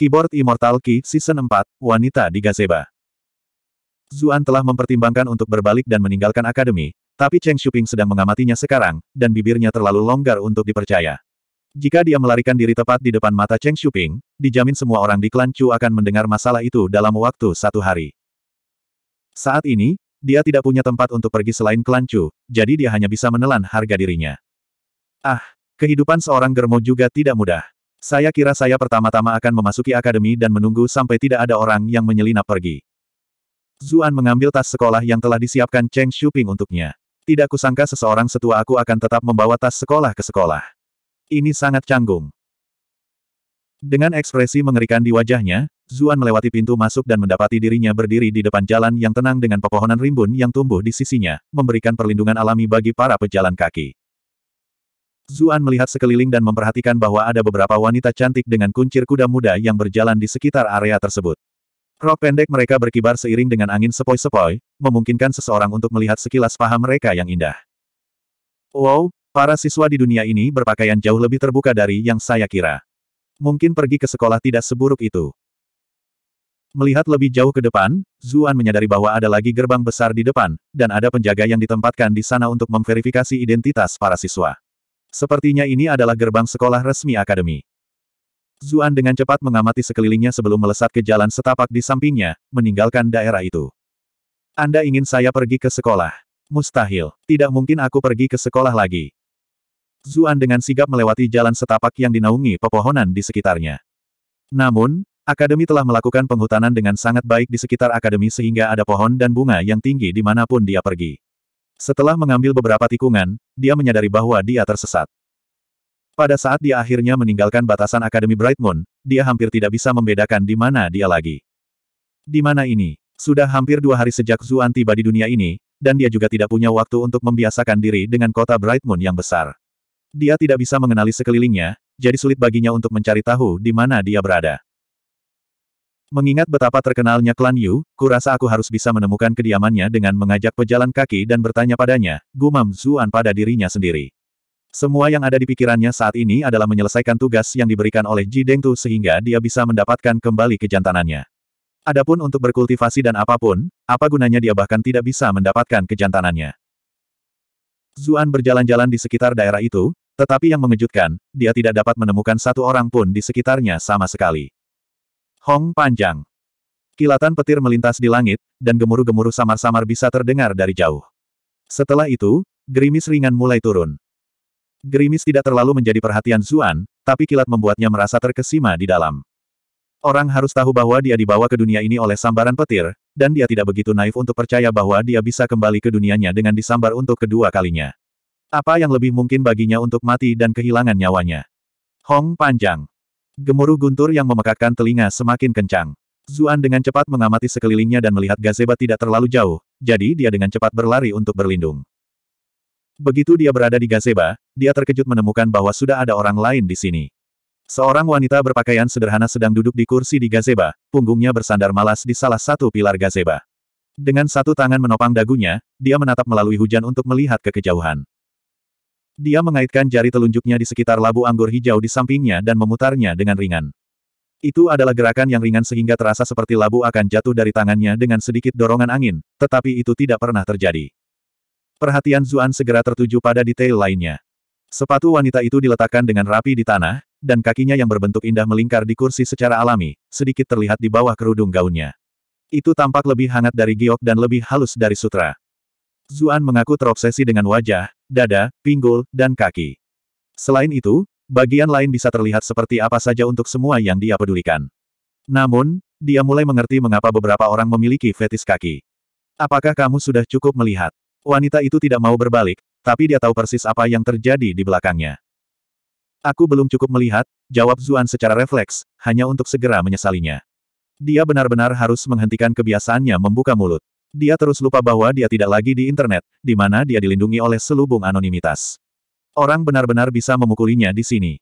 Keyboard Immortal Key Season 4, Wanita di Gazeba. Zuan telah mempertimbangkan untuk berbalik dan meninggalkan akademi, tapi Cheng Shuping sedang mengamatinya sekarang, dan bibirnya terlalu longgar untuk dipercaya. Jika dia melarikan diri tepat di depan mata Cheng Shuping, dijamin semua orang di klan Chu akan mendengar masalah itu dalam waktu satu hari. Saat ini, dia tidak punya tempat untuk pergi selain klan Chu, jadi dia hanya bisa menelan harga dirinya. Ah, kehidupan seorang germo juga tidak mudah. Saya kira saya pertama-tama akan memasuki akademi dan menunggu sampai tidak ada orang yang menyelinap pergi. Zuan mengambil tas sekolah yang telah disiapkan Cheng Shuping untuknya. Tidak kusangka seseorang setua aku akan tetap membawa tas sekolah ke sekolah. Ini sangat canggung. Dengan ekspresi mengerikan di wajahnya, Zuan melewati pintu masuk dan mendapati dirinya berdiri di depan jalan yang tenang dengan pepohonan rimbun yang tumbuh di sisinya, memberikan perlindungan alami bagi para pejalan kaki. Zuan melihat sekeliling dan memperhatikan bahwa ada beberapa wanita cantik dengan kuncir kuda muda yang berjalan di sekitar area tersebut. Rok pendek mereka berkibar seiring dengan angin sepoi-sepoi, memungkinkan seseorang untuk melihat sekilas paha mereka yang indah. Wow, para siswa di dunia ini berpakaian jauh lebih terbuka dari yang saya kira. Mungkin pergi ke sekolah tidak seburuk itu. Melihat lebih jauh ke depan, Zuan menyadari bahwa ada lagi gerbang besar di depan, dan ada penjaga yang ditempatkan di sana untuk memverifikasi identitas para siswa. Sepertinya ini adalah gerbang sekolah resmi akademi. Zuan dengan cepat mengamati sekelilingnya sebelum melesat ke jalan setapak di sampingnya, meninggalkan daerah itu. Anda ingin saya pergi ke sekolah? Mustahil, tidak mungkin aku pergi ke sekolah lagi. Zuan dengan sigap melewati jalan setapak yang dinaungi pepohonan di sekitarnya. Namun, akademi telah melakukan penghutanan dengan sangat baik di sekitar akademi sehingga ada pohon dan bunga yang tinggi dimanapun dia pergi. Setelah mengambil beberapa tikungan, dia menyadari bahwa dia tersesat. Pada saat dia akhirnya meninggalkan batasan Akademi Bright Moon, dia hampir tidak bisa membedakan di mana dia lagi. Di mana ini? Sudah hampir dua hari sejak Zuan tiba di dunia ini, dan dia juga tidak punya waktu untuk membiasakan diri dengan kota Bright Moon yang besar. Dia tidak bisa mengenali sekelilingnya, jadi sulit baginya untuk mencari tahu di mana dia berada. Mengingat betapa terkenalnya klan Yu, kurasa aku harus bisa menemukan kediamannya dengan mengajak pejalan kaki dan bertanya padanya, gumam Zuan pada dirinya sendiri. Semua yang ada di pikirannya saat ini adalah menyelesaikan tugas yang diberikan oleh Ji Dengtu sehingga dia bisa mendapatkan kembali kejantanannya. Adapun untuk berkultivasi dan apapun, apa gunanya dia bahkan tidak bisa mendapatkan kejantanannya. Zuan berjalan-jalan di sekitar daerah itu, tetapi yang mengejutkan, dia tidak dapat menemukan satu orang pun di sekitarnya sama sekali. Hong panjang. Kilatan petir melintas di langit, dan gemuruh-gemuruh samar-samar bisa terdengar dari jauh. Setelah itu, gerimis ringan mulai turun. Gerimis tidak terlalu menjadi perhatian Zuan, tapi kilat membuatnya merasa terkesima di dalam. Orang harus tahu bahwa dia dibawa ke dunia ini oleh sambaran petir, dan dia tidak begitu naif untuk percaya bahwa dia bisa kembali ke dunianya dengan disambar untuk kedua kalinya. Apa yang lebih mungkin baginya untuk mati dan kehilangan nyawanya? Hong panjang. Gemuruh guntur yang memekakkan telinga semakin kencang. Zuan dengan cepat mengamati sekelilingnya dan melihat gazeba tidak terlalu jauh, jadi dia dengan cepat berlari untuk berlindung. Begitu dia berada di gazeba, dia terkejut menemukan bahwa sudah ada orang lain di sini. Seorang wanita berpakaian sederhana sedang duduk di kursi di gazeba, punggungnya bersandar malas di salah satu pilar gazeba. Dengan satu tangan menopang dagunya, dia menatap melalui hujan untuk melihat ke kejauhan. Dia mengaitkan jari telunjuknya di sekitar labu anggur hijau di sampingnya dan memutarnya dengan ringan. Itu adalah gerakan yang ringan sehingga terasa seperti labu akan jatuh dari tangannya dengan sedikit dorongan angin, tetapi itu tidak pernah terjadi. Perhatian Zuan segera tertuju pada detail lainnya. Sepatu wanita itu diletakkan dengan rapi di tanah, dan kakinya yang berbentuk indah melingkar di kursi secara alami, sedikit terlihat di bawah kerudung gaunnya. Itu tampak lebih hangat dari giok dan lebih halus dari sutra. Zuan mengaku terobsesi dengan wajah, dada, pinggul, dan kaki. Selain itu, bagian lain bisa terlihat seperti apa saja untuk semua yang dia pedulikan. Namun, dia mulai mengerti mengapa beberapa orang memiliki fetis kaki. Apakah kamu sudah cukup melihat? Wanita itu tidak mau berbalik, tapi dia tahu persis apa yang terjadi di belakangnya. Aku belum cukup melihat, jawab Zuan secara refleks, hanya untuk segera menyesalinya. Dia benar-benar harus menghentikan kebiasaannya membuka mulut. Dia terus lupa bahwa dia tidak lagi di internet, di mana dia dilindungi oleh selubung anonimitas. Orang benar-benar bisa memukulinya di sini.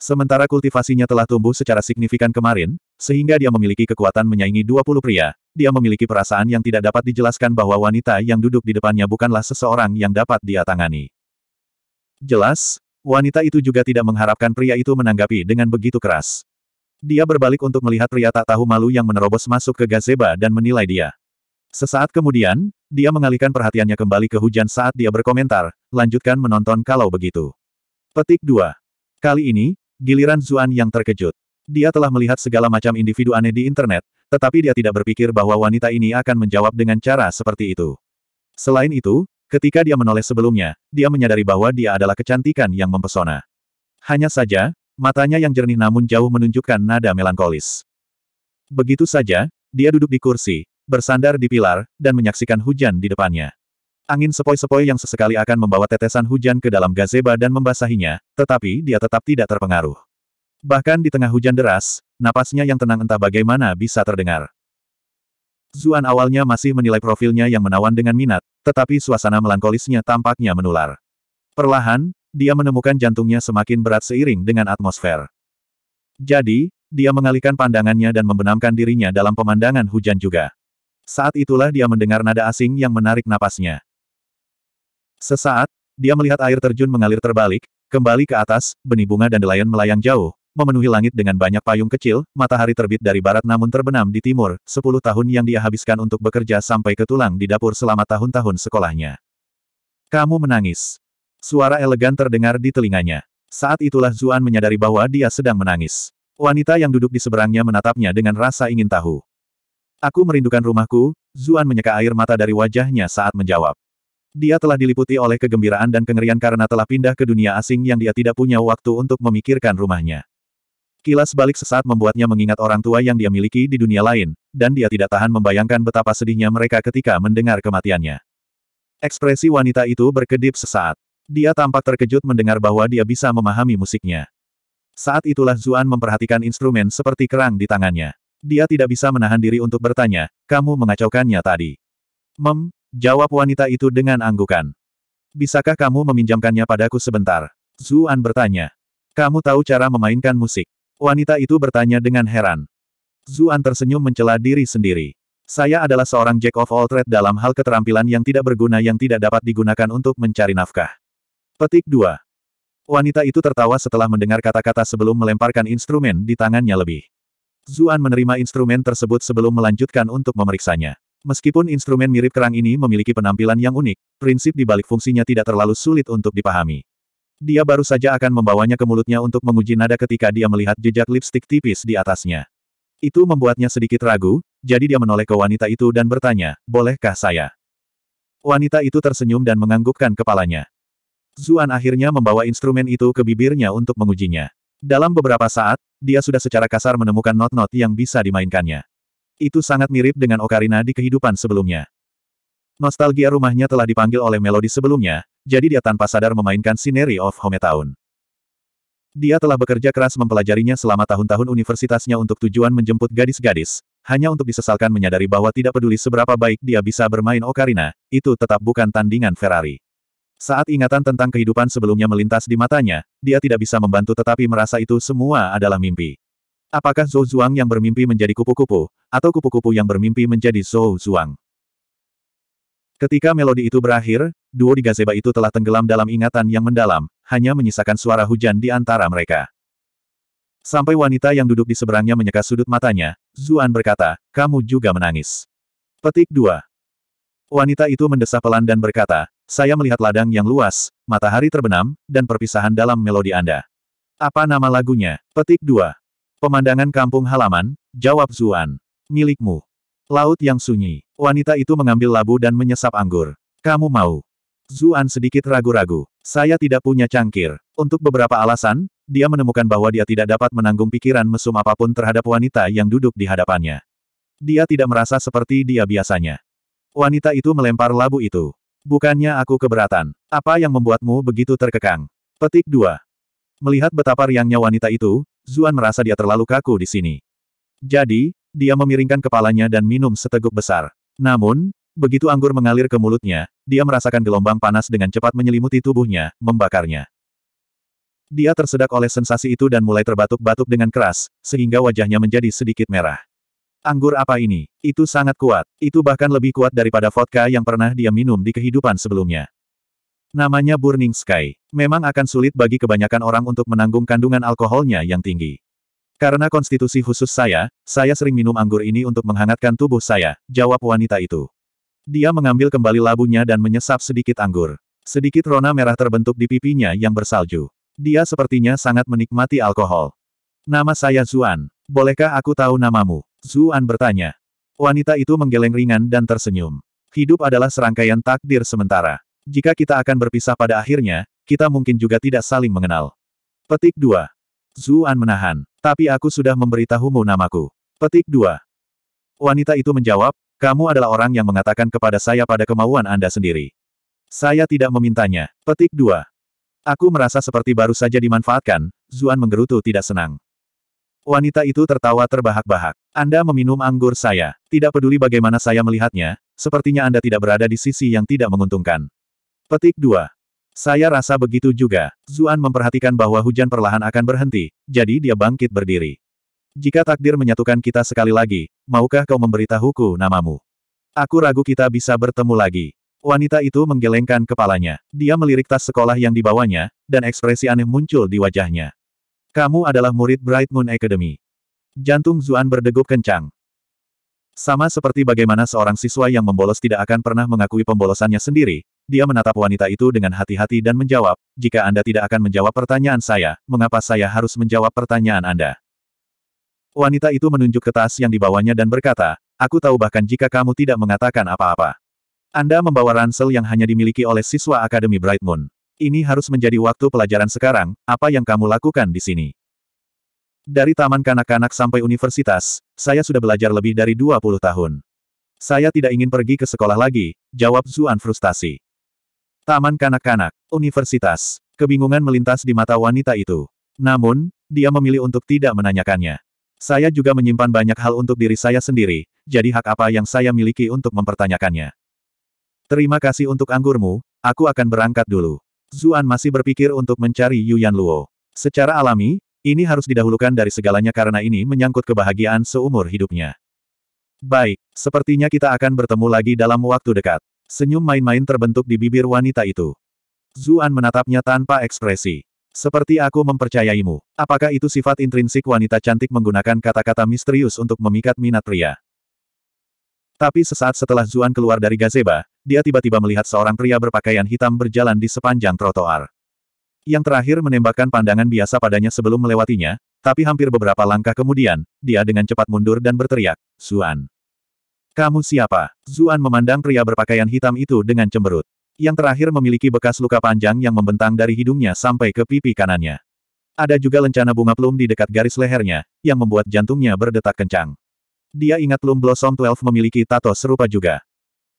Sementara kultivasinya telah tumbuh secara signifikan kemarin, sehingga dia memiliki kekuatan menyaingi 20 pria, dia memiliki perasaan yang tidak dapat dijelaskan bahwa wanita yang duduk di depannya bukanlah seseorang yang dapat dia tangani. Jelas, wanita itu juga tidak mengharapkan pria itu menanggapi dengan begitu keras. Dia berbalik untuk melihat pria tak tahu malu yang menerobos masuk ke gazeba dan menilai dia. Sesaat kemudian, dia mengalihkan perhatiannya kembali ke hujan saat dia berkomentar, lanjutkan menonton kalau begitu. Petik 2. Kali ini, giliran Zuan yang terkejut. Dia telah melihat segala macam individu aneh di internet, tetapi dia tidak berpikir bahwa wanita ini akan menjawab dengan cara seperti itu. Selain itu, ketika dia menoleh sebelumnya, dia menyadari bahwa dia adalah kecantikan yang mempesona. Hanya saja, Matanya yang jernih namun jauh menunjukkan nada melankolis. Begitu saja, dia duduk di kursi, bersandar di pilar, dan menyaksikan hujan di depannya. Angin sepoi-sepoi yang sesekali akan membawa tetesan hujan ke dalam gazeba dan membasahinya, tetapi dia tetap tidak terpengaruh. Bahkan di tengah hujan deras, napasnya yang tenang entah bagaimana bisa terdengar. Zuan awalnya masih menilai profilnya yang menawan dengan minat, tetapi suasana melankolisnya tampaknya menular. Perlahan, dia menemukan jantungnya semakin berat seiring dengan atmosfer. Jadi, dia mengalihkan pandangannya dan membenamkan dirinya dalam pemandangan hujan juga. Saat itulah dia mendengar nada asing yang menarik napasnya. Sesaat, dia melihat air terjun mengalir terbalik, kembali ke atas, benih bunga dan delayan melayang jauh, memenuhi langit dengan banyak payung kecil, matahari terbit dari barat namun terbenam di timur, sepuluh tahun yang dia habiskan untuk bekerja sampai ke tulang di dapur selama tahun-tahun sekolahnya. Kamu menangis. Suara elegan terdengar di telinganya. Saat itulah Zuan menyadari bahwa dia sedang menangis. Wanita yang duduk di seberangnya menatapnya dengan rasa ingin tahu. Aku merindukan rumahku, Zuan menyeka air mata dari wajahnya saat menjawab. Dia telah diliputi oleh kegembiraan dan kengerian karena telah pindah ke dunia asing yang dia tidak punya waktu untuk memikirkan rumahnya. Kilas balik sesaat membuatnya mengingat orang tua yang dia miliki di dunia lain, dan dia tidak tahan membayangkan betapa sedihnya mereka ketika mendengar kematiannya. Ekspresi wanita itu berkedip sesaat. Dia tampak terkejut mendengar bahwa dia bisa memahami musiknya. Saat itulah Zuan memperhatikan instrumen seperti kerang di tangannya. Dia tidak bisa menahan diri untuk bertanya, kamu mengacaukannya tadi. Mem, jawab wanita itu dengan anggukan. Bisakah kamu meminjamkannya padaku sebentar? Zuan bertanya. Kamu tahu cara memainkan musik? Wanita itu bertanya dengan heran. Zuan tersenyum mencela diri sendiri. Saya adalah seorang jack of all trade dalam hal keterampilan yang tidak berguna yang tidak dapat digunakan untuk mencari nafkah. Petik 2. Wanita itu tertawa setelah mendengar kata-kata sebelum melemparkan instrumen di tangannya lebih. Zuan menerima instrumen tersebut sebelum melanjutkan untuk memeriksanya. Meskipun instrumen mirip kerang ini memiliki penampilan yang unik, prinsip di balik fungsinya tidak terlalu sulit untuk dipahami. Dia baru saja akan membawanya ke mulutnya untuk menguji nada ketika dia melihat jejak lipstik tipis di atasnya. Itu membuatnya sedikit ragu, jadi dia menoleh ke wanita itu dan bertanya, bolehkah saya? Wanita itu tersenyum dan menganggukkan kepalanya. Zuan akhirnya membawa instrumen itu ke bibirnya untuk mengujinya. Dalam beberapa saat, dia sudah secara kasar menemukan not-not yang bisa dimainkannya. Itu sangat mirip dengan ocarina di kehidupan sebelumnya. Nostalgia rumahnya telah dipanggil oleh melodi sebelumnya, jadi dia tanpa sadar memainkan Scenery of home Hometown. Dia telah bekerja keras mempelajarinya selama tahun-tahun universitasnya untuk tujuan menjemput gadis-gadis, hanya untuk disesalkan menyadari bahwa tidak peduli seberapa baik dia bisa bermain ocarina, itu tetap bukan tandingan Ferrari. Saat ingatan tentang kehidupan sebelumnya melintas di matanya, dia tidak bisa membantu tetapi merasa itu semua adalah mimpi. Apakah Zhou Zhuang yang bermimpi menjadi kupu-kupu, atau kupu-kupu yang bermimpi menjadi Zhou Zhuang? Ketika melodi itu berakhir, duo di gazeba itu telah tenggelam dalam ingatan yang mendalam, hanya menyisakan suara hujan di antara mereka. Sampai wanita yang duduk di seberangnya menyeka sudut matanya, Zuan berkata, kamu juga menangis. Petik 2. Wanita itu mendesah pelan dan berkata, saya melihat ladang yang luas, matahari terbenam, dan perpisahan dalam melodi Anda. Apa nama lagunya? Petik 2. Pemandangan kampung halaman, jawab Zuan. Milikmu. Laut yang sunyi. Wanita itu mengambil labu dan menyesap anggur. Kamu mau? Zuan sedikit ragu-ragu. Saya tidak punya cangkir. Untuk beberapa alasan, dia menemukan bahwa dia tidak dapat menanggung pikiran mesum apapun terhadap wanita yang duduk di hadapannya. Dia tidak merasa seperti dia biasanya. Wanita itu melempar labu itu. Bukannya aku keberatan. Apa yang membuatmu begitu terkekang? Petik 2. Melihat betapa riangnya wanita itu, Zuan merasa dia terlalu kaku di sini. Jadi, dia memiringkan kepalanya dan minum seteguk besar. Namun, begitu anggur mengalir ke mulutnya, dia merasakan gelombang panas dengan cepat menyelimuti tubuhnya, membakarnya. Dia tersedak oleh sensasi itu dan mulai terbatuk-batuk dengan keras, sehingga wajahnya menjadi sedikit merah. Anggur apa ini? Itu sangat kuat. Itu bahkan lebih kuat daripada vodka yang pernah dia minum di kehidupan sebelumnya. Namanya Burning Sky. Memang akan sulit bagi kebanyakan orang untuk menanggung kandungan alkoholnya yang tinggi. Karena konstitusi khusus saya, saya sering minum anggur ini untuk menghangatkan tubuh saya, jawab wanita itu. Dia mengambil kembali labunya dan menyesap sedikit anggur. Sedikit rona merah terbentuk di pipinya yang bersalju. Dia sepertinya sangat menikmati alkohol. Nama saya Zuan. Bolehkah aku tahu namamu? Zuan bertanya. Wanita itu menggeleng ringan dan tersenyum. Hidup adalah serangkaian takdir sementara. Jika kita akan berpisah pada akhirnya, kita mungkin juga tidak saling mengenal. Petik 2. Zuan menahan. Tapi aku sudah memberitahumu namaku. Petik 2. Wanita itu menjawab, kamu adalah orang yang mengatakan kepada saya pada kemauan Anda sendiri. Saya tidak memintanya. Petik 2. Aku merasa seperti baru saja dimanfaatkan, Zuan menggerutu tidak senang. Wanita itu tertawa terbahak-bahak. Anda meminum anggur saya. Tidak peduli bagaimana saya melihatnya, sepertinya Anda tidak berada di sisi yang tidak menguntungkan. Petik 2. Saya rasa begitu juga. Zuan memperhatikan bahwa hujan perlahan akan berhenti, jadi dia bangkit berdiri. Jika takdir menyatukan kita sekali lagi, maukah kau memberitahuku namamu? Aku ragu kita bisa bertemu lagi. Wanita itu menggelengkan kepalanya. Dia melirik tas sekolah yang dibawanya, dan ekspresi aneh muncul di wajahnya. Kamu adalah murid Bright Moon Academy. Jantung Zuan berdegup kencang. Sama seperti bagaimana seorang siswa yang membolos tidak akan pernah mengakui pembolosannya sendiri, dia menatap wanita itu dengan hati-hati dan menjawab, jika Anda tidak akan menjawab pertanyaan saya, mengapa saya harus menjawab pertanyaan Anda? Wanita itu menunjuk ke tas yang dibawanya dan berkata, aku tahu bahkan jika kamu tidak mengatakan apa-apa. Anda membawa ransel yang hanya dimiliki oleh siswa Akademi Bright Moon. Ini harus menjadi waktu pelajaran sekarang, apa yang kamu lakukan di sini. Dari taman kanak-kanak sampai universitas, saya sudah belajar lebih dari 20 tahun. Saya tidak ingin pergi ke sekolah lagi, jawab Zuan frustasi. Taman kanak-kanak, universitas, kebingungan melintas di mata wanita itu. Namun, dia memilih untuk tidak menanyakannya. Saya juga menyimpan banyak hal untuk diri saya sendiri, jadi hak apa yang saya miliki untuk mempertanyakannya. Terima kasih untuk anggurmu, aku akan berangkat dulu. Zuan masih berpikir untuk mencari Yuan Luo. Secara alami, ini harus didahulukan dari segalanya karena ini menyangkut kebahagiaan seumur hidupnya. Baik, sepertinya kita akan bertemu lagi dalam waktu dekat. Senyum main-main terbentuk di bibir wanita itu. Zuan menatapnya tanpa ekspresi. Seperti aku mempercayaimu. Apakah itu sifat intrinsik wanita cantik menggunakan kata-kata misterius untuk memikat minat pria? Tapi sesaat setelah Zuan keluar dari gazeba, dia tiba-tiba melihat seorang pria berpakaian hitam berjalan di sepanjang trotoar. Yang terakhir menembakkan pandangan biasa padanya sebelum melewatinya, tapi hampir beberapa langkah kemudian, dia dengan cepat mundur dan berteriak, Zuan. Kamu siapa? Zuan memandang pria berpakaian hitam itu dengan cemberut. Yang terakhir memiliki bekas luka panjang yang membentang dari hidungnya sampai ke pipi kanannya. Ada juga lencana bunga plum di dekat garis lehernya, yang membuat jantungnya berdetak kencang. Dia ingat Lum Blossom 12 memiliki tato serupa juga.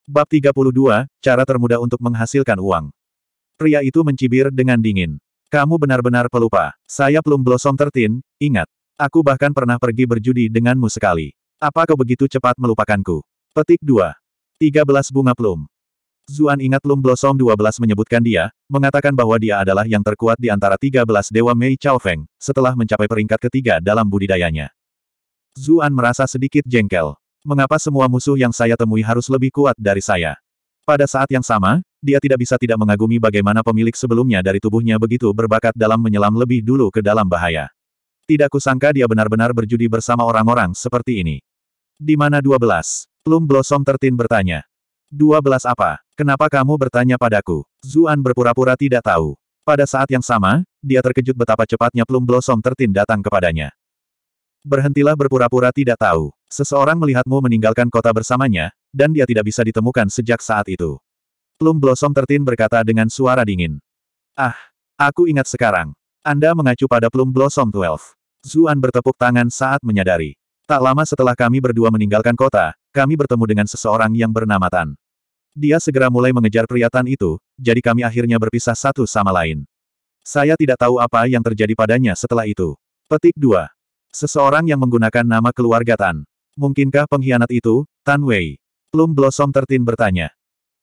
Bab 32, Cara Termudah Untuk Menghasilkan Uang. Pria itu mencibir dengan dingin. Kamu benar-benar pelupa. Saya Plum Blossom 13, ingat. Aku bahkan pernah pergi berjudi denganmu sekali. Apa kau begitu cepat melupakanku? Petik 2. 13 Bunga Plum. Zuan ingat Plum Blossom 12 menyebutkan dia, mengatakan bahwa dia adalah yang terkuat di antara 13 Dewa Mei Chao Feng, setelah mencapai peringkat ketiga dalam budidayanya. Zuan merasa sedikit jengkel. Mengapa semua musuh yang saya temui harus lebih kuat dari saya? Pada saat yang sama, dia tidak bisa tidak mengagumi bagaimana pemilik sebelumnya dari tubuhnya begitu berbakat dalam menyelam lebih dulu ke dalam bahaya. Tidak kusangka dia benar-benar berjudi bersama orang-orang seperti ini. Di mana 12? Plum Blossom Tertin bertanya. 12 apa? Kenapa kamu bertanya padaku? Zuan berpura-pura tidak tahu. Pada saat yang sama, dia terkejut betapa cepatnya Plum Blossom Tertin datang kepadanya berhentilah berpura-pura tidak tahu. Seseorang melihatmu meninggalkan kota bersamanya, dan dia tidak bisa ditemukan sejak saat itu. Plum Blossom Tertin berkata dengan suara dingin. Ah, aku ingat sekarang. Anda mengacu pada Plum Blossom 12. Zuan bertepuk tangan saat menyadari. Tak lama setelah kami berdua meninggalkan kota, kami bertemu dengan seseorang yang bernama Tan. Dia segera mulai mengejar priatan itu, jadi kami akhirnya berpisah satu sama lain. Saya tidak tahu apa yang terjadi padanya setelah itu. Petik 2. Seseorang yang menggunakan nama keluarga Tan. Mungkinkah pengkhianat itu, Tan Wei? Plum Blossom Tertin bertanya.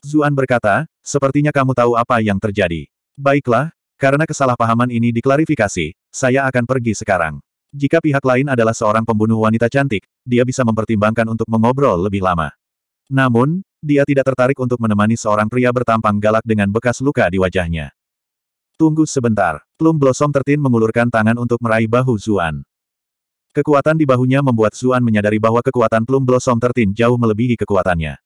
Zuan berkata, sepertinya kamu tahu apa yang terjadi. Baiklah, karena kesalahpahaman ini diklarifikasi, saya akan pergi sekarang. Jika pihak lain adalah seorang pembunuh wanita cantik, dia bisa mempertimbangkan untuk mengobrol lebih lama. Namun, dia tidak tertarik untuk menemani seorang pria bertampang galak dengan bekas luka di wajahnya. Tunggu sebentar. Plum Blossom Tertin mengulurkan tangan untuk meraih bahu Zuan. Kekuatan di bahunya membuat Zuan menyadari bahwa kekuatan Plum Blossom Tertin jauh melebihi kekuatannya.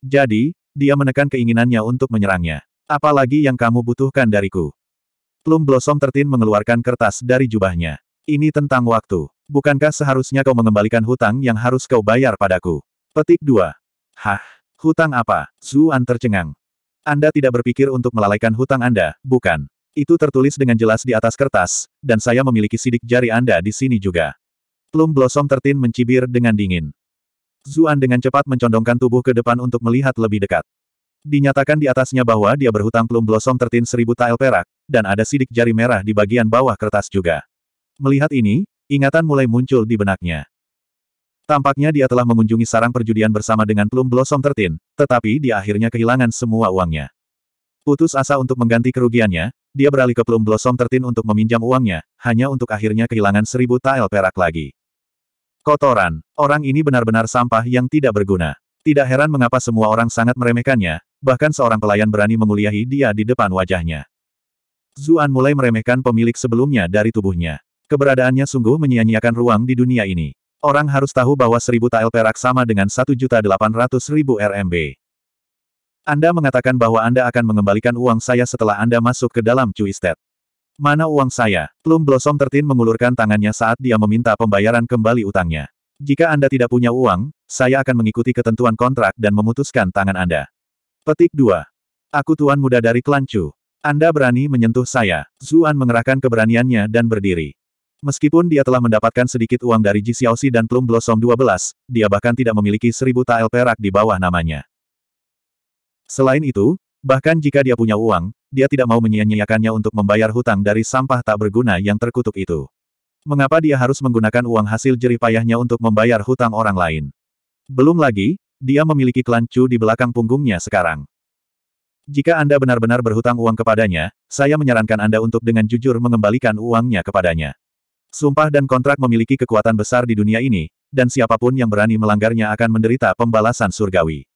Jadi, dia menekan keinginannya untuk menyerangnya. Apalagi yang kamu butuhkan dariku? Plum Blossom Tertin mengeluarkan kertas dari jubahnya. Ini tentang waktu. Bukankah seharusnya kau mengembalikan hutang yang harus kau bayar padaku? Petik 2. Hah? Hutang apa? Zuan tercengang. Anda tidak berpikir untuk melalaikan hutang Anda, bukan? Itu tertulis dengan jelas di atas kertas, dan saya memiliki sidik jari Anda di sini juga. Plum Blossom Tertin mencibir dengan dingin. Zuan dengan cepat mencondongkan tubuh ke depan untuk melihat lebih dekat. Dinyatakan di atasnya bahwa dia berhutang Plum Blossom Tertin seribu tael perak, dan ada sidik jari merah di bagian bawah kertas juga. Melihat ini, ingatan mulai muncul di benaknya. Tampaknya dia telah mengunjungi sarang perjudian bersama dengan Plum Blossom Tertin, tetapi dia akhirnya kehilangan semua uangnya. Putus asa untuk mengganti kerugiannya, dia beralih ke Plum Blossom Tertin untuk meminjam uangnya, hanya untuk akhirnya kehilangan seribu tael perak lagi. Kotoran. Orang ini benar-benar sampah yang tidak berguna. Tidak heran mengapa semua orang sangat meremehkannya, bahkan seorang pelayan berani menguliahi dia di depan wajahnya. Zuan mulai meremehkan pemilik sebelumnya dari tubuhnya. Keberadaannya sungguh menyia-nyiakan ruang di dunia ini. Orang harus tahu bahwa seribu tael perak sama dengan satu juta delapan ratus ribu RMB. Anda mengatakan bahwa Anda akan mengembalikan uang saya setelah Anda masuk ke dalam Cuistet. Mana uang saya? Plum Blossom Tertin mengulurkan tangannya saat dia meminta pembayaran kembali utangnya. Jika Anda tidak punya uang, saya akan mengikuti ketentuan kontrak dan memutuskan tangan Anda. Petik 2. Aku tuan muda dari klan Chu. Anda berani menyentuh saya. Zuan mengerahkan keberaniannya dan berdiri. Meskipun dia telah mendapatkan sedikit uang dari Ji Xiaoxi dan Plum Blossom 12, dia bahkan tidak memiliki seribu tael perak di bawah namanya. Selain itu, Bahkan jika dia punya uang, dia tidak mau menyia-nyiakannya untuk membayar hutang dari sampah tak berguna yang terkutuk itu. Mengapa dia harus menggunakan uang hasil jerih payahnya untuk membayar hutang orang lain? Belum lagi, dia memiliki kelancu di belakang punggungnya sekarang. Jika Anda benar-benar berhutang uang kepadanya, saya menyarankan Anda untuk dengan jujur mengembalikan uangnya kepadanya. Sumpah dan kontrak memiliki kekuatan besar di dunia ini, dan siapapun yang berani melanggarnya akan menderita pembalasan surgawi.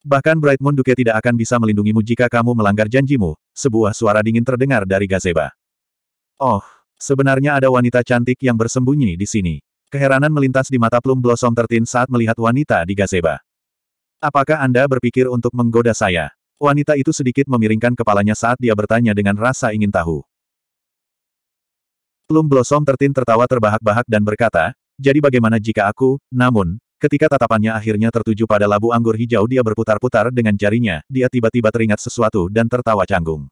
Bahkan Bright Moon Duke tidak akan bisa melindungimu jika kamu melanggar janjimu, sebuah suara dingin terdengar dari gazeba. Oh, sebenarnya ada wanita cantik yang bersembunyi di sini. Keheranan melintas di mata Plum Blossom Tertin saat melihat wanita di gazeba. Apakah Anda berpikir untuk menggoda saya? Wanita itu sedikit memiringkan kepalanya saat dia bertanya dengan rasa ingin tahu. Plum Blossom Tertin tertawa terbahak-bahak dan berkata, jadi bagaimana jika aku, namun, Ketika tatapannya akhirnya tertuju pada labu anggur hijau dia berputar-putar dengan jarinya, dia tiba-tiba teringat sesuatu dan tertawa canggung.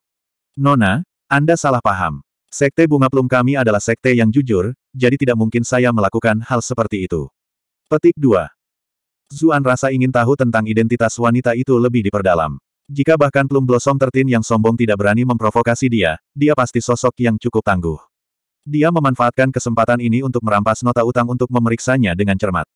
Nona, Anda salah paham. Sekte bunga plum kami adalah sekte yang jujur, jadi tidak mungkin saya melakukan hal seperti itu. Petik 2. Zuan rasa ingin tahu tentang identitas wanita itu lebih diperdalam. Jika bahkan plum blossom tertin yang sombong tidak berani memprovokasi dia, dia pasti sosok yang cukup tangguh. Dia memanfaatkan kesempatan ini untuk merampas nota utang untuk memeriksanya dengan cermat.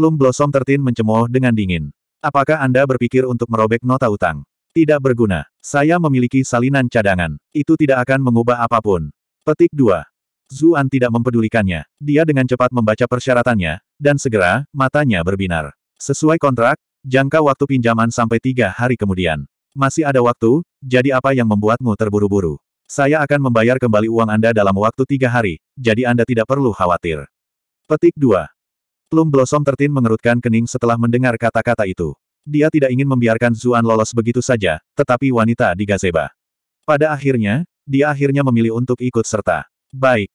Plum Blossom Tertin mencemooh dengan dingin. Apakah Anda berpikir untuk merobek nota utang? Tidak berguna. Saya memiliki salinan cadangan. Itu tidak akan mengubah apapun. Petik 2. Zuan tidak mempedulikannya. Dia dengan cepat membaca persyaratannya, dan segera, matanya berbinar. Sesuai kontrak, jangka waktu pinjaman sampai tiga hari kemudian. Masih ada waktu, jadi apa yang membuatmu terburu-buru? Saya akan membayar kembali uang Anda dalam waktu tiga hari, jadi Anda tidak perlu khawatir. Petik 2. Plum Blossom Tertin mengerutkan kening setelah mendengar kata-kata itu. Dia tidak ingin membiarkan Zuan lolos begitu saja, tetapi wanita di gazeba. Pada akhirnya, dia akhirnya memilih untuk ikut serta. Baik.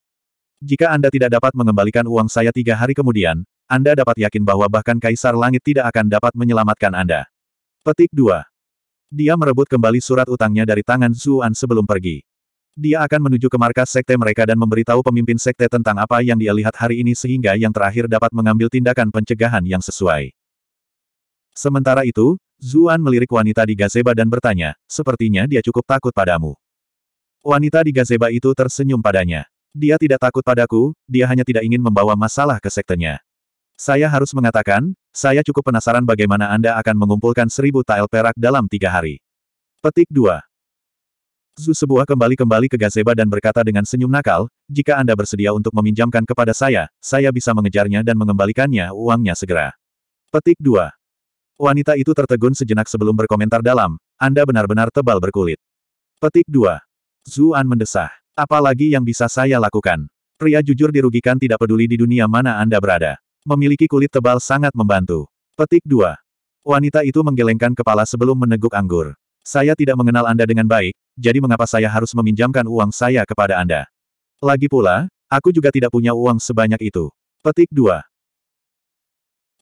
Jika Anda tidak dapat mengembalikan uang saya tiga hari kemudian, Anda dapat yakin bahwa bahkan Kaisar Langit tidak akan dapat menyelamatkan Anda. Petik 2. Dia merebut kembali surat utangnya dari tangan Zuan sebelum pergi. Dia akan menuju ke markas sekte mereka dan memberitahu pemimpin sekte tentang apa yang dia lihat hari ini sehingga yang terakhir dapat mengambil tindakan pencegahan yang sesuai. Sementara itu, Zuan melirik wanita di gazeba dan bertanya, sepertinya dia cukup takut padamu. Wanita di gazeba itu tersenyum padanya. Dia tidak takut padaku, dia hanya tidak ingin membawa masalah ke sektenya. Saya harus mengatakan, saya cukup penasaran bagaimana Anda akan mengumpulkan seribu tael perak dalam tiga hari. Petik 2. Zu Sebuah kembali-kembali ke gazeba dan berkata dengan senyum nakal, jika Anda bersedia untuk meminjamkan kepada saya, saya bisa mengejarnya dan mengembalikannya uangnya segera. Petik 2. Wanita itu tertegun sejenak sebelum berkomentar dalam, Anda benar-benar tebal berkulit. Petik 2. Zuan mendesah. Apalagi yang bisa saya lakukan? Pria jujur dirugikan tidak peduli di dunia mana Anda berada. Memiliki kulit tebal sangat membantu. Petik 2. Wanita itu menggelengkan kepala sebelum meneguk anggur. Saya tidak mengenal Anda dengan baik, jadi mengapa saya harus meminjamkan uang saya kepada Anda? Lagi pula, aku juga tidak punya uang sebanyak itu. Petik 2.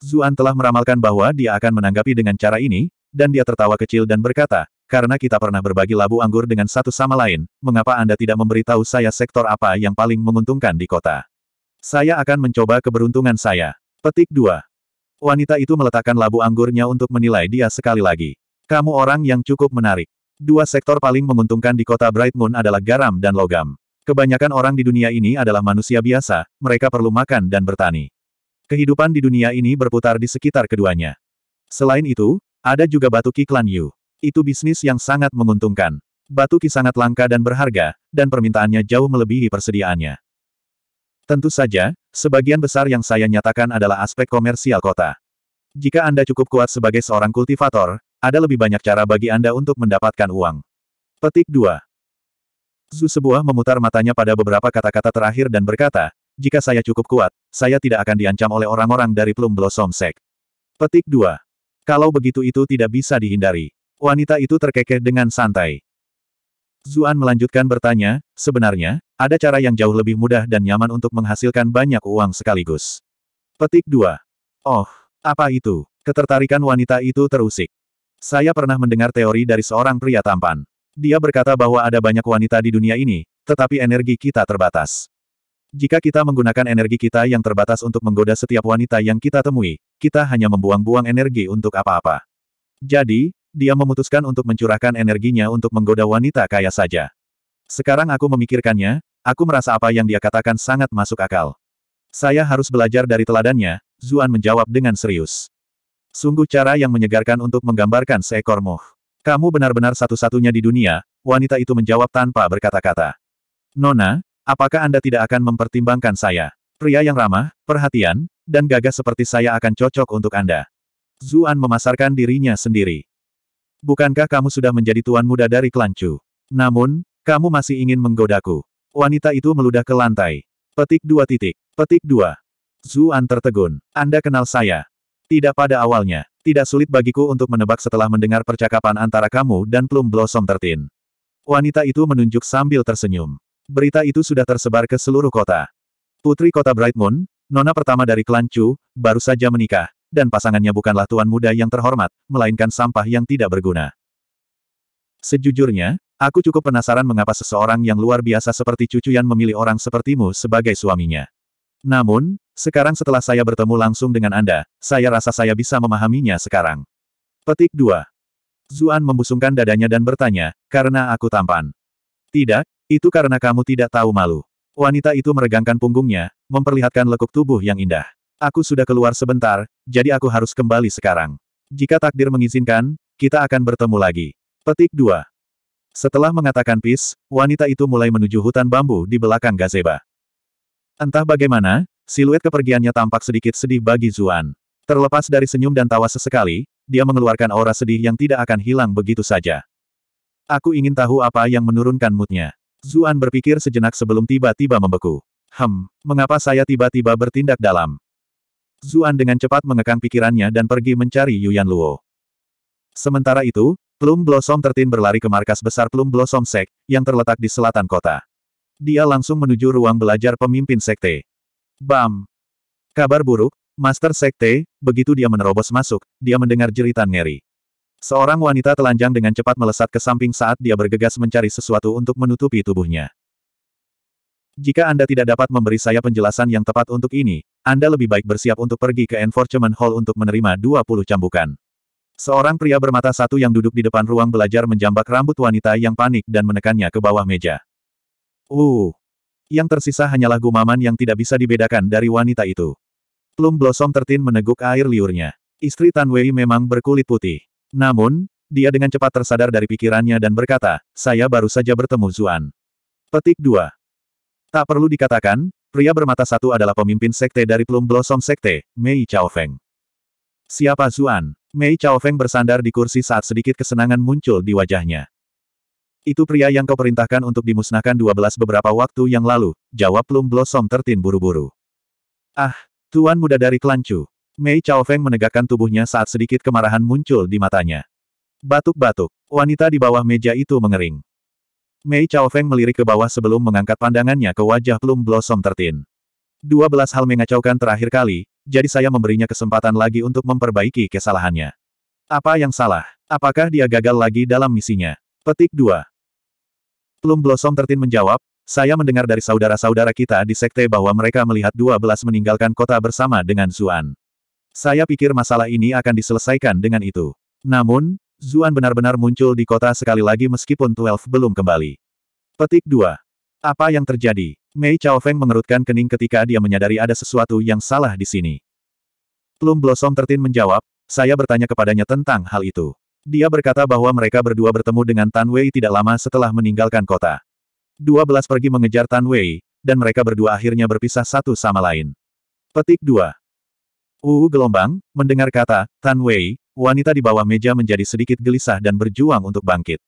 Zuan telah meramalkan bahwa dia akan menanggapi dengan cara ini, dan dia tertawa kecil dan berkata, karena kita pernah berbagi labu anggur dengan satu sama lain, mengapa Anda tidak memberitahu saya sektor apa yang paling menguntungkan di kota? Saya akan mencoba keberuntungan saya. Petik 2. Wanita itu meletakkan labu anggurnya untuk menilai dia sekali lagi. Kamu orang yang cukup menarik. Dua sektor paling menguntungkan di kota Bright Moon adalah garam dan logam. Kebanyakan orang di dunia ini adalah manusia biasa, mereka perlu makan dan bertani. Kehidupan di dunia ini berputar di sekitar keduanya. Selain itu, ada juga batu ki Yu. Itu bisnis yang sangat menguntungkan. Batu ki sangat langka dan berharga, dan permintaannya jauh melebihi persediaannya. Tentu saja, sebagian besar yang saya nyatakan adalah aspek komersial kota. Jika Anda cukup kuat sebagai seorang kultivator, ada lebih banyak cara bagi Anda untuk mendapatkan uang. Petik 2. Zu sebuah memutar matanya pada beberapa kata-kata terakhir dan berkata, jika saya cukup kuat, saya tidak akan diancam oleh orang-orang dari Plum Blossom Sek. Petik 2. Kalau begitu itu tidak bisa dihindari. Wanita itu terkekeh dengan santai. Zuan melanjutkan bertanya, sebenarnya, ada cara yang jauh lebih mudah dan nyaman untuk menghasilkan banyak uang sekaligus. Petik 2. Oh, apa itu? Ketertarikan wanita itu terusik. Saya pernah mendengar teori dari seorang pria tampan. Dia berkata bahwa ada banyak wanita di dunia ini, tetapi energi kita terbatas. Jika kita menggunakan energi kita yang terbatas untuk menggoda setiap wanita yang kita temui, kita hanya membuang-buang energi untuk apa-apa. Jadi, dia memutuskan untuk mencurahkan energinya untuk menggoda wanita kaya saja. Sekarang aku memikirkannya, aku merasa apa yang dia katakan sangat masuk akal. Saya harus belajar dari teladannya, Zuan menjawab dengan serius. Sungguh cara yang menyegarkan untuk menggambarkan seekor moh. Kamu benar-benar satu-satunya di dunia, wanita itu menjawab tanpa berkata-kata. Nona, apakah Anda tidak akan mempertimbangkan saya? Pria yang ramah, perhatian, dan gagah seperti saya akan cocok untuk Anda. Zuan memasarkan dirinya sendiri. Bukankah kamu sudah menjadi tuan muda dari klan Namun, kamu masih ingin menggodaku. Wanita itu meludah ke lantai. Petik dua titik. Petik dua. Zuan tertegun. Anda kenal saya. Tidak pada awalnya, tidak sulit bagiku untuk menebak setelah mendengar percakapan antara kamu dan Plum Blossom Tertin. Wanita itu menunjuk sambil tersenyum. Berita itu sudah tersebar ke seluruh kota. Putri kota Bright Moon, nona pertama dari klan Chu, baru saja menikah, dan pasangannya bukanlah tuan muda yang terhormat, melainkan sampah yang tidak berguna. Sejujurnya, aku cukup penasaran mengapa seseorang yang luar biasa seperti cucu yang memilih orang sepertimu sebagai suaminya. Namun, sekarang setelah saya bertemu langsung dengan Anda, saya rasa saya bisa memahaminya sekarang. Petik 2. Zuan membusungkan dadanya dan bertanya, karena aku tampan. Tidak, itu karena kamu tidak tahu malu. Wanita itu meregangkan punggungnya, memperlihatkan lekuk tubuh yang indah. Aku sudah keluar sebentar, jadi aku harus kembali sekarang. Jika takdir mengizinkan, kita akan bertemu lagi. Petik 2. Setelah mengatakan pis, wanita itu mulai menuju hutan bambu di belakang gazeba. Entah bagaimana, siluet kepergiannya tampak sedikit sedih bagi Zuan. Terlepas dari senyum dan tawa sesekali, dia mengeluarkan aura sedih yang tidak akan hilang begitu saja. Aku ingin tahu apa yang menurunkan moodnya. Zuan berpikir sejenak sebelum tiba-tiba membeku. Hem, mengapa saya tiba-tiba bertindak dalam? Zuan dengan cepat mengekang pikirannya dan pergi mencari Yuan Luo. Sementara itu, Plum Blossom Tertin berlari ke markas besar Plum Blossom Sek, yang terletak di selatan kota dia langsung menuju ruang belajar pemimpin sekte. Bam! Kabar buruk, Master Sekte, begitu dia menerobos masuk, dia mendengar jeritan ngeri. Seorang wanita telanjang dengan cepat melesat ke samping saat dia bergegas mencari sesuatu untuk menutupi tubuhnya. Jika Anda tidak dapat memberi saya penjelasan yang tepat untuk ini, Anda lebih baik bersiap untuk pergi ke Enforcement Hall untuk menerima 20 cambukan. Seorang pria bermata satu yang duduk di depan ruang belajar menjambak rambut wanita yang panik dan menekannya ke bawah meja. Uh. Yang tersisa hanyalah gumaman yang tidak bisa dibedakan dari wanita itu. Plum Blossom Tertin meneguk air liurnya. Istri Tan Wei memang berkulit putih. Namun, dia dengan cepat tersadar dari pikirannya dan berkata, saya baru saja bertemu Zuan. Petik 2. Tak perlu dikatakan, pria bermata satu adalah pemimpin sekte dari Plum Blossom Sekte, Mei Feng. Siapa Zuan? Mei Feng bersandar di kursi saat sedikit kesenangan muncul di wajahnya. Itu pria yang kau perintahkan untuk dimusnahkan 12 beberapa waktu yang lalu, jawab Plum Blossom tertin buru-buru. Ah, tuan muda dari Kelancu. Mei Chao Feng menegakkan tubuhnya saat sedikit kemarahan muncul di matanya. Batuk-batuk, wanita di bawah meja itu mengering. Mei Chao Feng melirik ke bawah sebelum mengangkat pandangannya ke wajah Plum Blossom tertin. 12 hal mengacaukan terakhir kali, jadi saya memberinya kesempatan lagi untuk memperbaiki kesalahannya. Apa yang salah? Apakah dia gagal lagi dalam misinya? Petik 2. Plum Blossom Tertin menjawab, saya mendengar dari saudara-saudara kita di sekte bahwa mereka melihat dua belas meninggalkan kota bersama dengan Zuan. Saya pikir masalah ini akan diselesaikan dengan itu. Namun, Zuan benar-benar muncul di kota sekali lagi meskipun 12 belum kembali. Petik 2. Apa yang terjadi? Mei Chao Feng mengerutkan kening ketika dia menyadari ada sesuatu yang salah di sini. Plum Blossom Tertin menjawab, saya bertanya kepadanya tentang hal itu. Dia berkata bahwa mereka berdua bertemu dengan Tan Wei tidak lama setelah meninggalkan kota. Dua belas pergi mengejar Tan Wei, dan mereka berdua akhirnya berpisah satu sama lain. Petik 2. Uu gelombang, mendengar kata, Tan Wei, wanita di bawah meja menjadi sedikit gelisah dan berjuang untuk bangkit.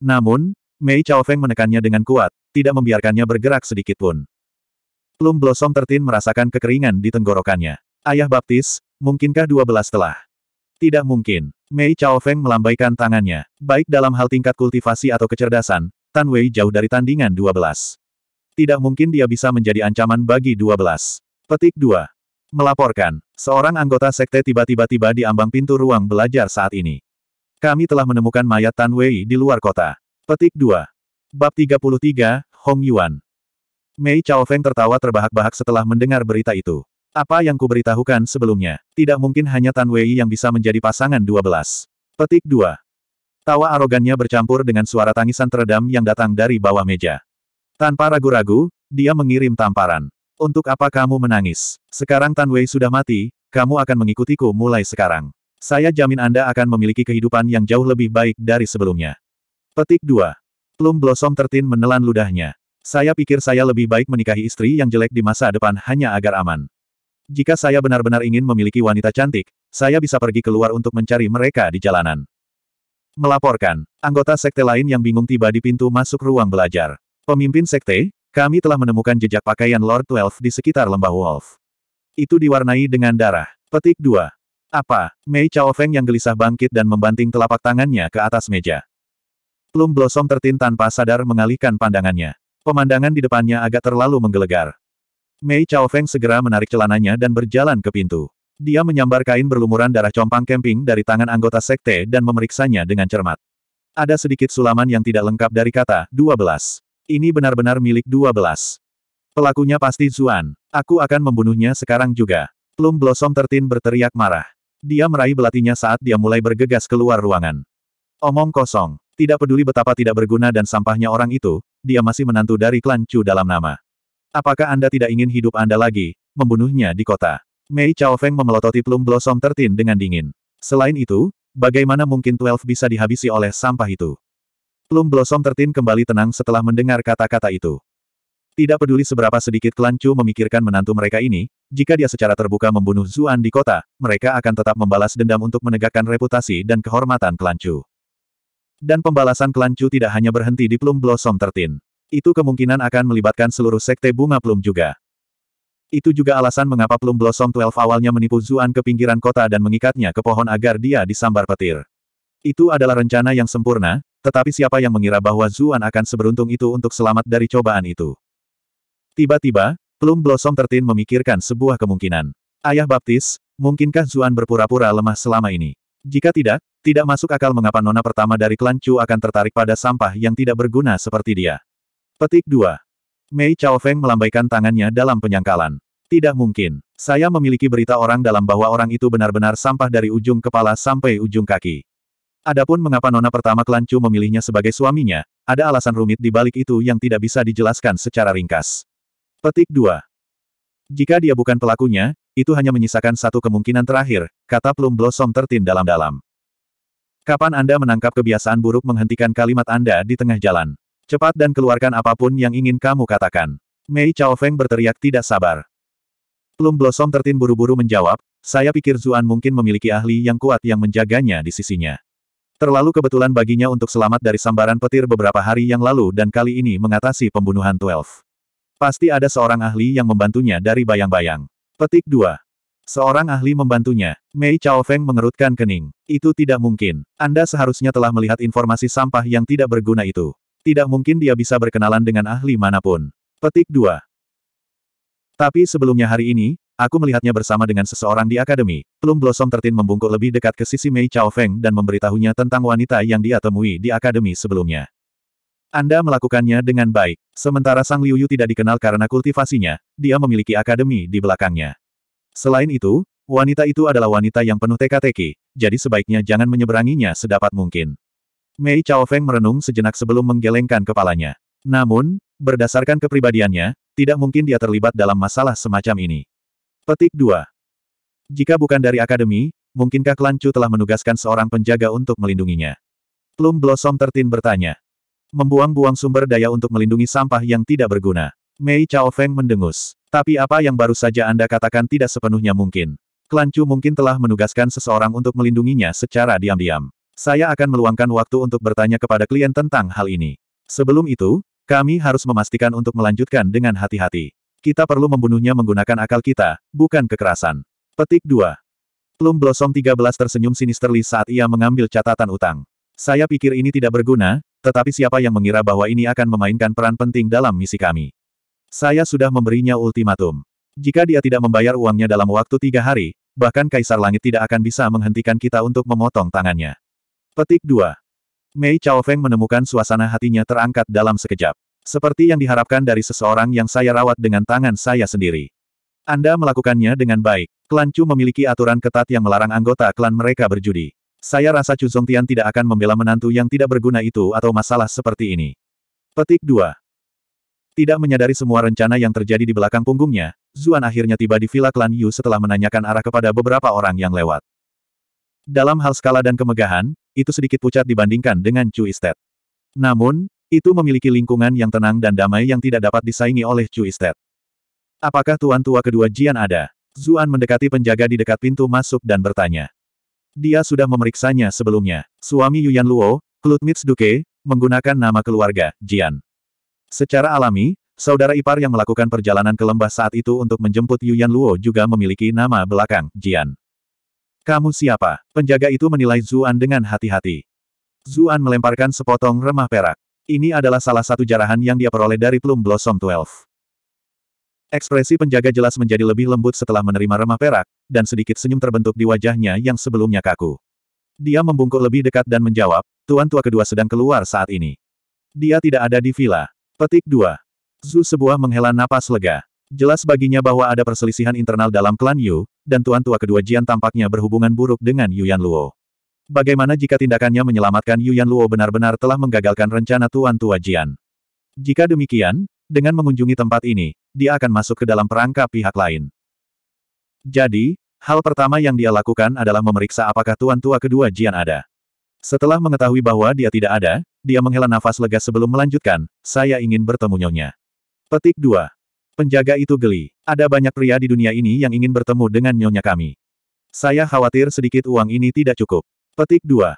Namun, Mei Chao Feng menekannya dengan kuat, tidak membiarkannya bergerak sedikit pun. Plum Blossom Tertin merasakan kekeringan di tenggorokannya. Ayah baptis, mungkinkah belas telah tidak mungkin. Mei Chao Feng melambaikan tangannya. Baik dalam hal tingkat kultivasi atau kecerdasan, Tan Wei jauh dari tandingan 12. Tidak mungkin dia bisa menjadi ancaman bagi 12. Petik 2. Melaporkan, seorang anggota sekte tiba-tiba tiba di ambang pintu ruang belajar saat ini. Kami telah menemukan mayat Tan Wei di luar kota. Petik 2. Bab 33, Hong Yuan. Mei Chao Feng tertawa terbahak-bahak setelah mendengar berita itu. Apa yang kuberitahukan sebelumnya? Tidak mungkin hanya Tan Wei yang bisa menjadi pasangan 12. Petik 2. Tawa arogannya bercampur dengan suara tangisan teredam yang datang dari bawah meja. Tanpa ragu-ragu, dia mengirim tamparan. Untuk apa kamu menangis? Sekarang Tan Wei sudah mati, kamu akan mengikutiku mulai sekarang. Saya jamin Anda akan memiliki kehidupan yang jauh lebih baik dari sebelumnya. Petik 2. Plum Blossom Tertin menelan ludahnya. Saya pikir saya lebih baik menikahi istri yang jelek di masa depan hanya agar aman. Jika saya benar-benar ingin memiliki wanita cantik, saya bisa pergi keluar untuk mencari mereka di jalanan. Melaporkan, anggota sekte lain yang bingung tiba di pintu masuk ruang belajar. Pemimpin sekte, kami telah menemukan jejak pakaian Lord Twelve di sekitar lembah Wolf. Itu diwarnai dengan darah. Petik 2. Apa? Mei Chao Feng yang gelisah bangkit dan membanting telapak tangannya ke atas meja. Plum Blossom tertin tanpa sadar mengalihkan pandangannya. Pemandangan di depannya agak terlalu menggelegar. Mei Chao Feng segera menarik celananya dan berjalan ke pintu. Dia menyambar kain berlumuran darah compang kemping dari tangan anggota sekte dan memeriksanya dengan cermat. Ada sedikit sulaman yang tidak lengkap dari kata, 12. Ini benar-benar milik 12. Pelakunya pasti Zuan. Aku akan membunuhnya sekarang juga. Plum Blossom Tertin berteriak marah. Dia meraih belatinya saat dia mulai bergegas keluar ruangan. Omong kosong. Tidak peduli betapa tidak berguna dan sampahnya orang itu, dia masih menantu dari klan Chu dalam nama. Apakah Anda tidak ingin hidup Anda lagi, membunuhnya di kota? Mei Chao Feng memelototi Plum Blossom Tertin dengan dingin. Selain itu, bagaimana mungkin Twelve bisa dihabisi oleh sampah itu? Plum Blossom Tertin kembali tenang setelah mendengar kata-kata itu. Tidak peduli seberapa sedikit klan memikirkan menantu mereka ini, jika dia secara terbuka membunuh Zuan di kota, mereka akan tetap membalas dendam untuk menegakkan reputasi dan kehormatan klan Dan pembalasan klan tidak hanya berhenti di Plum Blossom Tertin. Itu kemungkinan akan melibatkan seluruh sekte bunga Plum juga. Itu juga alasan mengapa Plum Blossom 12 awalnya menipu Zuan ke pinggiran kota dan mengikatnya ke pohon agar dia disambar petir. Itu adalah rencana yang sempurna, tetapi siapa yang mengira bahwa Zuan akan seberuntung itu untuk selamat dari cobaan itu. Tiba-tiba, Plum Blossom Tertin memikirkan sebuah kemungkinan. Ayah Baptis, mungkinkah Zuan berpura-pura lemah selama ini? Jika tidak, tidak masuk akal mengapa nona pertama dari klan Chu akan tertarik pada sampah yang tidak berguna seperti dia. Petik 2. Mei Chao Feng melambaikan tangannya dalam penyangkalan. Tidak mungkin. Saya memiliki berita orang dalam bahwa orang itu benar-benar sampah dari ujung kepala sampai ujung kaki. Adapun mengapa nona pertama Kelancu memilihnya sebagai suaminya, ada alasan rumit di balik itu yang tidak bisa dijelaskan secara ringkas. Petik 2. Jika dia bukan pelakunya, itu hanya menyisakan satu kemungkinan terakhir, kata Plum Blossom tertin dalam-dalam. Kapan Anda menangkap kebiasaan buruk menghentikan kalimat Anda di tengah jalan? Cepat dan keluarkan apapun yang ingin kamu katakan. Mei Chao Feng berteriak tidak sabar. Plum Blossom tertin buru-buru menjawab, saya pikir Zuan mungkin memiliki ahli yang kuat yang menjaganya di sisinya. Terlalu kebetulan baginya untuk selamat dari sambaran petir beberapa hari yang lalu dan kali ini mengatasi pembunuhan Twelve. Pasti ada seorang ahli yang membantunya dari bayang-bayang. Petik 2. Seorang ahli membantunya. Mei Chao Feng mengerutkan kening. Itu tidak mungkin. Anda seharusnya telah melihat informasi sampah yang tidak berguna itu. Tidak mungkin dia bisa berkenalan dengan ahli manapun. Petik 2. Tapi sebelumnya hari ini, aku melihatnya bersama dengan seseorang di akademi. Plum Blossom Tertin membungkuk lebih dekat ke sisi Mei Chao Feng dan memberitahunya tentang wanita yang dia temui di akademi sebelumnya. Anda melakukannya dengan baik. Sementara Sang Liu Yu tidak dikenal karena kultivasinya, dia memiliki akademi di belakangnya. Selain itu, wanita itu adalah wanita yang penuh teka-teki, jadi sebaiknya jangan menyeberanginya sedapat mungkin. Mei Chao Feng merenung sejenak sebelum menggelengkan kepalanya. Namun, berdasarkan kepribadiannya, tidak mungkin dia terlibat dalam masalah semacam ini. Petik 2. Jika bukan dari akademi, mungkinkah klan Chu telah menugaskan seorang penjaga untuk melindunginya? Plum Blossom Tertin bertanya. Membuang-buang sumber daya untuk melindungi sampah yang tidak berguna. Mei Chao Feng mendengus. Tapi apa yang baru saja Anda katakan tidak sepenuhnya mungkin. Klan Chu mungkin telah menugaskan seseorang untuk melindunginya secara diam-diam. Saya akan meluangkan waktu untuk bertanya kepada klien tentang hal ini. Sebelum itu, kami harus memastikan untuk melanjutkan dengan hati-hati. Kita perlu membunuhnya menggunakan akal kita, bukan kekerasan. Petik 2. Plum Blossom 13 tersenyum sinisterly saat ia mengambil catatan utang. Saya pikir ini tidak berguna, tetapi siapa yang mengira bahwa ini akan memainkan peran penting dalam misi kami. Saya sudah memberinya ultimatum. Jika dia tidak membayar uangnya dalam waktu tiga hari, bahkan Kaisar Langit tidak akan bisa menghentikan kita untuk memotong tangannya. Petik 2. Mei Chao Feng menemukan suasana hatinya terangkat dalam sekejap. Seperti yang diharapkan dari seseorang yang saya rawat dengan tangan saya sendiri. Anda melakukannya dengan baik. Klan Chu memiliki aturan ketat yang melarang anggota klan mereka berjudi. Saya rasa Chu Tian tidak akan membela menantu yang tidak berguna itu atau masalah seperti ini. Petik 2. Tidak menyadari semua rencana yang terjadi di belakang punggungnya, Zuan akhirnya tiba di Villa Klan Yu setelah menanyakan arah kepada beberapa orang yang lewat. Dalam hal skala dan kemegahan, itu sedikit pucat dibandingkan dengan Chu Istet. Namun, itu memiliki lingkungan yang tenang dan damai yang tidak dapat disaingi oleh Chu Istet. Apakah tuan tua kedua Jian ada? Zuan mendekati penjaga di dekat pintu masuk dan bertanya. Dia sudah memeriksanya sebelumnya. Suami Yuan Luo, Klutmits Duke, menggunakan nama keluarga, Jian. Secara alami, saudara ipar yang melakukan perjalanan ke lembah saat itu untuk menjemput Yuan Luo juga memiliki nama belakang, Jian. Kamu siapa? Penjaga itu menilai Zuan dengan hati-hati. Zuan melemparkan sepotong remah perak. Ini adalah salah satu jarahan yang dia peroleh dari Plum Blossom 12. Ekspresi penjaga jelas menjadi lebih lembut setelah menerima remah perak, dan sedikit senyum terbentuk di wajahnya yang sebelumnya kaku. Dia membungkuk lebih dekat dan menjawab, Tuan Tua kedua sedang keluar saat ini. Dia tidak ada di villa. Petik 2. Zu sebuah menghela napas lega. Jelas baginya bahwa ada perselisihan internal dalam klan Yu, dan tuan tua kedua Jian tampaknya berhubungan buruk dengan Yuan Luo. Bagaimana jika tindakannya menyelamatkan Yuan Luo benar-benar telah menggagalkan rencana tuan tua Jian? Jika demikian, dengan mengunjungi tempat ini, dia akan masuk ke dalam perangkap pihak lain. Jadi, hal pertama yang dia lakukan adalah memeriksa apakah tuan tua kedua Jian ada. Setelah mengetahui bahwa dia tidak ada, dia menghela nafas lega sebelum melanjutkan, saya ingin bertemu nyonya. Petik 2. Penjaga itu geli. Ada banyak pria di dunia ini yang ingin bertemu dengan nyonya kami. Saya khawatir sedikit uang ini tidak cukup. Petik 2.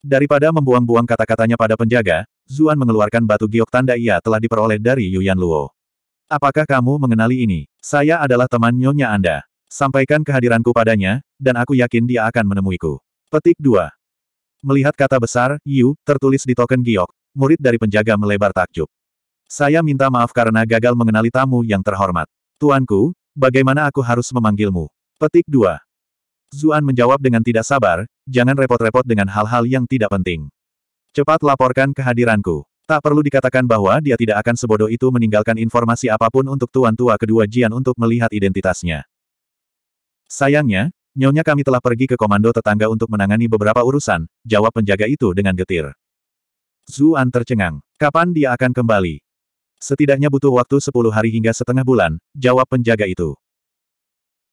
Daripada membuang-buang kata-katanya pada penjaga, Zuan mengeluarkan batu giok tanda ia telah diperoleh dari Yuan Luo. Apakah kamu mengenali ini? Saya adalah teman nyonya Anda. Sampaikan kehadiranku padanya, dan aku yakin dia akan menemuiku. Petik 2. Melihat kata besar, Yu, tertulis di token giok, murid dari penjaga melebar takjub. Saya minta maaf karena gagal mengenali tamu yang terhormat. Tuanku, bagaimana aku harus memanggilmu? Petik 2. Zuan menjawab dengan tidak sabar, jangan repot-repot dengan hal-hal yang tidak penting. Cepat laporkan kehadiranku. Tak perlu dikatakan bahwa dia tidak akan sebodoh itu meninggalkan informasi apapun untuk tuan tua kedua Jian untuk melihat identitasnya. Sayangnya, nyonya kami telah pergi ke komando tetangga untuk menangani beberapa urusan, jawab penjaga itu dengan getir. Zuan tercengang. Kapan dia akan kembali? Setidaknya butuh waktu sepuluh hari hingga setengah bulan, jawab penjaga itu.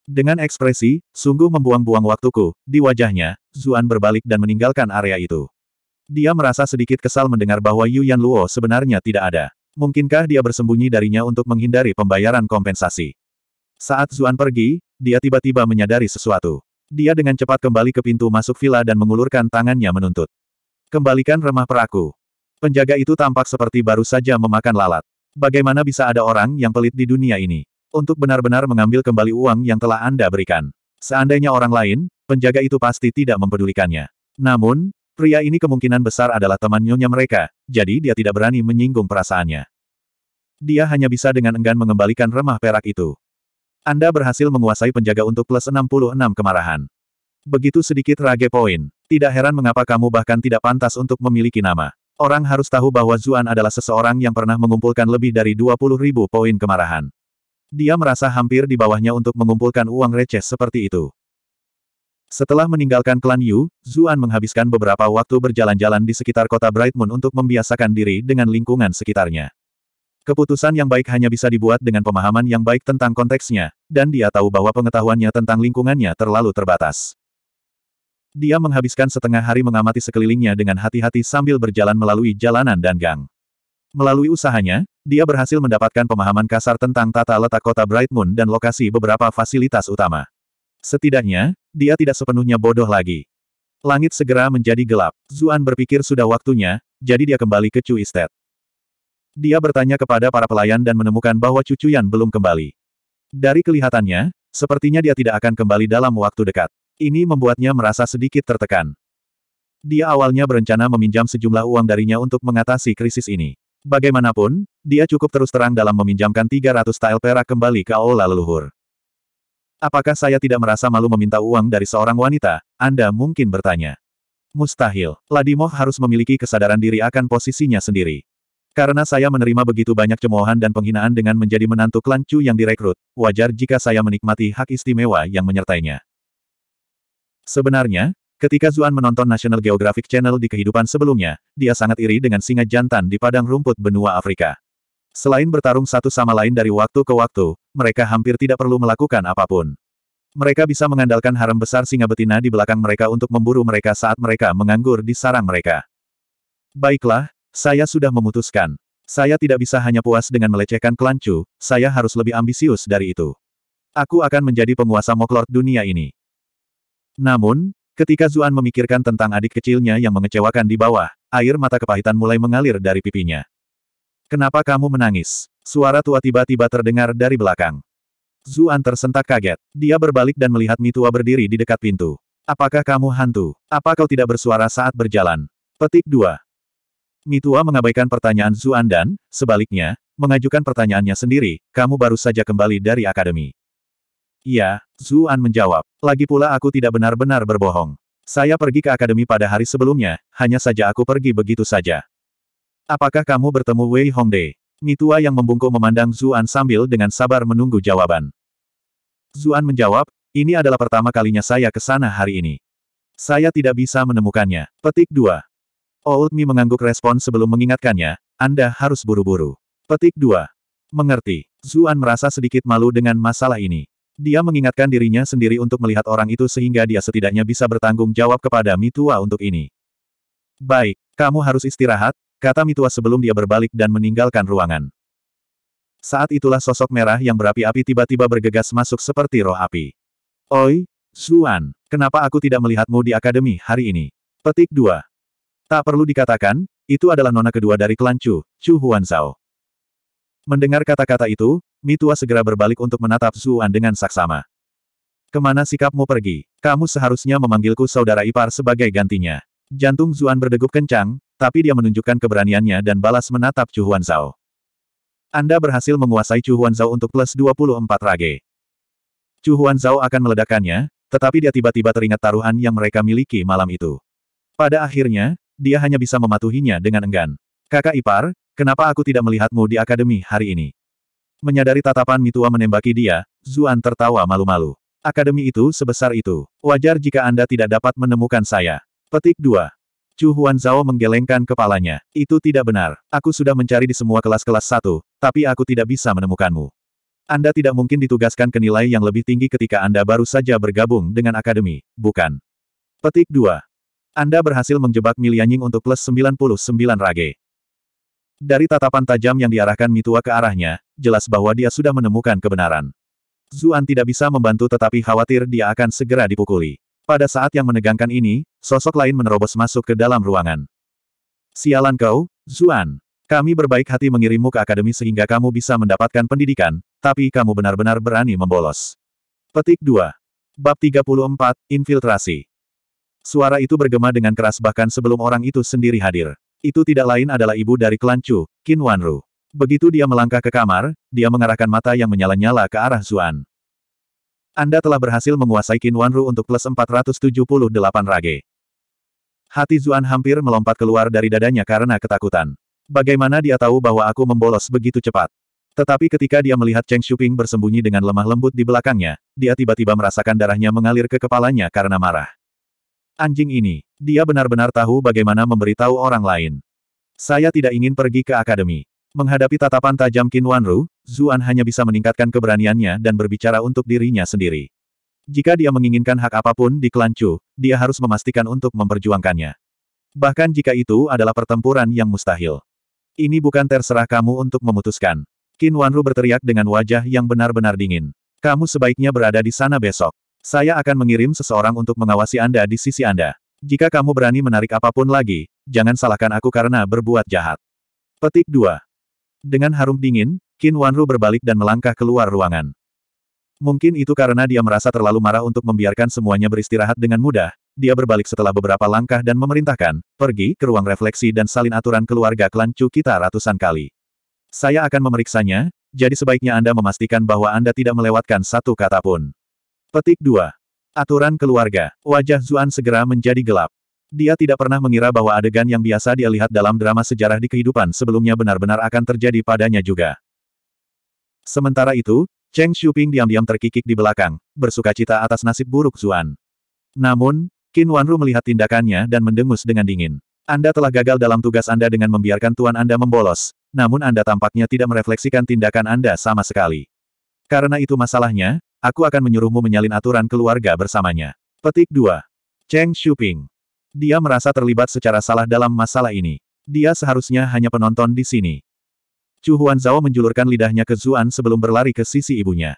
Dengan ekspresi, sungguh membuang-buang waktuku, di wajahnya, Zuan berbalik dan meninggalkan area itu. Dia merasa sedikit kesal mendengar bahwa Yu Yan Luo sebenarnya tidak ada. Mungkinkah dia bersembunyi darinya untuk menghindari pembayaran kompensasi? Saat Zuan pergi, dia tiba-tiba menyadari sesuatu. Dia dengan cepat kembali ke pintu masuk villa dan mengulurkan tangannya menuntut. Kembalikan remah peraku. Penjaga itu tampak seperti baru saja memakan lalat. Bagaimana bisa ada orang yang pelit di dunia ini? Untuk benar-benar mengambil kembali uang yang telah Anda berikan. Seandainya orang lain, penjaga itu pasti tidak mempedulikannya. Namun, pria ini kemungkinan besar adalah teman nyonya mereka, jadi dia tidak berani menyinggung perasaannya. Dia hanya bisa dengan enggan mengembalikan remah perak itu. Anda berhasil menguasai penjaga untuk plus 66 kemarahan. Begitu sedikit rage poin. Tidak heran mengapa kamu bahkan tidak pantas untuk memiliki nama. Orang harus tahu bahwa Zuan adalah seseorang yang pernah mengumpulkan lebih dari 20 ribu poin kemarahan. Dia merasa hampir di bawahnya untuk mengumpulkan uang receh seperti itu. Setelah meninggalkan klan Yu, Zuan menghabiskan beberapa waktu berjalan-jalan di sekitar kota Bright Moon untuk membiasakan diri dengan lingkungan sekitarnya. Keputusan yang baik hanya bisa dibuat dengan pemahaman yang baik tentang konteksnya, dan dia tahu bahwa pengetahuannya tentang lingkungannya terlalu terbatas. Dia menghabiskan setengah hari mengamati sekelilingnya dengan hati-hati sambil berjalan melalui jalanan dan gang. Melalui usahanya, dia berhasil mendapatkan pemahaman kasar tentang tata letak kota Bright Moon dan lokasi beberapa fasilitas utama. Setidaknya, dia tidak sepenuhnya bodoh lagi. Langit segera menjadi gelap. Zuan berpikir sudah waktunya, jadi dia kembali ke Chu Estate. Dia bertanya kepada para pelayan dan menemukan bahwa Chu Cucuyan belum kembali. Dari kelihatannya, sepertinya dia tidak akan kembali dalam waktu dekat. Ini membuatnya merasa sedikit tertekan. Dia awalnya berencana meminjam sejumlah uang darinya untuk mengatasi krisis ini. Bagaimanapun, dia cukup terus terang dalam meminjamkan 300 tael perak kembali ke aula leluhur. Apakah saya tidak merasa malu meminta uang dari seorang wanita? Anda mungkin bertanya. Mustahil, Ladimoh harus memiliki kesadaran diri akan posisinya sendiri. Karena saya menerima begitu banyak cemoohan dan penghinaan dengan menjadi menantu klan Chu yang direkrut, wajar jika saya menikmati hak istimewa yang menyertainya. Sebenarnya, ketika Zuan menonton National Geographic Channel di kehidupan sebelumnya, dia sangat iri dengan singa jantan di padang rumput benua Afrika. Selain bertarung satu sama lain dari waktu ke waktu, mereka hampir tidak perlu melakukan apapun. Mereka bisa mengandalkan harem besar singa betina di belakang mereka untuk memburu mereka saat mereka menganggur di sarang mereka. Baiklah, saya sudah memutuskan. Saya tidak bisa hanya puas dengan melecehkan kelancu, saya harus lebih ambisius dari itu. Aku akan menjadi penguasa moklord dunia ini. Namun, ketika Zuan memikirkan tentang adik kecilnya yang mengecewakan di bawah, air mata kepahitan mulai mengalir dari pipinya. Kenapa kamu menangis? Suara tua tiba-tiba terdengar dari belakang. Zuan tersentak kaget. Dia berbalik dan melihat Mitua berdiri di dekat pintu. Apakah kamu hantu? Apa kau tidak bersuara saat berjalan? Petik 2. Mitua mengabaikan pertanyaan Zuan dan, sebaliknya, mengajukan pertanyaannya sendiri, kamu baru saja kembali dari akademi. Iya, Zuan menjawab. Lagi pula aku tidak benar-benar berbohong. Saya pergi ke akademi pada hari sebelumnya, hanya saja aku pergi begitu saja. Apakah kamu bertemu Wei Hongde? Mitua yang membungkuk memandang Zuan sambil dengan sabar menunggu jawaban. Zuan menjawab, ini adalah pertama kalinya saya ke sana hari ini. Saya tidak bisa menemukannya. Petik 2. Old Mi mengangguk respon sebelum mengingatkannya, Anda harus buru-buru. Petik 2. Mengerti. Zuan merasa sedikit malu dengan masalah ini. Dia mengingatkan dirinya sendiri untuk melihat orang itu sehingga dia setidaknya bisa bertanggung jawab kepada Mitua untuk ini. Baik, kamu harus istirahat, kata Mitua sebelum dia berbalik dan meninggalkan ruangan. Saat itulah sosok merah yang berapi-api tiba-tiba bergegas masuk seperti roh api. Oi, Zuan, kenapa aku tidak melihatmu di akademi hari ini? Petik 2. Tak perlu dikatakan, itu adalah nona kedua dari klan Chu, Chu Huanzao. Mendengar kata-kata itu, Mitua segera berbalik untuk menatap Zuan dengan saksama. Kemana sikapmu pergi? Kamu seharusnya memanggilku saudara ipar sebagai gantinya. Jantung Zuan berdegup kencang, tapi dia menunjukkan keberaniannya dan balas menatap Chu Huan Zhao. Anda berhasil menguasai Chu Huan Zhao untuk plus 24 rage. Chu Huan Zhao akan meledakannya, tetapi dia tiba-tiba teringat taruhan yang mereka miliki malam itu. Pada akhirnya, dia hanya bisa mematuhinya dengan enggan. Kakak ipar, kenapa aku tidak melihatmu di akademi hari ini? Menyadari tatapan Mitua menembaki dia, Zuan tertawa malu-malu. Akademi itu sebesar itu. Wajar jika Anda tidak dapat menemukan saya. Petik 2. Chu Huan Zhao menggelengkan kepalanya. Itu tidak benar. Aku sudah mencari di semua kelas-kelas satu, tapi aku tidak bisa menemukanmu. Anda tidak mungkin ditugaskan ke nilai yang lebih tinggi ketika Anda baru saja bergabung dengan akademi, bukan? Petik 2. Anda berhasil menjebak Milianying untuk plus 99 rage. Dari tatapan tajam yang diarahkan Mitua ke arahnya, jelas bahwa dia sudah menemukan kebenaran. Zuan tidak bisa membantu tetapi khawatir dia akan segera dipukuli. Pada saat yang menegangkan ini, sosok lain menerobos masuk ke dalam ruangan. Sialan kau, Zuan. Kami berbaik hati mengirimmu ke akademi sehingga kamu bisa mendapatkan pendidikan, tapi kamu benar-benar berani membolos. Petik 2. Bab 34, Infiltrasi. Suara itu bergema dengan keras bahkan sebelum orang itu sendiri hadir. Itu tidak lain adalah ibu dari klan Chu, Qin Wanru. Begitu dia melangkah ke kamar, dia mengarahkan mata yang menyala-nyala ke arah Zuan. Anda telah berhasil menguasai Qin Wanru untuk plus 478 rage. Hati Zuan hampir melompat keluar dari dadanya karena ketakutan. Bagaimana dia tahu bahwa aku membolos begitu cepat? Tetapi ketika dia melihat Cheng Shuping bersembunyi dengan lemah lembut di belakangnya, dia tiba-tiba merasakan darahnya mengalir ke kepalanya karena marah. Anjing ini, dia benar-benar tahu bagaimana memberitahu orang lain. Saya tidak ingin pergi ke akademi. Menghadapi tatapan tajam Qin Wanru, Zuan hanya bisa meningkatkan keberaniannya dan berbicara untuk dirinya sendiri. Jika dia menginginkan hak apapun di klan dia harus memastikan untuk memperjuangkannya. Bahkan jika itu adalah pertempuran yang mustahil. Ini bukan terserah kamu untuk memutuskan. Qin Wanru berteriak dengan wajah yang benar-benar dingin. Kamu sebaiknya berada di sana besok. Saya akan mengirim seseorang untuk mengawasi Anda di sisi Anda. Jika kamu berani menarik apapun lagi, jangan salahkan aku karena berbuat jahat. Petik 2. Dengan harum dingin, Qin Wanru berbalik dan melangkah keluar ruangan. Mungkin itu karena dia merasa terlalu marah untuk membiarkan semuanya beristirahat dengan mudah, dia berbalik setelah beberapa langkah dan memerintahkan, pergi ke ruang refleksi dan salin aturan keluarga klan Chu kita ratusan kali. Saya akan memeriksanya, jadi sebaiknya Anda memastikan bahwa Anda tidak melewatkan satu kata pun. Petik 2. Aturan keluarga. Wajah Zuan segera menjadi gelap. Dia tidak pernah mengira bahwa adegan yang biasa dia lihat dalam drama sejarah di kehidupan sebelumnya benar-benar akan terjadi padanya juga. Sementara itu, Cheng Xiuping diam-diam terkikik di belakang, bersukacita atas nasib buruk Zuan. Namun, Qin Wanru melihat tindakannya dan mendengus dengan dingin. Anda telah gagal dalam tugas Anda dengan membiarkan tuan Anda membolos, namun Anda tampaknya tidak merefleksikan tindakan Anda sama sekali. Karena itu masalahnya, Aku akan menyuruhmu menyalin aturan keluarga bersamanya. Petik 2. Cheng Shuping. Dia merasa terlibat secara salah dalam masalah ini. Dia seharusnya hanya penonton di sini. Chu Huan Zhao menjulurkan lidahnya ke Zuan sebelum berlari ke sisi ibunya.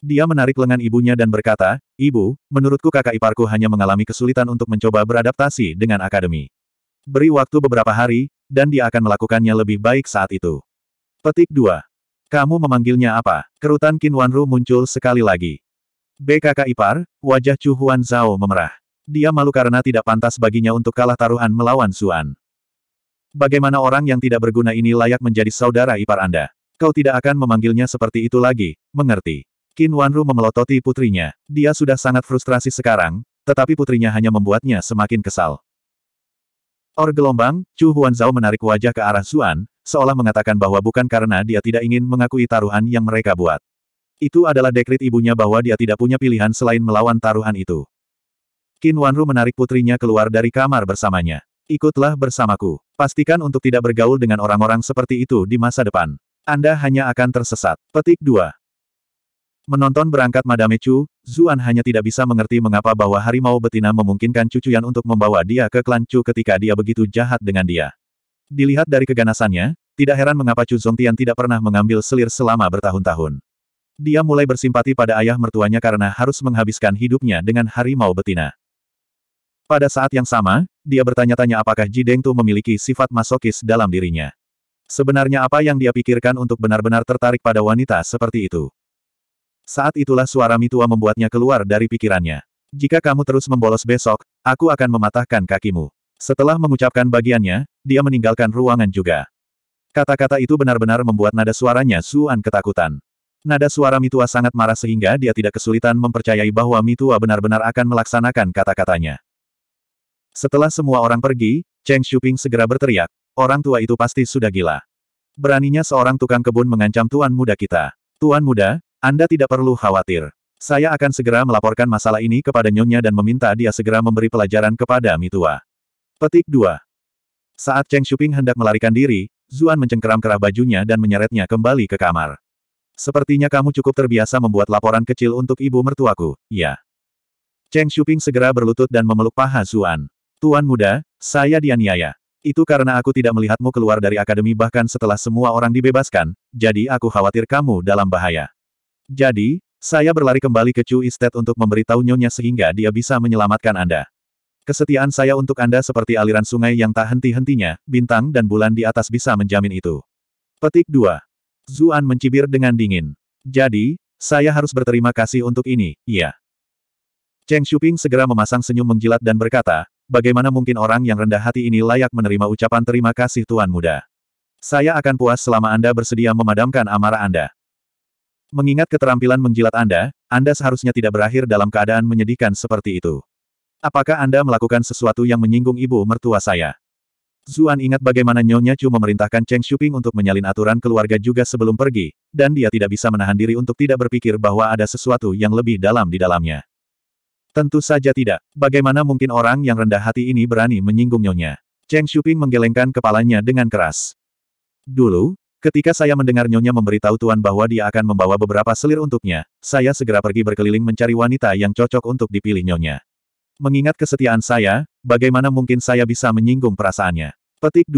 Dia menarik lengan ibunya dan berkata, Ibu, menurutku kakak iparku hanya mengalami kesulitan untuk mencoba beradaptasi dengan akademi. Beri waktu beberapa hari, dan dia akan melakukannya lebih baik saat itu. Petik 2. Kamu memanggilnya apa? Kerutan Qin Wanru muncul sekali lagi. BKK Ipar, wajah Chu Huan Zhao memerah. Dia malu karena tidak pantas baginya untuk kalah taruhan melawan Suan. Bagaimana orang yang tidak berguna ini layak menjadi saudara ipar Anda? Kau tidak akan memanggilnya seperti itu lagi, mengerti? Qin Wanru memelototi putrinya. Dia sudah sangat frustrasi sekarang, tetapi putrinya hanya membuatnya semakin kesal. Or gelombang, Chu Huanzao menarik wajah ke arah Zuan, seolah mengatakan bahwa bukan karena dia tidak ingin mengakui taruhan yang mereka buat. Itu adalah dekrit ibunya bahwa dia tidak punya pilihan selain melawan taruhan itu. Qin Wanru menarik putrinya keluar dari kamar bersamanya. Ikutlah bersamaku. Pastikan untuk tidak bergaul dengan orang-orang seperti itu di masa depan. Anda hanya akan tersesat. Petik 2. Menonton berangkat Madame Chu, Zuan hanya tidak bisa mengerti mengapa bahwa harimau betina memungkinkan cucuyan untuk membawa dia ke klan Chu ketika dia begitu jahat dengan dia. Dilihat dari keganasannya, tidak heran mengapa Chu Zongtian tidak pernah mengambil selir selama bertahun-tahun. Dia mulai bersimpati pada ayah mertuanya karena harus menghabiskan hidupnya dengan harimau betina. Pada saat yang sama, dia bertanya-tanya apakah Ji Dengtu memiliki sifat masokis dalam dirinya. Sebenarnya apa yang dia pikirkan untuk benar-benar tertarik pada wanita seperti itu? Saat itulah suara Mitua membuatnya keluar dari pikirannya. Jika kamu terus membolos besok, aku akan mematahkan kakimu. Setelah mengucapkan bagiannya, dia meninggalkan ruangan juga. Kata-kata itu benar-benar membuat nada suaranya Suan ketakutan. Nada suara Mitua sangat marah sehingga dia tidak kesulitan mempercayai bahwa Mitua benar-benar akan melaksanakan kata-katanya. Setelah semua orang pergi, Cheng Shuping segera berteriak, orang tua itu pasti sudah gila. Beraninya seorang tukang kebun mengancam tuan muda kita. Tuan muda, anda tidak perlu khawatir. Saya akan segera melaporkan masalah ini kepada Nyonya dan meminta dia segera memberi pelajaran kepada Mitua. Petik 2. Saat Cheng Shuping hendak melarikan diri, Zuan mencengkeram kerah bajunya dan menyeretnya kembali ke kamar. Sepertinya kamu cukup terbiasa membuat laporan kecil untuk ibu mertuaku, ya. Cheng Shuping segera berlutut dan memeluk paha Zuan. Tuan muda, saya dianiaya. Itu karena aku tidak melihatmu keluar dari akademi bahkan setelah semua orang dibebaskan, jadi aku khawatir kamu dalam bahaya. Jadi, saya berlari kembali ke Chu Estate untuk memberitahu nyonya sehingga dia bisa menyelamatkan Anda. Kesetiaan saya untuk Anda seperti aliran sungai yang tak henti-hentinya, bintang dan bulan di atas bisa menjamin itu. Petik 2. Zuan mencibir dengan dingin. Jadi, saya harus berterima kasih untuk ini, iya. Cheng Shuping segera memasang senyum menjilat dan berkata, bagaimana mungkin orang yang rendah hati ini layak menerima ucapan terima kasih Tuan Muda. Saya akan puas selama Anda bersedia memadamkan amarah Anda. Mengingat keterampilan menjilat Anda, Anda seharusnya tidak berakhir dalam keadaan menyedihkan seperti itu. Apakah Anda melakukan sesuatu yang menyinggung ibu mertua saya? Zuan ingat bagaimana Nyonya Chu memerintahkan Cheng Shuping untuk menyalin aturan keluarga juga sebelum pergi, dan dia tidak bisa menahan diri untuk tidak berpikir bahwa ada sesuatu yang lebih dalam di dalamnya. Tentu saja tidak. Bagaimana mungkin orang yang rendah hati ini berani menyinggung Nyonya? Cheng Shuping menggelengkan kepalanya dengan keras. Dulu, Ketika saya mendengar Nyonya memberitahu Tuan bahwa dia akan membawa beberapa selir untuknya, saya segera pergi berkeliling mencari wanita yang cocok untuk dipilih Nyonya. Mengingat kesetiaan saya, bagaimana mungkin saya bisa menyinggung perasaannya? Petik 2.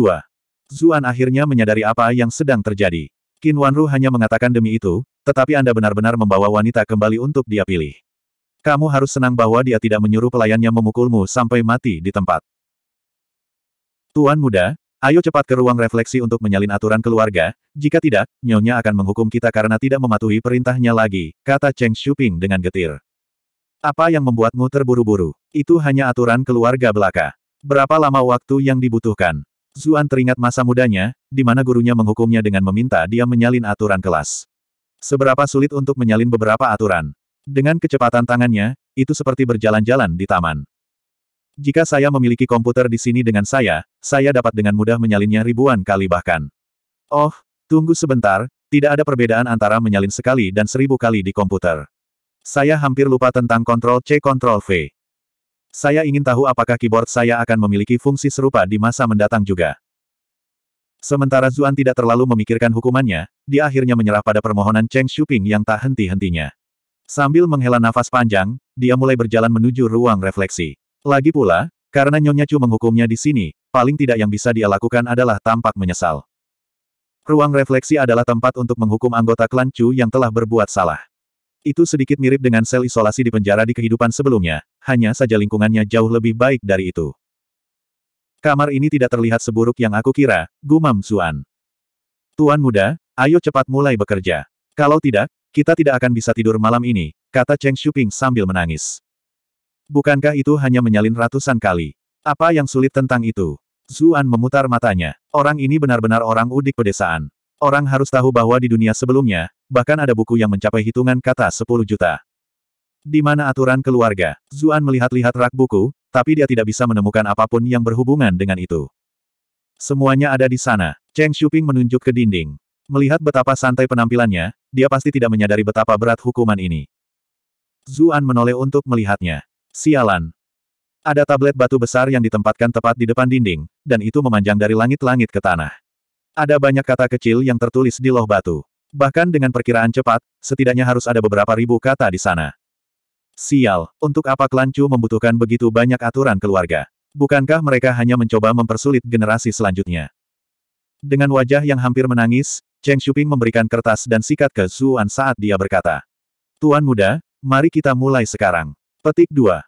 Zuan akhirnya menyadari apa yang sedang terjadi. Qin Wanru hanya mengatakan demi itu, tetapi Anda benar-benar membawa wanita kembali untuk dia pilih. Kamu harus senang bahwa dia tidak menyuruh pelayannya memukulmu sampai mati di tempat. Tuan muda, Ayo cepat ke ruang refleksi untuk menyalin aturan keluarga, jika tidak, Nyonya akan menghukum kita karena tidak mematuhi perintahnya lagi, kata Cheng Shuping dengan getir. Apa yang membuatmu terburu-buru? Itu hanya aturan keluarga belaka. Berapa lama waktu yang dibutuhkan? Zuan teringat masa mudanya, di mana gurunya menghukumnya dengan meminta dia menyalin aturan kelas. Seberapa sulit untuk menyalin beberapa aturan. Dengan kecepatan tangannya, itu seperti berjalan-jalan di taman. Jika saya memiliki komputer di sini dengan saya, saya dapat dengan mudah menyalinnya ribuan kali bahkan. Oh, tunggu sebentar, tidak ada perbedaan antara menyalin sekali dan seribu kali di komputer. Saya hampir lupa tentang kontrol C kontrol V. Saya ingin tahu apakah keyboard saya akan memiliki fungsi serupa di masa mendatang juga. Sementara Zuan tidak terlalu memikirkan hukumannya, dia akhirnya menyerah pada permohonan Cheng Shuping yang tak henti-hentinya. Sambil menghela nafas panjang, dia mulai berjalan menuju ruang refleksi. Lagi pula, karena Nyonya Chu menghukumnya di sini, paling tidak yang bisa dia lakukan adalah tampak menyesal. Ruang refleksi adalah tempat untuk menghukum anggota klan Chu yang telah berbuat salah. Itu sedikit mirip dengan sel isolasi di penjara di kehidupan sebelumnya, hanya saja lingkungannya jauh lebih baik dari itu. Kamar ini tidak terlihat seburuk yang aku kira, gumam Zuan. Tuan muda, ayo cepat mulai bekerja. Kalau tidak, kita tidak akan bisa tidur malam ini, kata Cheng Shuping sambil menangis. Bukankah itu hanya menyalin ratusan kali? Apa yang sulit tentang itu? Zuan memutar matanya. Orang ini benar-benar orang udik pedesaan. Orang harus tahu bahwa di dunia sebelumnya, bahkan ada buku yang mencapai hitungan kata 10 juta. Di mana aturan keluarga? Zuan melihat-lihat rak buku, tapi dia tidak bisa menemukan apapun yang berhubungan dengan itu. Semuanya ada di sana. Cheng Shuping menunjuk ke dinding. Melihat betapa santai penampilannya, dia pasti tidak menyadari betapa berat hukuman ini. Zuan menoleh untuk melihatnya. Sialan. Ada tablet batu besar yang ditempatkan tepat di depan dinding, dan itu memanjang dari langit-langit ke tanah. Ada banyak kata kecil yang tertulis di loh batu. Bahkan dengan perkiraan cepat, setidaknya harus ada beberapa ribu kata di sana. Sial, untuk apa Kelancu membutuhkan begitu banyak aturan keluarga? Bukankah mereka hanya mencoba mempersulit generasi selanjutnya? Dengan wajah yang hampir menangis, Cheng Shuping memberikan kertas dan sikat ke Zuan saat dia berkata, Tuan muda, mari kita mulai sekarang. Petik 2.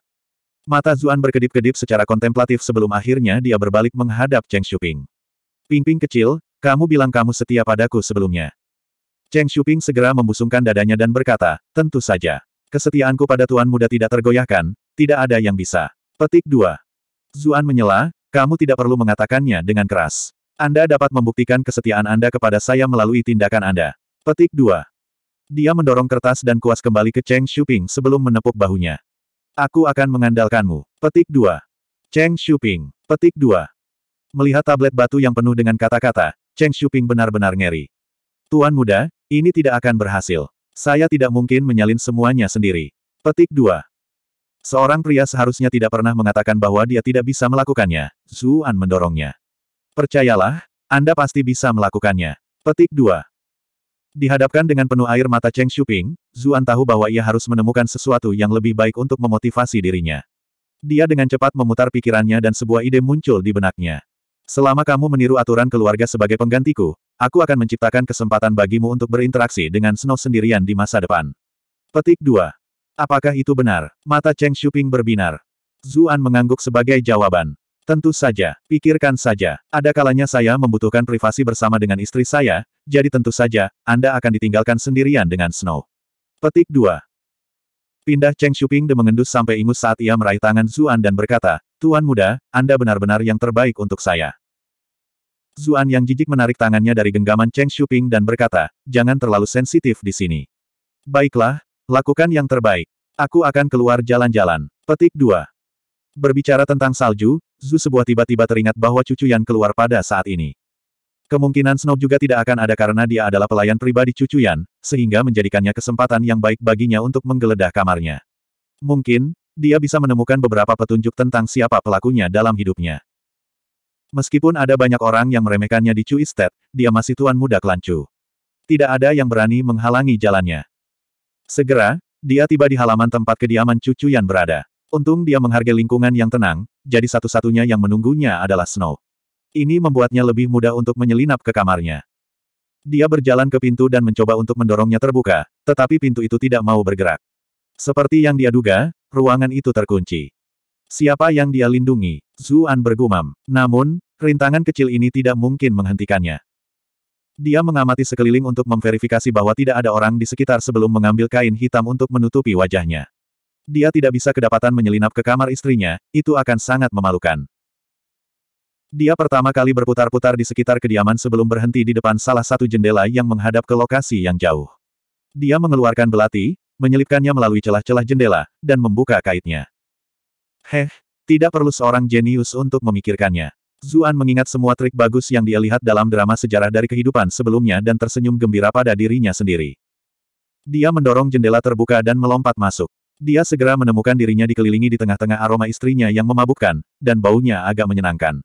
Mata Zuan berkedip-kedip secara kontemplatif sebelum akhirnya dia berbalik menghadap Cheng Shuping. Pingping kecil, kamu bilang kamu setia padaku sebelumnya. Cheng Shuping segera membusungkan dadanya dan berkata, tentu saja. Kesetiaanku pada tuan muda tidak tergoyahkan, tidak ada yang bisa. Petik 2. Zuan menyela, kamu tidak perlu mengatakannya dengan keras. Anda dapat membuktikan kesetiaan Anda kepada saya melalui tindakan Anda. Petik 2. Dia mendorong kertas dan kuas kembali ke Cheng Shuping sebelum menepuk bahunya. Aku akan mengandalkanmu. Petik 2. Cheng Shuping. Petik 2. Melihat tablet batu yang penuh dengan kata-kata, Cheng Shuping benar-benar ngeri. Tuan muda, ini tidak akan berhasil. Saya tidak mungkin menyalin semuanya sendiri. Petik 2. Seorang pria seharusnya tidak pernah mengatakan bahwa dia tidak bisa melakukannya. Zuan mendorongnya. Percayalah, Anda pasti bisa melakukannya. Petik 2. Dihadapkan dengan penuh air mata Cheng Xuping, Zuan tahu bahwa ia harus menemukan sesuatu yang lebih baik untuk memotivasi dirinya. Dia dengan cepat memutar pikirannya dan sebuah ide muncul di benaknya. Selama kamu meniru aturan keluarga sebagai penggantiku, aku akan menciptakan kesempatan bagimu untuk berinteraksi dengan Snow sendirian di masa depan. Petik 2. Apakah itu benar? Mata Cheng Xuping berbinar. Zuan mengangguk sebagai jawaban. Tentu saja, pikirkan saja, ada kalanya saya membutuhkan privasi bersama dengan istri saya, jadi tentu saja, Anda akan ditinggalkan sendirian dengan Snow. Petik 2. Pindah Cheng Shuping de mengendus sampai ingus saat ia meraih tangan Zuan dan berkata, Tuan muda, Anda benar-benar yang terbaik untuk saya. Zuan yang jijik menarik tangannya dari genggaman Cheng Shuping dan berkata, jangan terlalu sensitif di sini. Baiklah, lakukan yang terbaik. Aku akan keluar jalan-jalan. Petik 2. Berbicara tentang salju, Zu sebuah tiba-tiba teringat bahwa cucu Yan keluar pada saat ini. Kemungkinan Snow juga tidak akan ada karena dia adalah pelayan pribadi cucu Yan, sehingga menjadikannya kesempatan yang baik baginya untuk menggeledah kamarnya. Mungkin, dia bisa menemukan beberapa petunjuk tentang siapa pelakunya dalam hidupnya. Meskipun ada banyak orang yang meremehkannya di Chu State, dia masih tuan muda kelancu. Tidak ada yang berani menghalangi jalannya. Segera, dia tiba di halaman tempat kediaman cucu Yan berada. Untung dia menghargai lingkungan yang tenang, jadi satu-satunya yang menunggunya adalah Snow. Ini membuatnya lebih mudah untuk menyelinap ke kamarnya. Dia berjalan ke pintu dan mencoba untuk mendorongnya terbuka, tetapi pintu itu tidak mau bergerak. Seperti yang dia duga, ruangan itu terkunci. Siapa yang dia lindungi? Zuan bergumam. Namun, rintangan kecil ini tidak mungkin menghentikannya. Dia mengamati sekeliling untuk memverifikasi bahwa tidak ada orang di sekitar sebelum mengambil kain hitam untuk menutupi wajahnya dia tidak bisa kedapatan menyelinap ke kamar istrinya, itu akan sangat memalukan. Dia pertama kali berputar-putar di sekitar kediaman sebelum berhenti di depan salah satu jendela yang menghadap ke lokasi yang jauh. Dia mengeluarkan belati, menyelipkannya melalui celah-celah jendela, dan membuka kaitnya. Heh, tidak perlu seorang jenius untuk memikirkannya. Zuan mengingat semua trik bagus yang dia lihat dalam drama sejarah dari kehidupan sebelumnya dan tersenyum gembira pada dirinya sendiri. Dia mendorong jendela terbuka dan melompat masuk. Dia segera menemukan dirinya dikelilingi di tengah-tengah aroma istrinya yang memabukkan, dan baunya agak menyenangkan.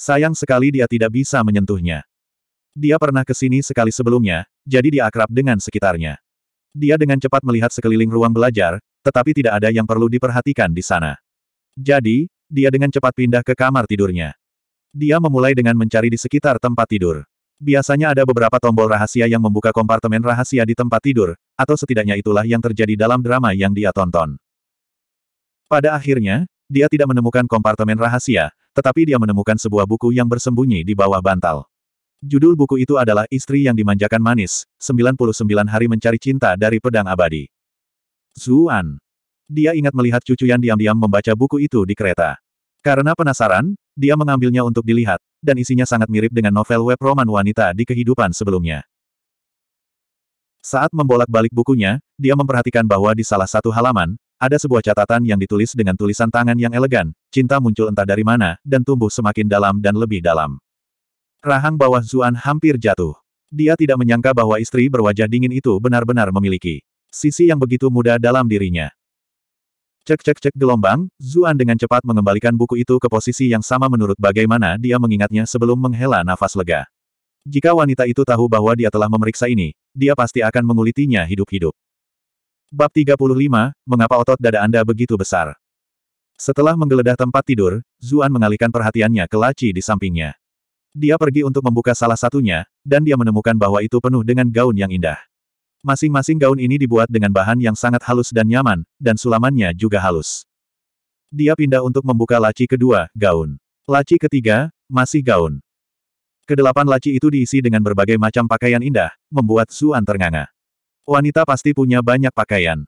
Sayang sekali dia tidak bisa menyentuhnya. Dia pernah ke sini sekali sebelumnya, jadi dia akrab dengan sekitarnya. Dia dengan cepat melihat sekeliling ruang belajar, tetapi tidak ada yang perlu diperhatikan di sana. Jadi, dia dengan cepat pindah ke kamar tidurnya. Dia memulai dengan mencari di sekitar tempat tidur. Biasanya ada beberapa tombol rahasia yang membuka kompartemen rahasia di tempat tidur, atau setidaknya itulah yang terjadi dalam drama yang dia tonton. Pada akhirnya, dia tidak menemukan kompartemen rahasia, tetapi dia menemukan sebuah buku yang bersembunyi di bawah bantal. Judul buku itu adalah Istri yang Dimanjakan Manis, 99 Hari Mencari Cinta dari Pedang Abadi. Zuan. Dia ingat melihat cucu yang diam-diam membaca buku itu di kereta. Karena penasaran, dia mengambilnya untuk dilihat, dan isinya sangat mirip dengan novel web roman wanita di kehidupan sebelumnya. Saat membolak-balik bukunya, dia memperhatikan bahwa di salah satu halaman, ada sebuah catatan yang ditulis dengan tulisan tangan yang elegan, cinta muncul entah dari mana, dan tumbuh semakin dalam dan lebih dalam. Rahang bawah Zuan hampir jatuh. Dia tidak menyangka bahwa istri berwajah dingin itu benar-benar memiliki sisi yang begitu muda dalam dirinya. Cek cek cek gelombang, Zuan dengan cepat mengembalikan buku itu ke posisi yang sama menurut bagaimana dia mengingatnya sebelum menghela nafas lega. Jika wanita itu tahu bahwa dia telah memeriksa ini, dia pasti akan mengulitinya hidup-hidup. Bab 35, Mengapa otot dada Anda begitu besar? Setelah menggeledah tempat tidur, Zuan mengalihkan perhatiannya ke laci di sampingnya. Dia pergi untuk membuka salah satunya, dan dia menemukan bahwa itu penuh dengan gaun yang indah. Masing-masing gaun ini dibuat dengan bahan yang sangat halus dan nyaman, dan sulamannya juga halus. Dia pindah untuk membuka laci kedua, gaun. Laci ketiga, masih gaun. Kedelapan laci itu diisi dengan berbagai macam pakaian indah, membuat Suan ternganga. Wanita pasti punya banyak pakaian.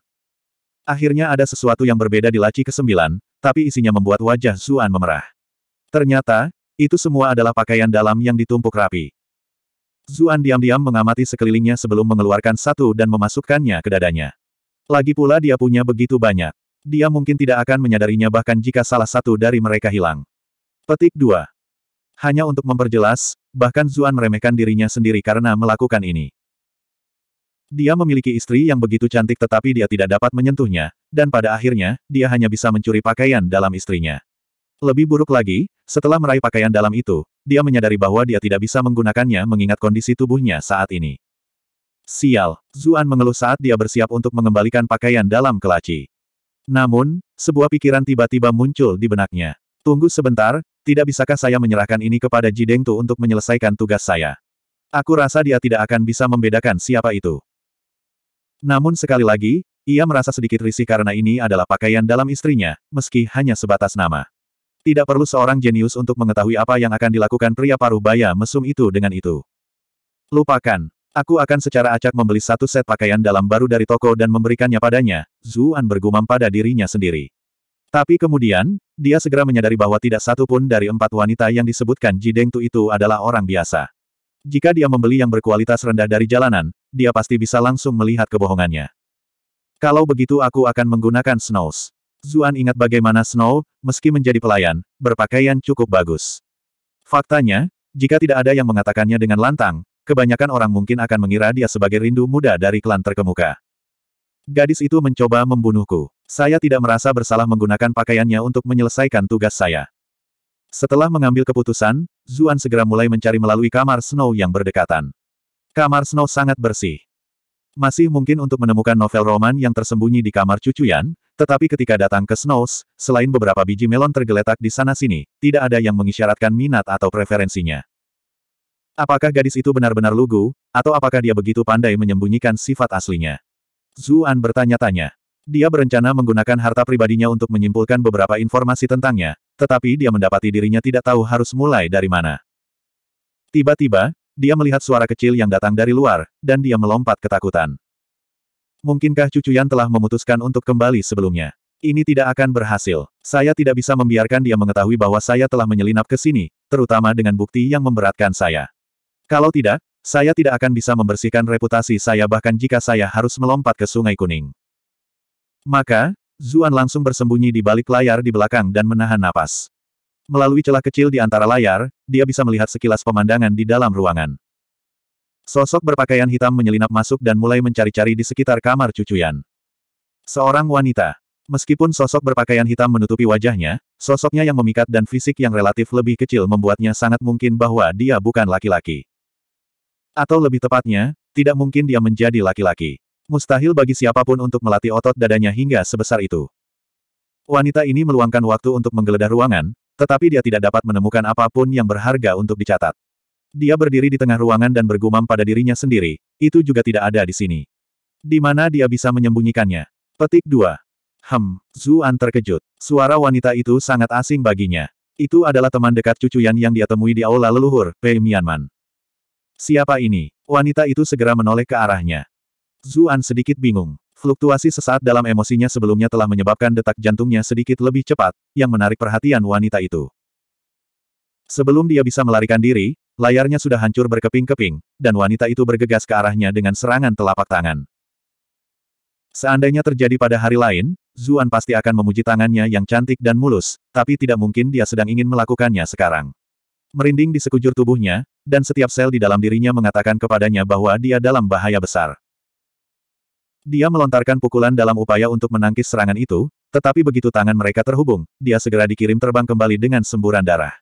Akhirnya ada sesuatu yang berbeda di laci kesembilan, tapi isinya membuat wajah Suan memerah. Ternyata, itu semua adalah pakaian dalam yang ditumpuk rapi. Zuan diam-diam mengamati sekelilingnya sebelum mengeluarkan satu dan memasukkannya ke dadanya. Lagi pula dia punya begitu banyak. Dia mungkin tidak akan menyadarinya bahkan jika salah satu dari mereka hilang. Petik 2. Hanya untuk memperjelas, bahkan Zuan meremehkan dirinya sendiri karena melakukan ini. Dia memiliki istri yang begitu cantik tetapi dia tidak dapat menyentuhnya, dan pada akhirnya, dia hanya bisa mencuri pakaian dalam istrinya. Lebih buruk lagi, setelah meraih pakaian dalam itu, dia menyadari bahwa dia tidak bisa menggunakannya mengingat kondisi tubuhnya saat ini. Sial, Zuan mengeluh saat dia bersiap untuk mengembalikan pakaian dalam ke laci. Namun, sebuah pikiran tiba-tiba muncul di benaknya. Tunggu sebentar, tidak bisakah saya menyerahkan ini kepada Jideng Tu untuk menyelesaikan tugas saya? Aku rasa dia tidak akan bisa membedakan siapa itu. Namun sekali lagi, ia merasa sedikit risih karena ini adalah pakaian dalam istrinya, meski hanya sebatas nama. Tidak perlu seorang jenius untuk mengetahui apa yang akan dilakukan pria paruh baya mesum itu dengan itu. Lupakan. Aku akan secara acak membeli satu set pakaian dalam baru dari toko dan memberikannya padanya, Zuan bergumam pada dirinya sendiri. Tapi kemudian, dia segera menyadari bahwa tidak satu pun dari empat wanita yang disebutkan Jideng Tu itu adalah orang biasa. Jika dia membeli yang berkualitas rendah dari jalanan, dia pasti bisa langsung melihat kebohongannya. Kalau begitu aku akan menggunakan Snows. Zuan ingat bagaimana Snow, meski menjadi pelayan, berpakaian cukup bagus. Faktanya, jika tidak ada yang mengatakannya dengan lantang, kebanyakan orang mungkin akan mengira dia sebagai rindu muda dari klan terkemuka. Gadis itu mencoba membunuhku. Saya tidak merasa bersalah menggunakan pakaiannya untuk menyelesaikan tugas saya. Setelah mengambil keputusan, Zuan segera mulai mencari melalui kamar Snow yang berdekatan. Kamar Snow sangat bersih. Masih mungkin untuk menemukan novel roman yang tersembunyi di kamar cucuyan, tetapi ketika datang ke Snows, selain beberapa biji melon tergeletak di sana-sini, tidak ada yang mengisyaratkan minat atau preferensinya. Apakah gadis itu benar-benar lugu, atau apakah dia begitu pandai menyembunyikan sifat aslinya? Zuan bertanya-tanya. Dia berencana menggunakan harta pribadinya untuk menyimpulkan beberapa informasi tentangnya, tetapi dia mendapati dirinya tidak tahu harus mulai dari mana. Tiba-tiba, dia melihat suara kecil yang datang dari luar, dan dia melompat ketakutan. Mungkinkah Cucu Yan telah memutuskan untuk kembali sebelumnya? Ini tidak akan berhasil. Saya tidak bisa membiarkan dia mengetahui bahwa saya telah menyelinap ke sini, terutama dengan bukti yang memberatkan saya. Kalau tidak, saya tidak akan bisa membersihkan reputasi saya bahkan jika saya harus melompat ke Sungai Kuning. Maka, Zuan langsung bersembunyi di balik layar di belakang dan menahan napas. Melalui celah kecil di antara layar, dia bisa melihat sekilas pemandangan di dalam ruangan. Sosok berpakaian hitam menyelinap masuk dan mulai mencari-cari di sekitar kamar cucuyan. Seorang wanita. Meskipun sosok berpakaian hitam menutupi wajahnya, sosoknya yang memikat dan fisik yang relatif lebih kecil membuatnya sangat mungkin bahwa dia bukan laki-laki. Atau lebih tepatnya, tidak mungkin dia menjadi laki-laki. Mustahil bagi siapapun untuk melatih otot dadanya hingga sebesar itu. Wanita ini meluangkan waktu untuk menggeledah ruangan, tetapi dia tidak dapat menemukan apapun yang berharga untuk dicatat. Dia berdiri di tengah ruangan dan bergumam pada dirinya sendiri, itu juga tidak ada di sini. Di mana dia bisa menyembunyikannya? Petik 2. Hem, Zuan terkejut. Suara wanita itu sangat asing baginya. Itu adalah teman dekat cucu Yan yang dia temui di aula leluhur, Pei Mianman. Siapa ini? Wanita itu segera menoleh ke arahnya. Zuan sedikit bingung. Fluktuasi sesaat dalam emosinya sebelumnya telah menyebabkan detak jantungnya sedikit lebih cepat, yang menarik perhatian wanita itu. Sebelum dia bisa melarikan diri, layarnya sudah hancur berkeping-keping, dan wanita itu bergegas ke arahnya dengan serangan telapak tangan. Seandainya terjadi pada hari lain, Zuan pasti akan memuji tangannya yang cantik dan mulus, tapi tidak mungkin dia sedang ingin melakukannya sekarang. Merinding di sekujur tubuhnya, dan setiap sel di dalam dirinya mengatakan kepadanya bahwa dia dalam bahaya besar. Dia melontarkan pukulan dalam upaya untuk menangkis serangan itu, tetapi begitu tangan mereka terhubung, dia segera dikirim terbang kembali dengan semburan darah.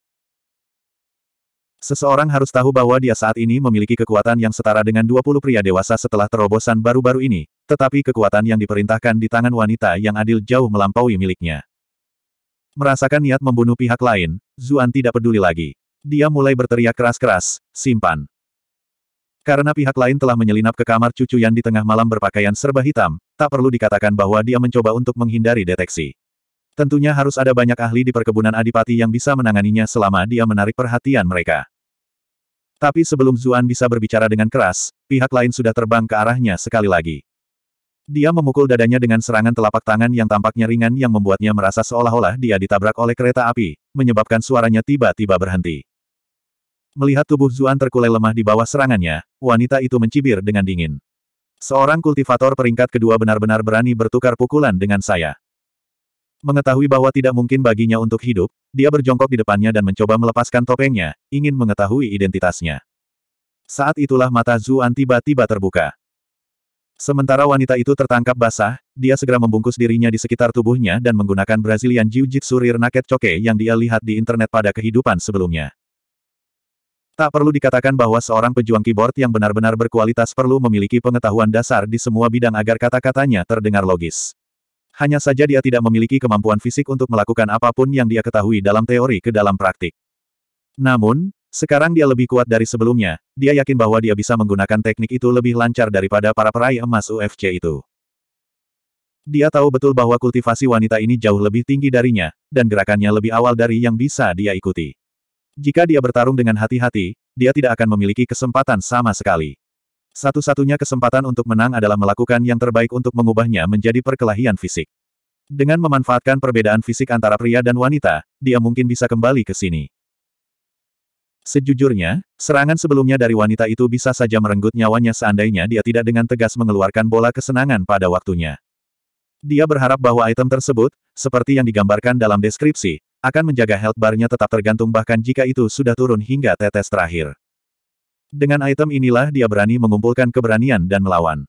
Seseorang harus tahu bahwa dia saat ini memiliki kekuatan yang setara dengan 20 pria dewasa setelah terobosan baru-baru ini, tetapi kekuatan yang diperintahkan di tangan wanita yang adil jauh melampaui miliknya. Merasakan niat membunuh pihak lain, Zuan tidak peduli lagi. Dia mulai berteriak keras-keras, simpan. Karena pihak lain telah menyelinap ke kamar cucu yang di tengah malam berpakaian serba hitam, tak perlu dikatakan bahwa dia mencoba untuk menghindari deteksi. Tentunya harus ada banyak ahli di perkebunan adipati yang bisa menanganinya selama dia menarik perhatian mereka. Tapi sebelum Zuan bisa berbicara dengan keras, pihak lain sudah terbang ke arahnya sekali lagi. Dia memukul dadanya dengan serangan telapak tangan yang tampaknya ringan yang membuatnya merasa seolah-olah dia ditabrak oleh kereta api, menyebabkan suaranya tiba-tiba berhenti. Melihat tubuh Zuan terkulai lemah di bawah serangannya, wanita itu mencibir dengan dingin. Seorang kultivator peringkat kedua benar-benar berani bertukar pukulan dengan saya. Mengetahui bahwa tidak mungkin baginya untuk hidup, dia berjongkok di depannya dan mencoba melepaskan topengnya, ingin mengetahui identitasnya. Saat itulah mata Zuan tiba-tiba terbuka. Sementara wanita itu tertangkap basah, dia segera membungkus dirinya di sekitar tubuhnya dan menggunakan Brazilian Jiu-Jitsu Rear Naked Choke yang dia lihat di internet pada kehidupan sebelumnya. Tak perlu dikatakan bahwa seorang pejuang keyboard yang benar-benar berkualitas perlu memiliki pengetahuan dasar di semua bidang agar kata-katanya terdengar logis. Hanya saja dia tidak memiliki kemampuan fisik untuk melakukan apapun yang dia ketahui dalam teori ke dalam praktik. Namun, sekarang dia lebih kuat dari sebelumnya, dia yakin bahwa dia bisa menggunakan teknik itu lebih lancar daripada para peraih emas UFC itu. Dia tahu betul bahwa kultivasi wanita ini jauh lebih tinggi darinya, dan gerakannya lebih awal dari yang bisa dia ikuti. Jika dia bertarung dengan hati-hati, dia tidak akan memiliki kesempatan sama sekali. Satu-satunya kesempatan untuk menang adalah melakukan yang terbaik untuk mengubahnya menjadi perkelahian fisik. Dengan memanfaatkan perbedaan fisik antara pria dan wanita, dia mungkin bisa kembali ke sini. Sejujurnya, serangan sebelumnya dari wanita itu bisa saja merenggut nyawanya seandainya dia tidak dengan tegas mengeluarkan bola kesenangan pada waktunya. Dia berharap bahwa item tersebut, seperti yang digambarkan dalam deskripsi, akan menjaga health bar-nya tetap tergantung bahkan jika itu sudah turun hingga tetes terakhir. Dengan item inilah dia berani mengumpulkan keberanian dan melawan.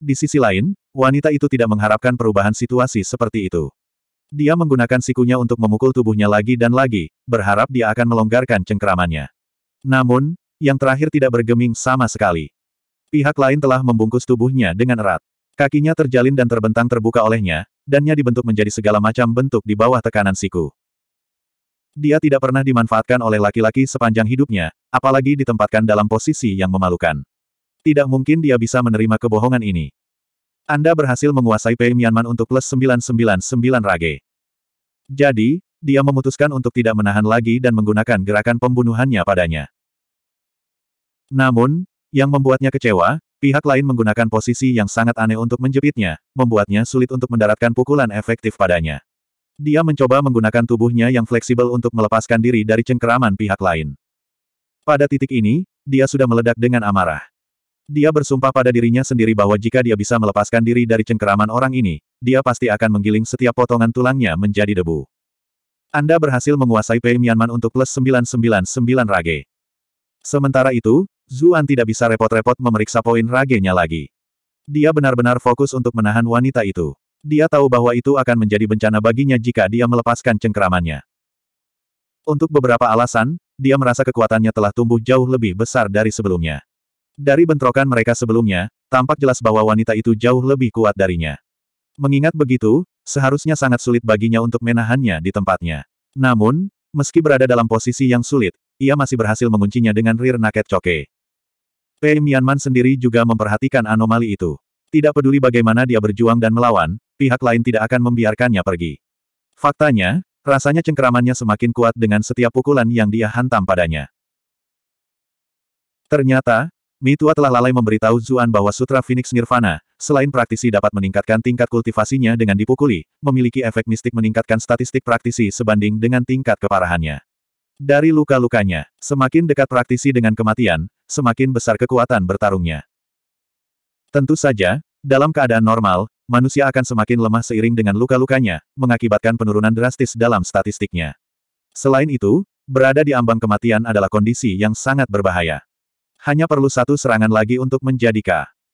Di sisi lain, wanita itu tidak mengharapkan perubahan situasi seperti itu. Dia menggunakan sikunya untuk memukul tubuhnya lagi dan lagi, berharap dia akan melonggarkan cengkeramannya. Namun, yang terakhir tidak bergeming sama sekali. Pihak lain telah membungkus tubuhnya dengan erat. Kakinya terjalin dan terbentang terbuka olehnya, dannya dibentuk menjadi segala macam bentuk di bawah tekanan siku. Dia tidak pernah dimanfaatkan oleh laki-laki sepanjang hidupnya, apalagi ditempatkan dalam posisi yang memalukan. Tidak mungkin dia bisa menerima kebohongan ini. Anda berhasil menguasai Pei Mianman untuk plus 999 rage. Jadi, dia memutuskan untuk tidak menahan lagi dan menggunakan gerakan pembunuhannya padanya. Namun, yang membuatnya kecewa, pihak lain menggunakan posisi yang sangat aneh untuk menjepitnya, membuatnya sulit untuk mendaratkan pukulan efektif padanya. Dia mencoba menggunakan tubuhnya yang fleksibel untuk melepaskan diri dari cengkeraman pihak lain. Pada titik ini, dia sudah meledak dengan amarah. Dia bersumpah pada dirinya sendiri bahwa jika dia bisa melepaskan diri dari cengkeraman orang ini, dia pasti akan menggiling setiap potongan tulangnya menjadi debu. Anda berhasil menguasai Pei Mianman untuk plus 999 rage. Sementara itu, Zuan tidak bisa repot-repot memeriksa poin ragenya lagi. Dia benar-benar fokus untuk menahan wanita itu. Dia tahu bahwa itu akan menjadi bencana baginya jika dia melepaskan cengkeramannya. Untuk beberapa alasan, dia merasa kekuatannya telah tumbuh jauh lebih besar dari sebelumnya. Dari bentrokan mereka sebelumnya, tampak jelas bahwa wanita itu jauh lebih kuat darinya. Mengingat begitu, seharusnya sangat sulit baginya untuk menahannya di tempatnya. Namun, meski berada dalam posisi yang sulit, ia masih berhasil menguncinya dengan rear naked choke. Pei Mianman sendiri juga memperhatikan anomali itu. Tidak peduli bagaimana dia berjuang dan melawan, pihak lain tidak akan membiarkannya pergi. Faktanya, rasanya cengkeramannya semakin kuat dengan setiap pukulan yang dia hantam padanya. Ternyata, Mitua telah lalai memberitahu Zuan bahwa Sutra Phoenix Nirvana, selain praktisi dapat meningkatkan tingkat kultivasinya dengan dipukuli, memiliki efek mistik meningkatkan statistik praktisi sebanding dengan tingkat keparahannya. Dari luka-lukanya, semakin dekat praktisi dengan kematian, semakin besar kekuatan bertarungnya. Tentu saja, dalam keadaan normal, manusia akan semakin lemah seiring dengan luka-lukanya, mengakibatkan penurunan drastis dalam statistiknya. Selain itu, berada di ambang kematian adalah kondisi yang sangat berbahaya. Hanya perlu satu serangan lagi untuk menjadi K.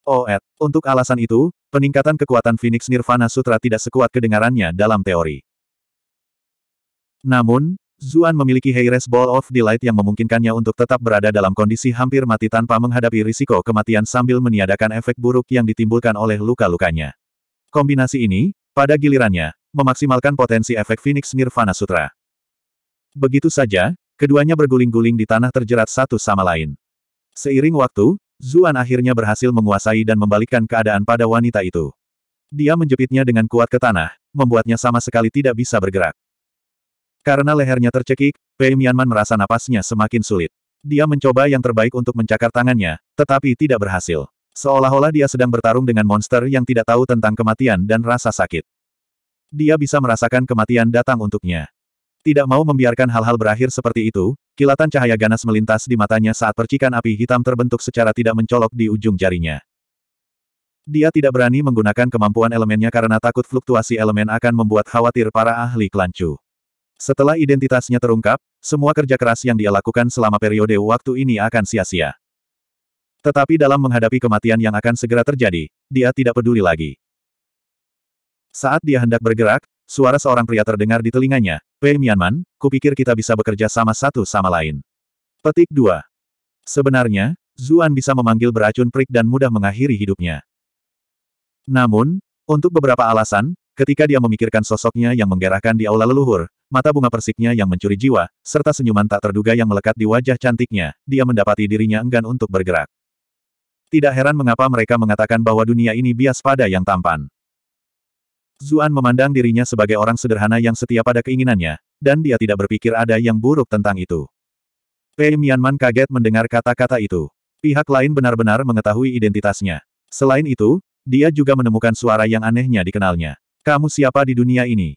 Oet. Untuk alasan itu, peningkatan kekuatan Phoenix Nirvana Sutra tidak sekuat kedengarannya dalam teori. Namun, Zuan memiliki Heires Ball of Delight yang memungkinkannya untuk tetap berada dalam kondisi hampir mati tanpa menghadapi risiko kematian sambil meniadakan efek buruk yang ditimbulkan oleh luka-lukanya. Kombinasi ini, pada gilirannya, memaksimalkan potensi efek Phoenix Nirvana Sutra. Begitu saja, keduanya berguling-guling di tanah terjerat satu sama lain. Seiring waktu, Zuan akhirnya berhasil menguasai dan membalikkan keadaan pada wanita itu. Dia menjepitnya dengan kuat ke tanah, membuatnya sama sekali tidak bisa bergerak. Karena lehernya tercekik, Pei Mianman merasa napasnya semakin sulit. Dia mencoba yang terbaik untuk mencakar tangannya, tetapi tidak berhasil. Seolah-olah dia sedang bertarung dengan monster yang tidak tahu tentang kematian dan rasa sakit. Dia bisa merasakan kematian datang untuknya. Tidak mau membiarkan hal-hal berakhir seperti itu, kilatan cahaya ganas melintas di matanya saat percikan api hitam terbentuk secara tidak mencolok di ujung jarinya. Dia tidak berani menggunakan kemampuan elemennya karena takut fluktuasi elemen akan membuat khawatir para ahli kelancu. Setelah identitasnya terungkap, semua kerja keras yang dia lakukan selama periode waktu ini akan sia-sia. Tetapi dalam menghadapi kematian yang akan segera terjadi, dia tidak peduli lagi. Saat dia hendak bergerak, suara seorang pria terdengar di telinganya, Pei Mianman, kupikir kita bisa bekerja sama satu sama lain. Petik 2. Sebenarnya, Zuan bisa memanggil beracun prik dan mudah mengakhiri hidupnya. Namun, untuk beberapa alasan, ketika dia memikirkan sosoknya yang menggerakkan di aula leluhur, mata bunga persiknya yang mencuri jiwa, serta senyuman tak terduga yang melekat di wajah cantiknya, dia mendapati dirinya enggan untuk bergerak. Tidak heran mengapa mereka mengatakan bahwa dunia ini bias pada yang tampan. Zuan memandang dirinya sebagai orang sederhana yang setia pada keinginannya, dan dia tidak berpikir ada yang buruk tentang itu. Pei Mianman kaget mendengar kata-kata itu. Pihak lain benar-benar mengetahui identitasnya. Selain itu, dia juga menemukan suara yang anehnya dikenalnya. Kamu siapa di dunia ini?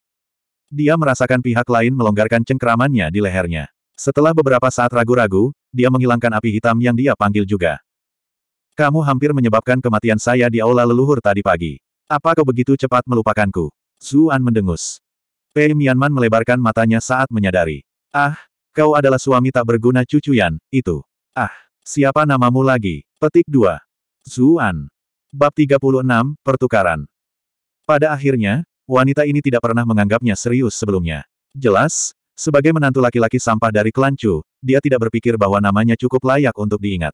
Dia merasakan pihak lain melonggarkan cengkeramannya di lehernya. Setelah beberapa saat ragu-ragu, dia menghilangkan api hitam yang dia panggil juga. Kamu hampir menyebabkan kematian saya di aula leluhur tadi pagi. Apa kau begitu cepat melupakanku? Zuan mendengus. Pei Mianman melebarkan matanya saat menyadari. Ah, kau adalah suami tak berguna cucu Yan, itu. Ah, siapa namamu lagi? Petik 2. Zuan. Bab 36, Pertukaran. Pada akhirnya, wanita ini tidak pernah menganggapnya serius sebelumnya. Jelas, sebagai menantu laki-laki sampah dari Kelancu, dia tidak berpikir bahwa namanya cukup layak untuk diingat.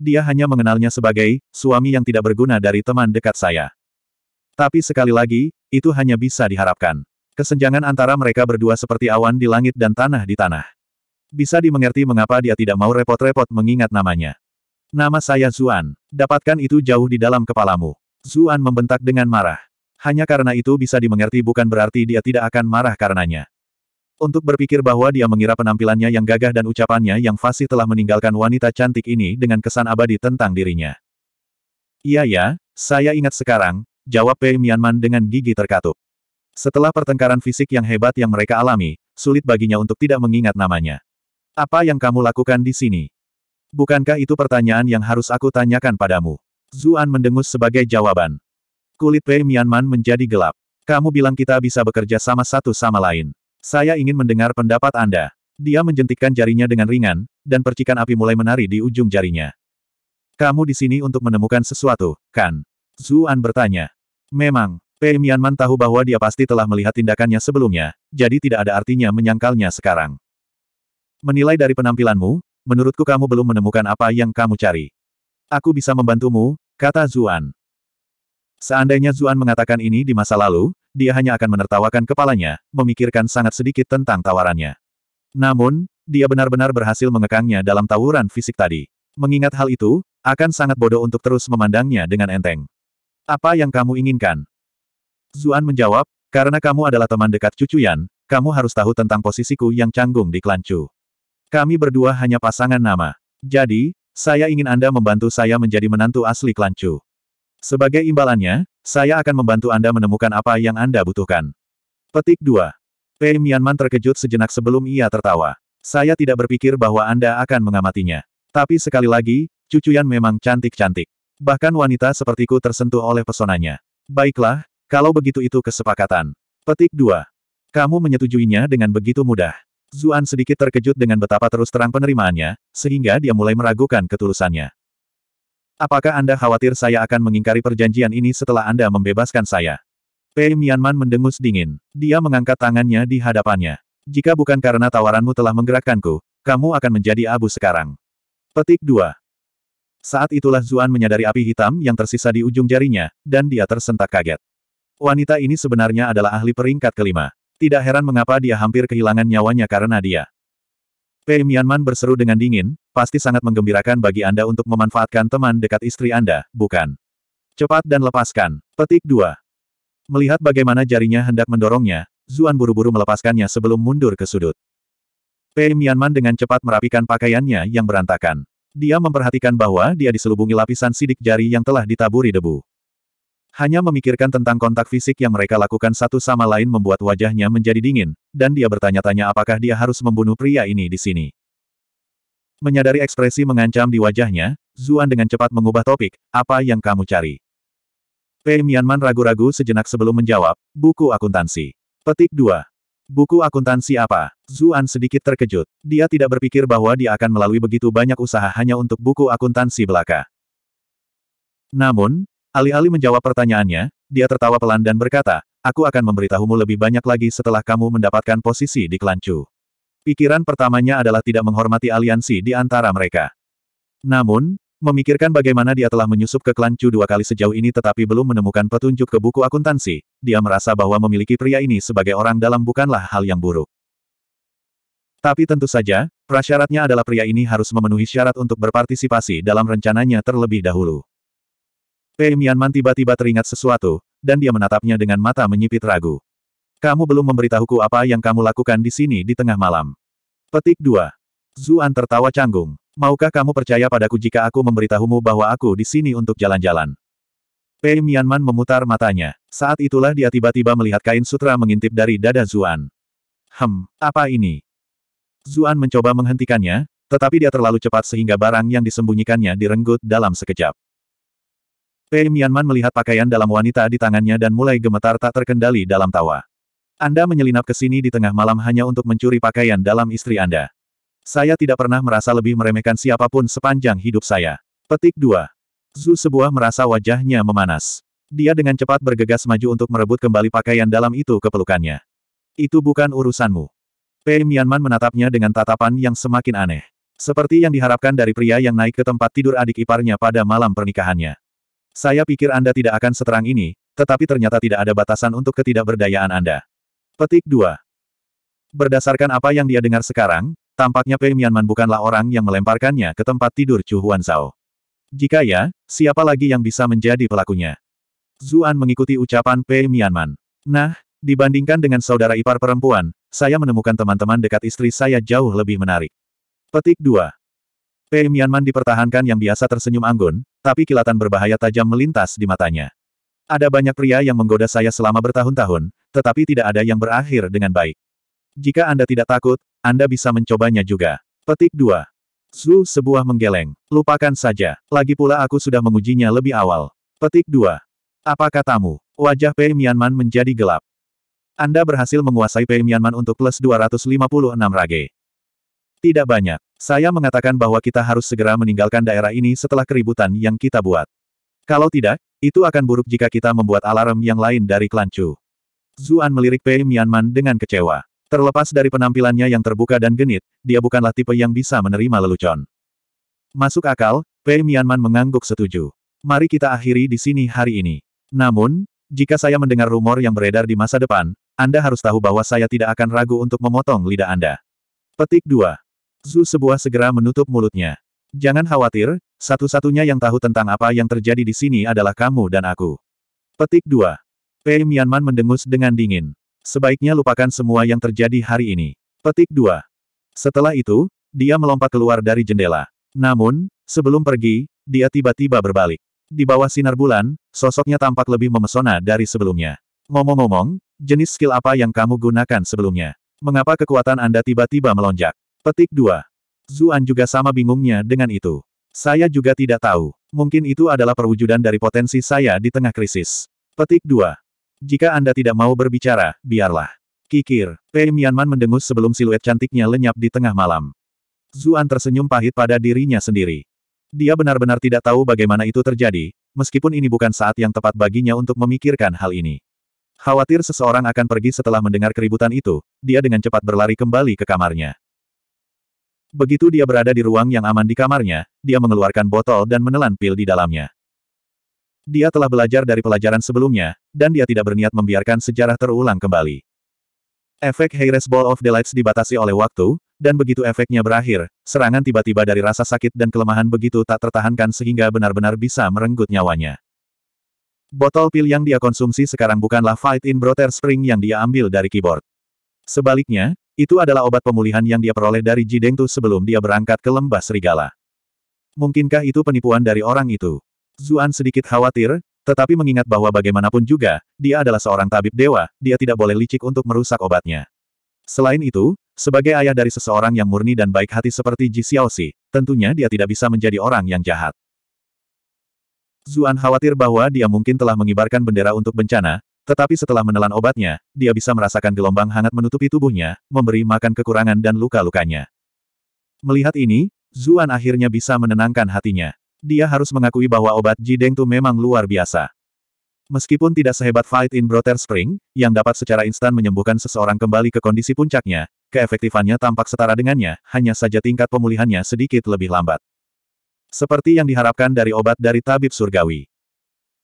Dia hanya mengenalnya sebagai suami yang tidak berguna dari teman dekat saya. Tapi sekali lagi, itu hanya bisa diharapkan. Kesenjangan antara mereka berdua seperti awan di langit dan tanah di tanah. Bisa dimengerti mengapa dia tidak mau repot-repot mengingat namanya. Nama saya Zuan. Dapatkan itu jauh di dalam kepalamu. Zuan membentak dengan marah. Hanya karena itu bisa dimengerti bukan berarti dia tidak akan marah karenanya. Untuk berpikir bahwa dia mengira penampilannya yang gagah dan ucapannya yang fasih telah meninggalkan wanita cantik ini dengan kesan abadi tentang dirinya. Iya ya, saya ingat sekarang, jawab Pei Mianman dengan gigi terkatup. Setelah pertengkaran fisik yang hebat yang mereka alami, sulit baginya untuk tidak mengingat namanya. Apa yang kamu lakukan di sini? Bukankah itu pertanyaan yang harus aku tanyakan padamu? Zuan mendengus sebagai jawaban. Kulit Pei Mianman menjadi gelap. Kamu bilang kita bisa bekerja sama satu sama lain. Saya ingin mendengar pendapat Anda. Dia menjentikkan jarinya dengan ringan, dan percikan api mulai menari di ujung jarinya. Kamu di sini untuk menemukan sesuatu, kan? Zuan bertanya. Memang, Pei Mianman tahu bahwa dia pasti telah melihat tindakannya sebelumnya, jadi tidak ada artinya menyangkalnya sekarang. Menilai dari penampilanmu, menurutku kamu belum menemukan apa yang kamu cari. Aku bisa membantumu, kata Zuan. Seandainya Zuan mengatakan ini di masa lalu, dia hanya akan menertawakan kepalanya, memikirkan sangat sedikit tentang tawarannya. Namun, dia benar-benar berhasil mengekangnya dalam tawuran fisik tadi. Mengingat hal itu, akan sangat bodoh untuk terus memandangnya dengan enteng. Apa yang kamu inginkan? Zuan menjawab, karena kamu adalah teman dekat cucu Yan, kamu harus tahu tentang posisiku yang canggung di klan Chu. Kami berdua hanya pasangan nama. Jadi, saya ingin Anda membantu saya menjadi menantu asli klan Chu. Sebagai imbalannya, saya akan membantu Anda menemukan apa yang Anda butuhkan. Petik 2. Pei Mianman terkejut sejenak sebelum ia tertawa. Saya tidak berpikir bahwa Anda akan mengamatinya. Tapi sekali lagi, cucuyan memang cantik-cantik. Bahkan wanita sepertiku tersentuh oleh pesonanya. Baiklah, kalau begitu itu kesepakatan. Petik 2. Kamu menyetujuinya dengan begitu mudah. Zuan sedikit terkejut dengan betapa terus terang penerimaannya, sehingga dia mulai meragukan ketulusannya. Apakah Anda khawatir saya akan mengingkari perjanjian ini setelah Anda membebaskan saya? Pei Mianman mendengus dingin. Dia mengangkat tangannya di hadapannya. Jika bukan karena tawaranmu telah menggerakkanku, kamu akan menjadi abu sekarang. Petik 2. Saat itulah Zuan menyadari api hitam yang tersisa di ujung jarinya, dan dia tersentak kaget. Wanita ini sebenarnya adalah ahli peringkat kelima. Tidak heran mengapa dia hampir kehilangan nyawanya karena dia. Pei Mianman berseru dengan dingin, pasti sangat menggembirakan bagi Anda untuk memanfaatkan teman dekat istri Anda, bukan? Cepat dan lepaskan. Petik 2. Melihat bagaimana jarinya hendak mendorongnya, Zuan buru-buru melepaskannya sebelum mundur ke sudut. Pei Mianman dengan cepat merapikan pakaiannya yang berantakan. Dia memperhatikan bahwa dia diselubungi lapisan sidik jari yang telah ditaburi debu. Hanya memikirkan tentang kontak fisik yang mereka lakukan satu sama lain membuat wajahnya menjadi dingin, dan dia bertanya-tanya apakah dia harus membunuh pria ini di sini. Menyadari ekspresi mengancam di wajahnya, Zuan dengan cepat mengubah topik, apa yang kamu cari? Pei eh, Mianman ragu-ragu sejenak sebelum menjawab, buku akuntansi. Petik 2. Buku akuntansi apa? Zuan sedikit terkejut. Dia tidak berpikir bahwa dia akan melalui begitu banyak usaha hanya untuk buku akuntansi belaka. Namun, Alih-alih menjawab pertanyaannya, dia tertawa pelan dan berkata, aku akan memberitahumu lebih banyak lagi setelah kamu mendapatkan posisi di Kelancu. Pikiran pertamanya adalah tidak menghormati aliansi di antara mereka. Namun, memikirkan bagaimana dia telah menyusup ke Kelancu dua kali sejauh ini tetapi belum menemukan petunjuk ke buku akuntansi, dia merasa bahwa memiliki pria ini sebagai orang dalam bukanlah hal yang buruk. Tapi tentu saja, prasyaratnya adalah pria ini harus memenuhi syarat untuk berpartisipasi dalam rencananya terlebih dahulu. Pei Mianman tiba-tiba teringat sesuatu, dan dia menatapnya dengan mata menyipit ragu. Kamu belum memberitahuku apa yang kamu lakukan di sini di tengah malam. Petik 2. Zuan tertawa canggung. Maukah kamu percaya padaku jika aku memberitahumu bahwa aku di sini untuk jalan-jalan? Pei Mianman memutar matanya. Saat itulah dia tiba-tiba melihat kain sutra mengintip dari dada Zuan. Hem, apa ini? Zuan mencoba menghentikannya, tetapi dia terlalu cepat sehingga barang yang disembunyikannya direnggut dalam sekejap. Pei Mianman melihat pakaian dalam wanita di tangannya dan mulai gemetar tak terkendali dalam tawa. Anda menyelinap ke sini di tengah malam hanya untuk mencuri pakaian dalam istri Anda. Saya tidak pernah merasa lebih meremehkan siapapun sepanjang hidup saya. Petik 2. Zu sebuah merasa wajahnya memanas. Dia dengan cepat bergegas maju untuk merebut kembali pakaian dalam itu ke pelukannya. Itu bukan urusanmu. Pei Mianman menatapnya dengan tatapan yang semakin aneh. Seperti yang diharapkan dari pria yang naik ke tempat tidur adik iparnya pada malam pernikahannya. Saya pikir Anda tidak akan seterang ini, tetapi ternyata tidak ada batasan untuk ketidakberdayaan Anda. Petik 2. Berdasarkan apa yang dia dengar sekarang, tampaknya Pei Mianman bukanlah orang yang melemparkannya ke tempat tidur Chu Huan Jika ya, siapa lagi yang bisa menjadi pelakunya? Zuan mengikuti ucapan Pei Mianman. Nah, dibandingkan dengan saudara ipar perempuan, saya menemukan teman-teman dekat istri saya jauh lebih menarik. Petik 2. Pei Mianman dipertahankan yang biasa tersenyum anggun, tapi kilatan berbahaya tajam melintas di matanya. Ada banyak pria yang menggoda saya selama bertahun-tahun, tetapi tidak ada yang berakhir dengan baik. Jika Anda tidak takut, Anda bisa mencobanya juga. Petik 2. Zu sebuah menggeleng. Lupakan saja. Lagi pula aku sudah mengujinya lebih awal. Petik 2. Apa katamu? Wajah Pei Mianman menjadi gelap. Anda berhasil menguasai Pei Mianman untuk plus 256 rage. Tidak banyak. Saya mengatakan bahwa kita harus segera meninggalkan daerah ini setelah keributan yang kita buat. Kalau tidak, itu akan buruk jika kita membuat alarm yang lain dari klan Chu. Zuan melirik Pei Mianman dengan kecewa. Terlepas dari penampilannya yang terbuka dan genit, dia bukanlah tipe yang bisa menerima lelucon. Masuk akal, Pei Mianman mengangguk setuju. Mari kita akhiri di sini hari ini. Namun, jika saya mendengar rumor yang beredar di masa depan, Anda harus tahu bahwa saya tidak akan ragu untuk memotong lidah Anda. Petik 2. Zu sebuah segera menutup mulutnya. Jangan khawatir, satu-satunya yang tahu tentang apa yang terjadi di sini adalah kamu dan aku. Petik 2. Pei Mianman mendengus dengan dingin. Sebaiknya lupakan semua yang terjadi hari ini. Petik 2. Setelah itu, dia melompat keluar dari jendela. Namun, sebelum pergi, dia tiba-tiba berbalik. Di bawah sinar bulan, sosoknya tampak lebih memesona dari sebelumnya. Ngomong-ngomong, jenis skill apa yang kamu gunakan sebelumnya? Mengapa kekuatan Anda tiba-tiba melonjak? Petik 2. Zuan juga sama bingungnya dengan itu. Saya juga tidak tahu. Mungkin itu adalah perwujudan dari potensi saya di tengah krisis. Petik 2. Jika Anda tidak mau berbicara, biarlah. Kikir, Pei Mianman mendengus sebelum siluet cantiknya lenyap di tengah malam. Zuan tersenyum pahit pada dirinya sendiri. Dia benar-benar tidak tahu bagaimana itu terjadi, meskipun ini bukan saat yang tepat baginya untuk memikirkan hal ini. Khawatir seseorang akan pergi setelah mendengar keributan itu, dia dengan cepat berlari kembali ke kamarnya. Begitu dia berada di ruang yang aman di kamarnya, dia mengeluarkan botol dan menelan pil di dalamnya. Dia telah belajar dari pelajaran sebelumnya, dan dia tidak berniat membiarkan sejarah terulang kembali. Efek Heires Ball of Delights dibatasi oleh waktu, dan begitu efeknya berakhir, serangan tiba-tiba dari rasa sakit dan kelemahan begitu tak tertahankan sehingga benar-benar bisa merenggut nyawanya. Botol pil yang dia konsumsi sekarang bukanlah Fight in Brother Spring yang dia ambil dari keyboard. Sebaliknya, itu adalah obat pemulihan yang dia peroleh dari Jidengtu sebelum dia berangkat ke lembah serigala. Mungkinkah itu penipuan dari orang itu? Zuan sedikit khawatir, tetapi mengingat bahwa bagaimanapun juga, dia adalah seorang tabib dewa, dia tidak boleh licik untuk merusak obatnya. Selain itu, sebagai ayah dari seseorang yang murni dan baik hati seperti Ji Xiaoxi, tentunya dia tidak bisa menjadi orang yang jahat. Zuan khawatir bahwa dia mungkin telah mengibarkan bendera untuk bencana, tetapi setelah menelan obatnya, dia bisa merasakan gelombang hangat menutupi tubuhnya, memberi makan kekurangan dan luka-lukanya. Melihat ini, Zuan akhirnya bisa menenangkan hatinya. Dia harus mengakui bahwa obat Jideng itu memang luar biasa. Meskipun tidak sehebat Fight in Brother Spring, yang dapat secara instan menyembuhkan seseorang kembali ke kondisi puncaknya, keefektifannya tampak setara dengannya, hanya saja tingkat pemulihannya sedikit lebih lambat. Seperti yang diharapkan dari obat dari tabib surgawi.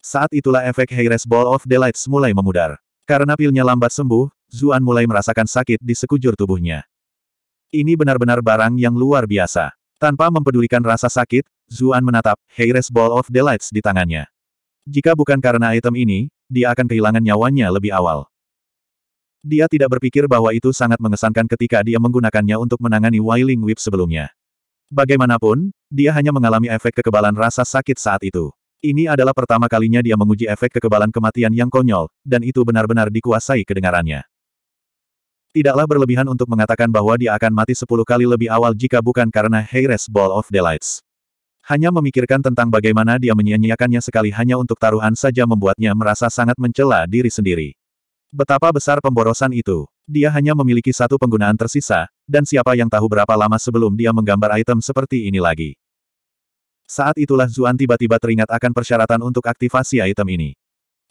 Saat itulah efek Heires Ball of Delights mulai memudar. Karena pilnya lambat sembuh, Zuan mulai merasakan sakit di sekujur tubuhnya. Ini benar-benar barang yang luar biasa. Tanpa mempedulikan rasa sakit, Zuan menatap Heires Ball of Delights di tangannya. Jika bukan karena item ini, dia akan kehilangan nyawanya lebih awal. Dia tidak berpikir bahwa itu sangat mengesankan ketika dia menggunakannya untuk menangani Wailing Whip sebelumnya. Bagaimanapun, dia hanya mengalami efek kekebalan rasa sakit saat itu. Ini adalah pertama kalinya dia menguji efek kekebalan kematian yang konyol, dan itu benar-benar dikuasai kedengarannya. Tidaklah berlebihan untuk mengatakan bahwa dia akan mati sepuluh kali lebih awal jika bukan karena Heires Ball of Delights. Hanya memikirkan tentang bagaimana dia menyia-nyiakannya sekali hanya untuk taruhan saja membuatnya merasa sangat mencela diri sendiri. Betapa besar pemborosan itu. Dia hanya memiliki satu penggunaan tersisa, dan siapa yang tahu berapa lama sebelum dia menggambar item seperti ini lagi. Saat itulah Zuan tiba-tiba teringat akan persyaratan untuk aktivasi item ini.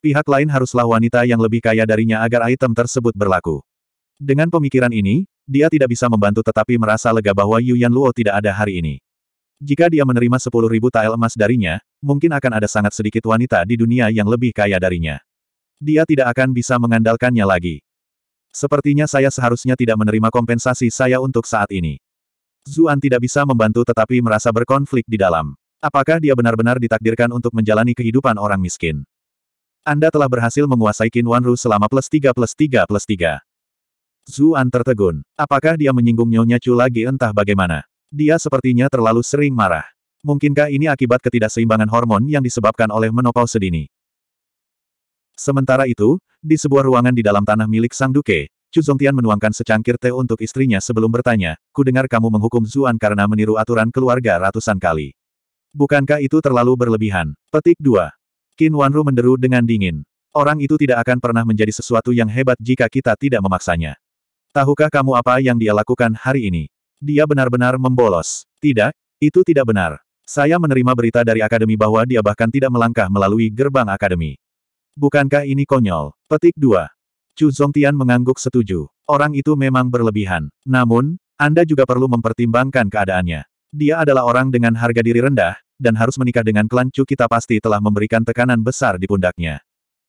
Pihak lain haruslah wanita yang lebih kaya darinya agar item tersebut berlaku. Dengan pemikiran ini, dia tidak bisa membantu tetapi merasa lega bahwa Yuan Luo tidak ada hari ini. Jika dia menerima 10.000 tael emas darinya, mungkin akan ada sangat sedikit wanita di dunia yang lebih kaya darinya. Dia tidak akan bisa mengandalkannya lagi. Sepertinya saya seharusnya tidak menerima kompensasi saya untuk saat ini. Zuan tidak bisa membantu tetapi merasa berkonflik di dalam. Apakah dia benar-benar ditakdirkan untuk menjalani kehidupan orang miskin? Anda telah berhasil menguasai Qin Wanru selama plus tiga plus tiga plus tiga. Zuan tertegun. Apakah dia menyinggung Nyonya Chu lagi entah bagaimana? Dia sepertinya terlalu sering marah. Mungkinkah ini akibat ketidakseimbangan hormon yang disebabkan oleh menopause sedini? Sementara itu, di sebuah ruangan di dalam tanah milik Sang Duke, Chu Zongtian menuangkan secangkir teh untuk istrinya sebelum bertanya, ku dengar kamu menghukum Zuan karena meniru aturan keluarga ratusan kali. Bukankah itu terlalu berlebihan? Petik 2. Qin Wanru menderu dengan dingin. Orang itu tidak akan pernah menjadi sesuatu yang hebat jika kita tidak memaksanya. Tahukah kamu apa yang dia lakukan hari ini? Dia benar-benar membolos. Tidak, itu tidak benar. Saya menerima berita dari akademi bahwa dia bahkan tidak melangkah melalui gerbang akademi. Bukankah ini konyol? Petik 2. Chu Zongtian mengangguk setuju. Orang itu memang berlebihan. Namun, Anda juga perlu mempertimbangkan keadaannya. Dia adalah orang dengan harga diri rendah, dan harus menikah dengan klan Chu kita pasti telah memberikan tekanan besar di pundaknya.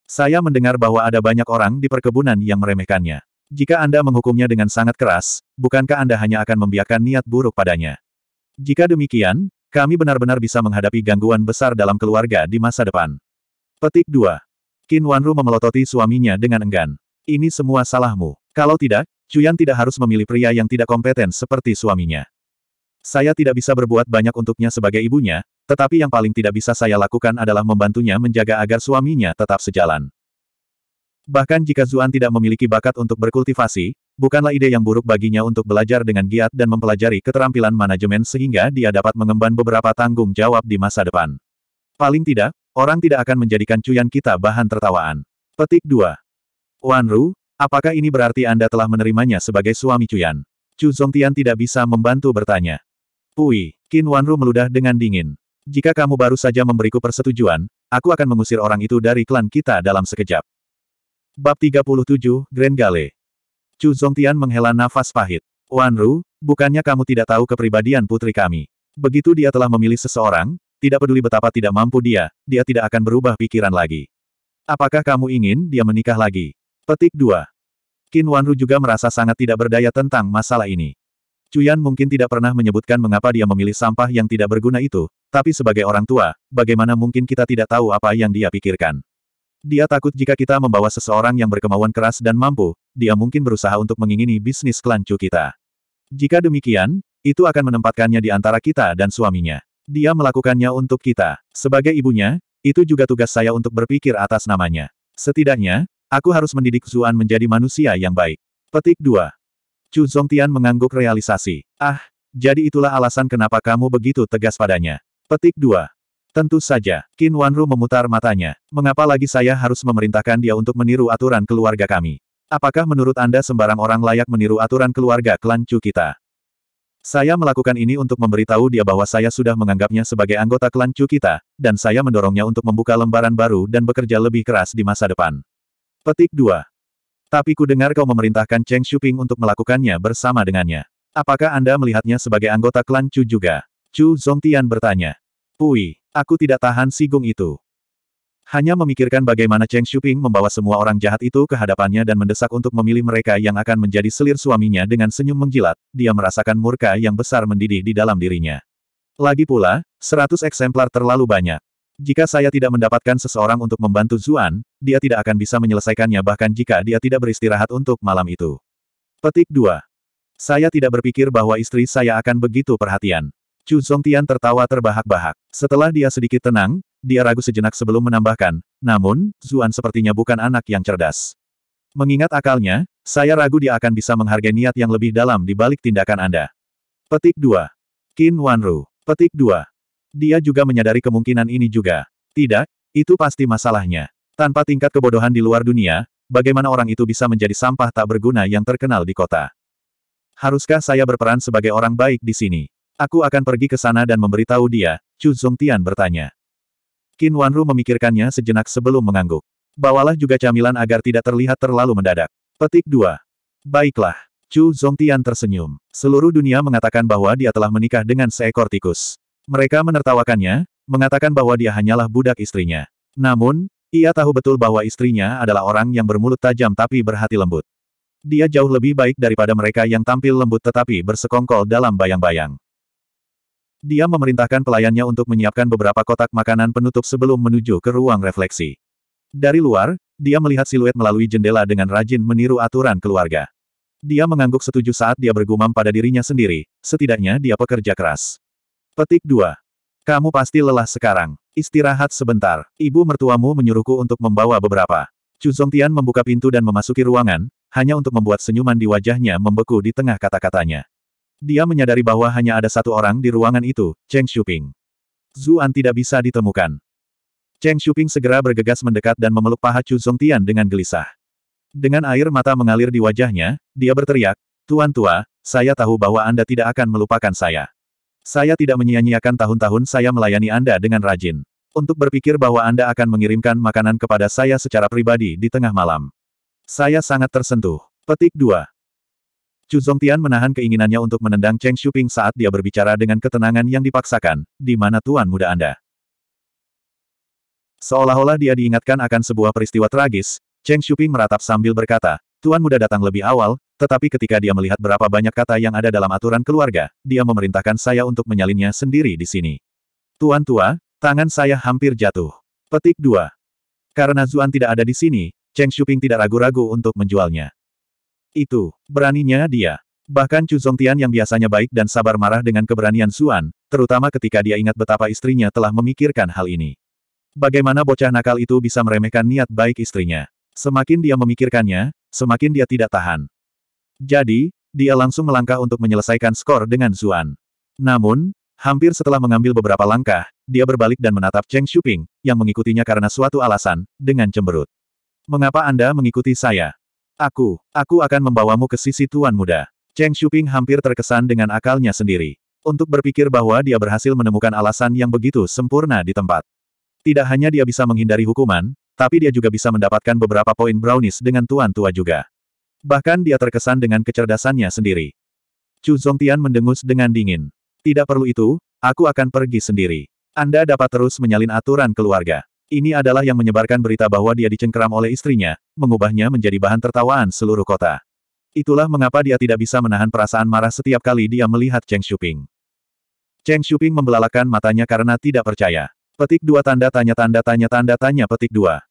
Saya mendengar bahwa ada banyak orang di perkebunan yang meremehkannya. Jika Anda menghukumnya dengan sangat keras, bukankah Anda hanya akan membiarkan niat buruk padanya? Jika demikian, kami benar-benar bisa menghadapi gangguan besar dalam keluarga di masa depan. Petik 2. Qin Wanru memelototi suaminya dengan enggan. Ini semua salahmu. Kalau tidak, Cuyan tidak harus memilih pria yang tidak kompeten seperti suaminya. Saya tidak bisa berbuat banyak untuknya sebagai ibunya, tetapi yang paling tidak bisa saya lakukan adalah membantunya menjaga agar suaminya tetap sejalan. Bahkan jika Zuan tidak memiliki bakat untuk berkultivasi, bukanlah ide yang buruk baginya untuk belajar dengan giat dan mempelajari keterampilan manajemen sehingga dia dapat mengemban beberapa tanggung jawab di masa depan. Paling tidak, orang tidak akan menjadikan cuyan kita bahan tertawaan. Petik 2. Wanru, apakah ini berarti Anda telah menerimanya sebagai suami cuyan? Chu Zongtian tidak bisa membantu bertanya. Pui, Qin Wanru meludah dengan dingin. Jika kamu baru saja memberiku persetujuan, aku akan mengusir orang itu dari klan kita dalam sekejap. Bab 37, Grand Gale. Chu Zongtian menghela nafas pahit. Ru, bukannya kamu tidak tahu kepribadian putri kami. Begitu dia telah memilih seseorang, tidak peduli betapa tidak mampu dia, dia tidak akan berubah pikiran lagi. Apakah kamu ingin dia menikah lagi? Petik 2. Qin Wanru juga merasa sangat tidak berdaya tentang masalah ini. Cuyan mungkin tidak pernah menyebutkan mengapa dia memilih sampah yang tidak berguna itu, tapi sebagai orang tua, bagaimana mungkin kita tidak tahu apa yang dia pikirkan. Dia takut jika kita membawa seseorang yang berkemauan keras dan mampu, dia mungkin berusaha untuk mengingini bisnis kelancu kita. Jika demikian, itu akan menempatkannya di antara kita dan suaminya. Dia melakukannya untuk kita. Sebagai ibunya, itu juga tugas saya untuk berpikir atas namanya. Setidaknya, aku harus mendidik Zuan menjadi manusia yang baik. Petik 2. Chu Zongtian mengangguk realisasi. Ah, jadi itulah alasan kenapa kamu begitu tegas padanya. Petik 2. Tentu saja, Qin Wanru memutar matanya. Mengapa lagi saya harus memerintahkan dia untuk meniru aturan keluarga kami? Apakah menurut Anda sembarang orang layak meniru aturan keluarga klan Chu kita? Saya melakukan ini untuk memberitahu dia bahwa saya sudah menganggapnya sebagai anggota klan Chu kita, dan saya mendorongnya untuk membuka lembaran baru dan bekerja lebih keras di masa depan. Petik 2. Tapi ku dengar kau memerintahkan Cheng Shuping untuk melakukannya bersama dengannya. Apakah Anda melihatnya sebagai anggota klan Chu juga? Chu Zongtian bertanya. Pui, aku tidak tahan sigung itu. Hanya memikirkan bagaimana Cheng Shuping membawa semua orang jahat itu ke hadapannya dan mendesak untuk memilih mereka yang akan menjadi selir suaminya dengan senyum menjilat. dia merasakan murka yang besar mendidih di dalam dirinya. Lagi pula, seratus eksemplar terlalu banyak. Jika saya tidak mendapatkan seseorang untuk membantu Zuan, dia tidak akan bisa menyelesaikannya bahkan jika dia tidak beristirahat untuk malam itu. Petik 2. Saya tidak berpikir bahwa istri saya akan begitu perhatian. Chu Zongtian tertawa terbahak-bahak. Setelah dia sedikit tenang, dia ragu sejenak sebelum menambahkan, namun, Zuan sepertinya bukan anak yang cerdas. Mengingat akalnya, saya ragu dia akan bisa menghargai niat yang lebih dalam di balik tindakan Anda. Petik 2. Qin Wanru. Petik 2. Dia juga menyadari kemungkinan ini juga. Tidak, itu pasti masalahnya. Tanpa tingkat kebodohan di luar dunia, bagaimana orang itu bisa menjadi sampah tak berguna yang terkenal di kota? Haruskah saya berperan sebagai orang baik di sini? Aku akan pergi ke sana dan memberitahu dia, Chu Zongtian bertanya. Qin Wanru memikirkannya sejenak sebelum mengangguk. Bawalah juga camilan agar tidak terlihat terlalu mendadak. Petik 2. Baiklah. Chu Zongtian tersenyum. Seluruh dunia mengatakan bahwa dia telah menikah dengan seekor tikus. Mereka menertawakannya, mengatakan bahwa dia hanyalah budak istrinya. Namun, ia tahu betul bahwa istrinya adalah orang yang bermulut tajam tapi berhati lembut. Dia jauh lebih baik daripada mereka yang tampil lembut tetapi bersekongkol dalam bayang-bayang. Dia memerintahkan pelayannya untuk menyiapkan beberapa kotak makanan penutup sebelum menuju ke ruang refleksi. Dari luar, dia melihat siluet melalui jendela dengan rajin meniru aturan keluarga. Dia mengangguk setuju saat dia bergumam pada dirinya sendiri, setidaknya dia pekerja keras. Petik 2. Kamu pasti lelah sekarang. Istirahat sebentar. Ibu mertuamu menyuruhku untuk membawa beberapa. Chu Zongtian membuka pintu dan memasuki ruangan, hanya untuk membuat senyuman di wajahnya membeku di tengah kata-katanya. Dia menyadari bahwa hanya ada satu orang di ruangan itu, Cheng Shuping. Zuan tidak bisa ditemukan. Cheng Shuping segera bergegas mendekat dan memeluk paha Chu Zongtian dengan gelisah. Dengan air mata mengalir di wajahnya, dia berteriak, Tuan tua, saya tahu bahwa Anda tidak akan melupakan saya. Saya tidak menyia-nyiakan tahun-tahun saya melayani Anda dengan rajin. Untuk berpikir bahwa Anda akan mengirimkan makanan kepada saya secara pribadi di tengah malam. Saya sangat tersentuh. Petik 2. Chu Zongtian menahan keinginannya untuk menendang Cheng Shuping saat dia berbicara dengan ketenangan yang dipaksakan, di mana tuan muda Anda. Seolah-olah dia diingatkan akan sebuah peristiwa tragis, Cheng Shuping meratap sambil berkata, Tuan muda datang lebih awal, tetapi ketika dia melihat berapa banyak kata yang ada dalam aturan keluarga, dia memerintahkan saya untuk menyalinnya sendiri di sini. Tuan tua, tangan saya hampir jatuh. Petik 2. Karena Zuan tidak ada di sini, Cheng Shuping tidak ragu-ragu untuk menjualnya. Itu, beraninya dia. Bahkan Chu Zongtian yang biasanya baik dan sabar marah dengan keberanian Zuan, terutama ketika dia ingat betapa istrinya telah memikirkan hal ini. Bagaimana bocah nakal itu bisa meremehkan niat baik istrinya. Semakin dia memikirkannya, semakin dia tidak tahan. Jadi, dia langsung melangkah untuk menyelesaikan skor dengan Zuan. Namun, hampir setelah mengambil beberapa langkah, dia berbalik dan menatap Cheng Shuping, yang mengikutinya karena suatu alasan, dengan cemberut. Mengapa Anda mengikuti saya? Aku, aku akan membawamu ke sisi Tuan Muda. Cheng Shuping hampir terkesan dengan akalnya sendiri. Untuk berpikir bahwa dia berhasil menemukan alasan yang begitu sempurna di tempat. Tidak hanya dia bisa menghindari hukuman, tapi dia juga bisa mendapatkan beberapa poin brownies dengan Tuan Tua juga. Bahkan dia terkesan dengan kecerdasannya sendiri. Chu Zongtian mendengus dengan dingin. Tidak perlu itu, aku akan pergi sendiri. Anda dapat terus menyalin aturan keluarga. Ini adalah yang menyebarkan berita bahwa dia dicengkeram oleh istrinya, mengubahnya menjadi bahan tertawaan seluruh kota. Itulah mengapa dia tidak bisa menahan perasaan marah setiap kali dia melihat Cheng Shuping. Cheng Shuping membelalakan matanya karena tidak percaya. Petik dua tanda tanya tanda tanya tanda tanya petik dua.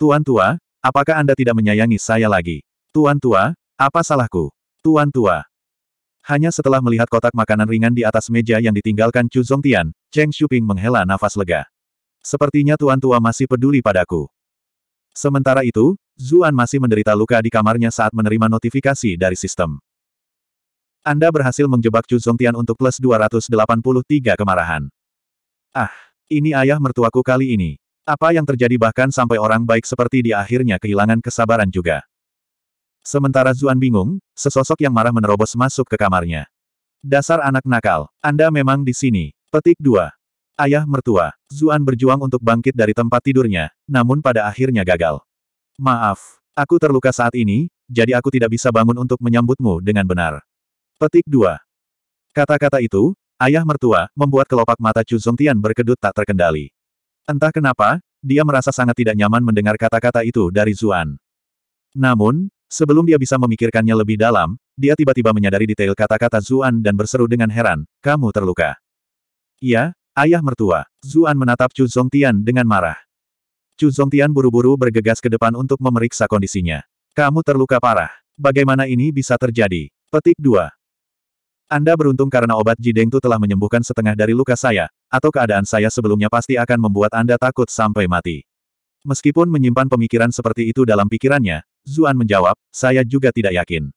Tuan tua, apakah Anda tidak menyayangi saya lagi? Tuan tua, apa salahku? Tuan tua. Hanya setelah melihat kotak makanan ringan di atas meja yang ditinggalkan Chu Zongtian, Cheng Shuping menghela nafas lega. Sepertinya tuan tua masih peduli padaku. Sementara itu, Zuan masih menderita luka di kamarnya saat menerima notifikasi dari sistem. Anda berhasil menjebak Chu Zongtian untuk plus 283 kemarahan. Ah, ini ayah mertuaku kali ini. Apa yang terjadi bahkan sampai orang baik seperti di akhirnya kehilangan kesabaran juga. Sementara Zuan bingung, sesosok yang marah menerobos masuk ke kamarnya. Dasar anak nakal, Anda memang di sini. Petik 2. Ayah mertua, Zuan berjuang untuk bangkit dari tempat tidurnya, namun pada akhirnya gagal. Maaf, aku terluka saat ini, jadi aku tidak bisa bangun untuk menyambutmu dengan benar. Petik 2. Kata-kata itu, ayah mertua, membuat kelopak mata Chu Zongtian berkedut tak terkendali. Entah kenapa, dia merasa sangat tidak nyaman mendengar kata-kata itu dari Zuan. Namun, Sebelum dia bisa memikirkannya lebih dalam, dia tiba-tiba menyadari detail kata-kata Zuan dan berseru dengan heran, kamu terluka. Iya, ayah mertua. Zuan menatap Chu Zongtian dengan marah. Chu Zongtian buru-buru bergegas ke depan untuk memeriksa kondisinya. Kamu terluka parah. Bagaimana ini bisa terjadi? Petik 2. Anda beruntung karena obat itu telah menyembuhkan setengah dari luka saya, atau keadaan saya sebelumnya pasti akan membuat Anda takut sampai mati. Meskipun menyimpan pemikiran seperti itu dalam pikirannya, Zuan menjawab, saya juga tidak yakin.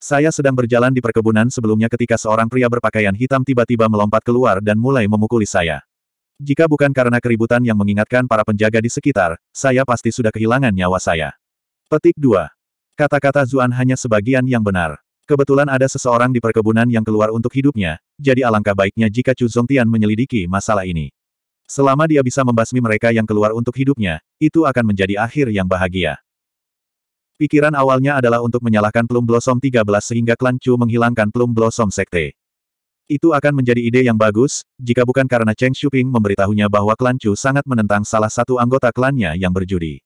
Saya sedang berjalan di perkebunan sebelumnya ketika seorang pria berpakaian hitam tiba-tiba melompat keluar dan mulai memukuli saya. Jika bukan karena keributan yang mengingatkan para penjaga di sekitar, saya pasti sudah kehilangan nyawa saya. Petik 2. Kata-kata Zuan hanya sebagian yang benar. Kebetulan ada seseorang di perkebunan yang keluar untuk hidupnya, jadi alangkah baiknya jika Chu Zongtian menyelidiki masalah ini. Selama dia bisa membasmi mereka yang keluar untuk hidupnya, itu akan menjadi akhir yang bahagia. Pikiran awalnya adalah untuk menyalahkan Plum Blossom 13 sehingga klan Chu menghilangkan Plum Blossom Sekte. Itu akan menjadi ide yang bagus, jika bukan karena Cheng Shuping memberitahunya bahwa klan Chu sangat menentang salah satu anggota klannya yang berjudi.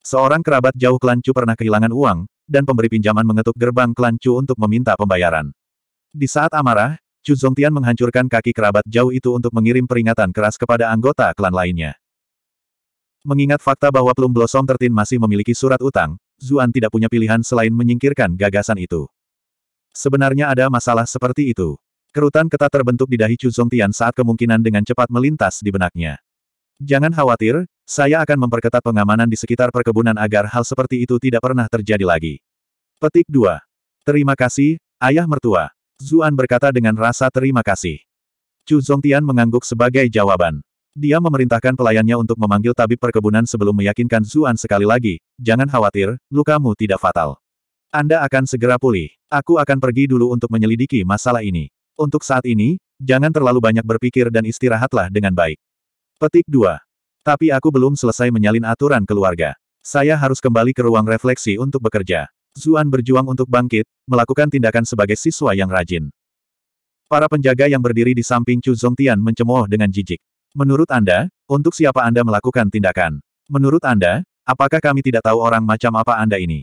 Seorang kerabat jauh klan Chu pernah kehilangan uang, dan pemberi pinjaman mengetuk gerbang klan Chu untuk meminta pembayaran. Di saat amarah, Chu Zongtian menghancurkan kaki kerabat jauh itu untuk mengirim peringatan keras kepada anggota klan lainnya. Mengingat fakta bahwa Plum Blossom Tertin masih memiliki surat utang, Zuan tidak punya pilihan selain menyingkirkan gagasan itu. Sebenarnya ada masalah seperti itu. Kerutan ketat terbentuk di dahi Chu Zongtian saat kemungkinan dengan cepat melintas di benaknya. Jangan khawatir, saya akan memperketat pengamanan di sekitar perkebunan agar hal seperti itu tidak pernah terjadi lagi. Petik 2. Terima kasih, ayah mertua. Zuan berkata dengan rasa terima kasih. Chu Zongtian mengangguk sebagai jawaban. Dia memerintahkan pelayannya untuk memanggil tabib perkebunan sebelum meyakinkan Zuan sekali lagi, jangan khawatir, lukamu tidak fatal. Anda akan segera pulih. Aku akan pergi dulu untuk menyelidiki masalah ini. Untuk saat ini, jangan terlalu banyak berpikir dan istirahatlah dengan baik. Petik 2. Tapi aku belum selesai menyalin aturan keluarga. Saya harus kembali ke ruang refleksi untuk bekerja. Zuan berjuang untuk bangkit, melakukan tindakan sebagai siswa yang rajin. Para penjaga yang berdiri di samping Chu Zongtian mencemooh dengan jijik. Menurut Anda, untuk siapa Anda melakukan tindakan? Menurut Anda, apakah kami tidak tahu orang macam apa Anda ini?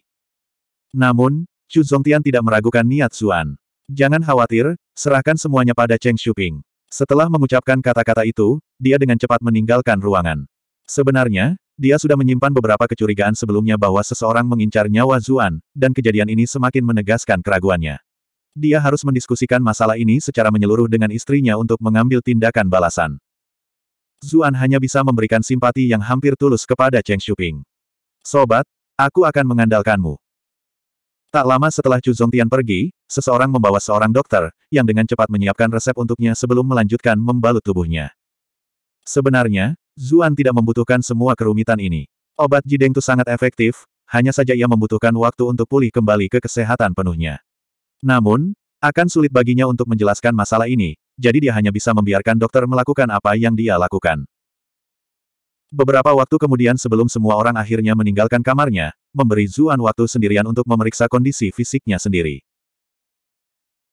Namun, Chu Zongtian tidak meragukan niat Zuan. Jangan khawatir, serahkan semuanya pada Cheng Shuping. Setelah mengucapkan kata-kata itu, dia dengan cepat meninggalkan ruangan. Sebenarnya, dia sudah menyimpan beberapa kecurigaan sebelumnya bahwa seseorang mengincar nyawa Zuan, dan kejadian ini semakin menegaskan keraguannya. Dia harus mendiskusikan masalah ini secara menyeluruh dengan istrinya untuk mengambil tindakan balasan. Zuan hanya bisa memberikan simpati yang hampir tulus kepada Cheng Shuping. Sobat, aku akan mengandalkanmu. Tak lama setelah Chu Zongtian pergi, seseorang membawa seorang dokter, yang dengan cepat menyiapkan resep untuknya sebelum melanjutkan membalut tubuhnya. Sebenarnya, Zuan tidak membutuhkan semua kerumitan ini. Obat Jideng itu sangat efektif, hanya saja ia membutuhkan waktu untuk pulih kembali ke kesehatan penuhnya. Namun, akan sulit baginya untuk menjelaskan masalah ini, jadi dia hanya bisa membiarkan dokter melakukan apa yang dia lakukan. Beberapa waktu kemudian sebelum semua orang akhirnya meninggalkan kamarnya, memberi Zuan waktu sendirian untuk memeriksa kondisi fisiknya sendiri.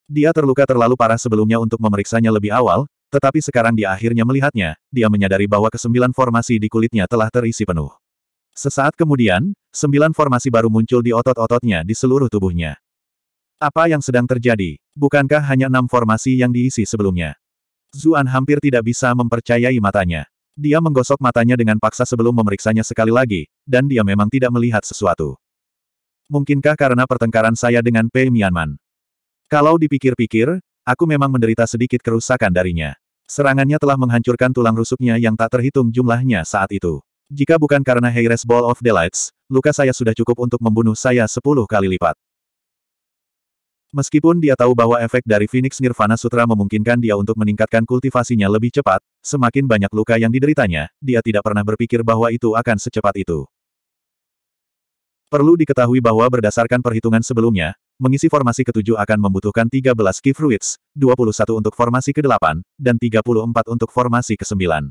Dia terluka terlalu parah sebelumnya untuk memeriksanya lebih awal, tetapi sekarang dia akhirnya melihatnya, dia menyadari bahwa kesembilan formasi di kulitnya telah terisi penuh. Sesaat kemudian, sembilan formasi baru muncul di otot-ototnya di seluruh tubuhnya. Apa yang sedang terjadi? Bukankah hanya enam formasi yang diisi sebelumnya? Zuan hampir tidak bisa mempercayai matanya. Dia menggosok matanya dengan paksa sebelum memeriksanya sekali lagi, dan dia memang tidak melihat sesuatu. Mungkinkah karena pertengkaran saya dengan Pei Mianman? Kalau dipikir-pikir, aku memang menderita sedikit kerusakan darinya. Serangannya telah menghancurkan tulang rusuknya yang tak terhitung jumlahnya saat itu. Jika bukan karena Heires Ball of Delights, luka saya sudah cukup untuk membunuh saya sepuluh kali lipat. Meskipun dia tahu bahwa efek dari Phoenix Nirvana Sutra memungkinkan dia untuk meningkatkan kultivasinya lebih cepat, semakin banyak luka yang dideritanya, dia tidak pernah berpikir bahwa itu akan secepat itu. Perlu diketahui bahwa berdasarkan perhitungan sebelumnya, mengisi formasi ketujuh akan membutuhkan 13 key fruits, 21 untuk formasi ke-8, dan 34 untuk formasi ke-9.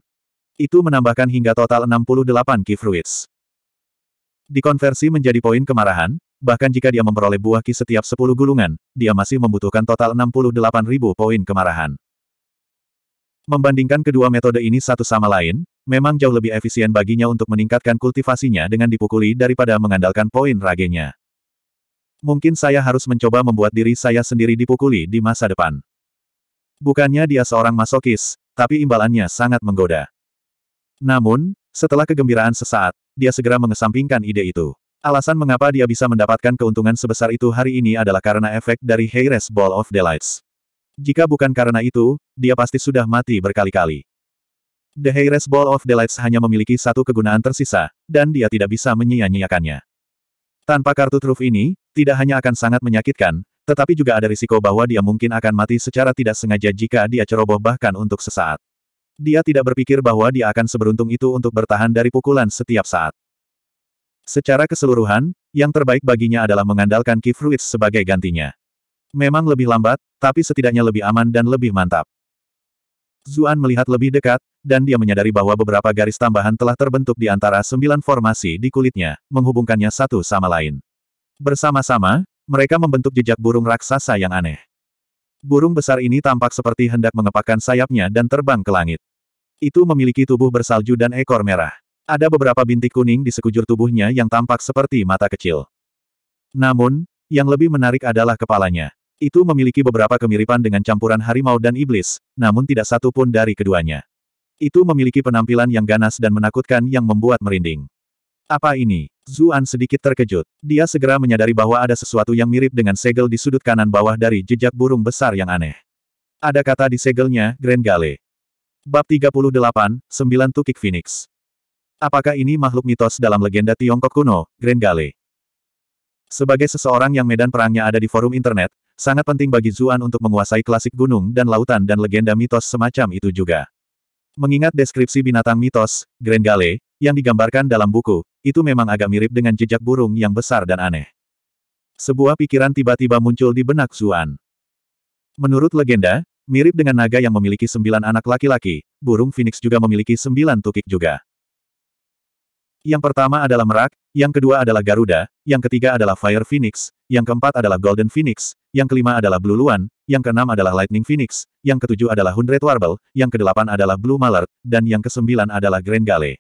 Itu menambahkan hingga total 68 key fruits. Dikonversi menjadi poin kemarahan, Bahkan jika dia memperoleh buah ki setiap 10 gulungan, dia masih membutuhkan total 68.000 poin kemarahan. Membandingkan kedua metode ini satu sama lain, memang jauh lebih efisien baginya untuk meningkatkan kultivasinya dengan dipukuli daripada mengandalkan poin ragenya. Mungkin saya harus mencoba membuat diri saya sendiri dipukuli di masa depan. Bukannya dia seorang masokis, tapi imbalannya sangat menggoda. Namun, setelah kegembiraan sesaat, dia segera mengesampingkan ide itu. Alasan mengapa dia bisa mendapatkan keuntungan sebesar itu hari ini adalah karena efek dari Heires Ball of Delights. Jika bukan karena itu, dia pasti sudah mati berkali-kali. The Heires Ball of Delights hanya memiliki satu kegunaan tersisa, dan dia tidak bisa menyia-nyiakannya. Tanpa kartu truf ini, tidak hanya akan sangat menyakitkan, tetapi juga ada risiko bahwa dia mungkin akan mati secara tidak sengaja jika dia ceroboh bahkan untuk sesaat. Dia tidak berpikir bahwa dia akan seberuntung itu untuk bertahan dari pukulan setiap saat. Secara keseluruhan, yang terbaik baginya adalah mengandalkan Keith Fruits sebagai gantinya. Memang lebih lambat, tapi setidaknya lebih aman dan lebih mantap. Zuan melihat lebih dekat, dan dia menyadari bahwa beberapa garis tambahan telah terbentuk di antara sembilan formasi di kulitnya, menghubungkannya satu sama lain. Bersama-sama, mereka membentuk jejak burung raksasa yang aneh. Burung besar ini tampak seperti hendak mengepakkan sayapnya dan terbang ke langit. Itu memiliki tubuh bersalju dan ekor merah. Ada beberapa bintik kuning di sekujur tubuhnya yang tampak seperti mata kecil. Namun, yang lebih menarik adalah kepalanya. Itu memiliki beberapa kemiripan dengan campuran harimau dan iblis, namun tidak satu pun dari keduanya. Itu memiliki penampilan yang ganas dan menakutkan yang membuat merinding. Apa ini? Zuan sedikit terkejut. Dia segera menyadari bahwa ada sesuatu yang mirip dengan segel di sudut kanan bawah dari jejak burung besar yang aneh. Ada kata di segelnya, Grand Gale. Bab 38, 9 Tukik Phoenix. Apakah ini makhluk mitos dalam legenda Tiongkok kuno, Grand Sebagai seseorang yang medan perangnya ada di forum internet, sangat penting bagi Zuan untuk menguasai klasik gunung dan lautan dan legenda mitos semacam itu juga. Mengingat deskripsi binatang mitos, Grand yang digambarkan dalam buku, itu memang agak mirip dengan jejak burung yang besar dan aneh. Sebuah pikiran tiba-tiba muncul di benak Zuan. Menurut legenda, mirip dengan naga yang memiliki sembilan anak laki-laki, burung phoenix juga memiliki sembilan tukik juga. Yang pertama adalah Merak, yang kedua adalah Garuda, yang ketiga adalah Fire Phoenix, yang keempat adalah Golden Phoenix, yang kelima adalah Blue Luan, yang keenam adalah Lightning Phoenix, yang ketujuh adalah Hundred Warble, yang kedelapan adalah Blue Mallard, dan yang kesembilan adalah Grand Gale.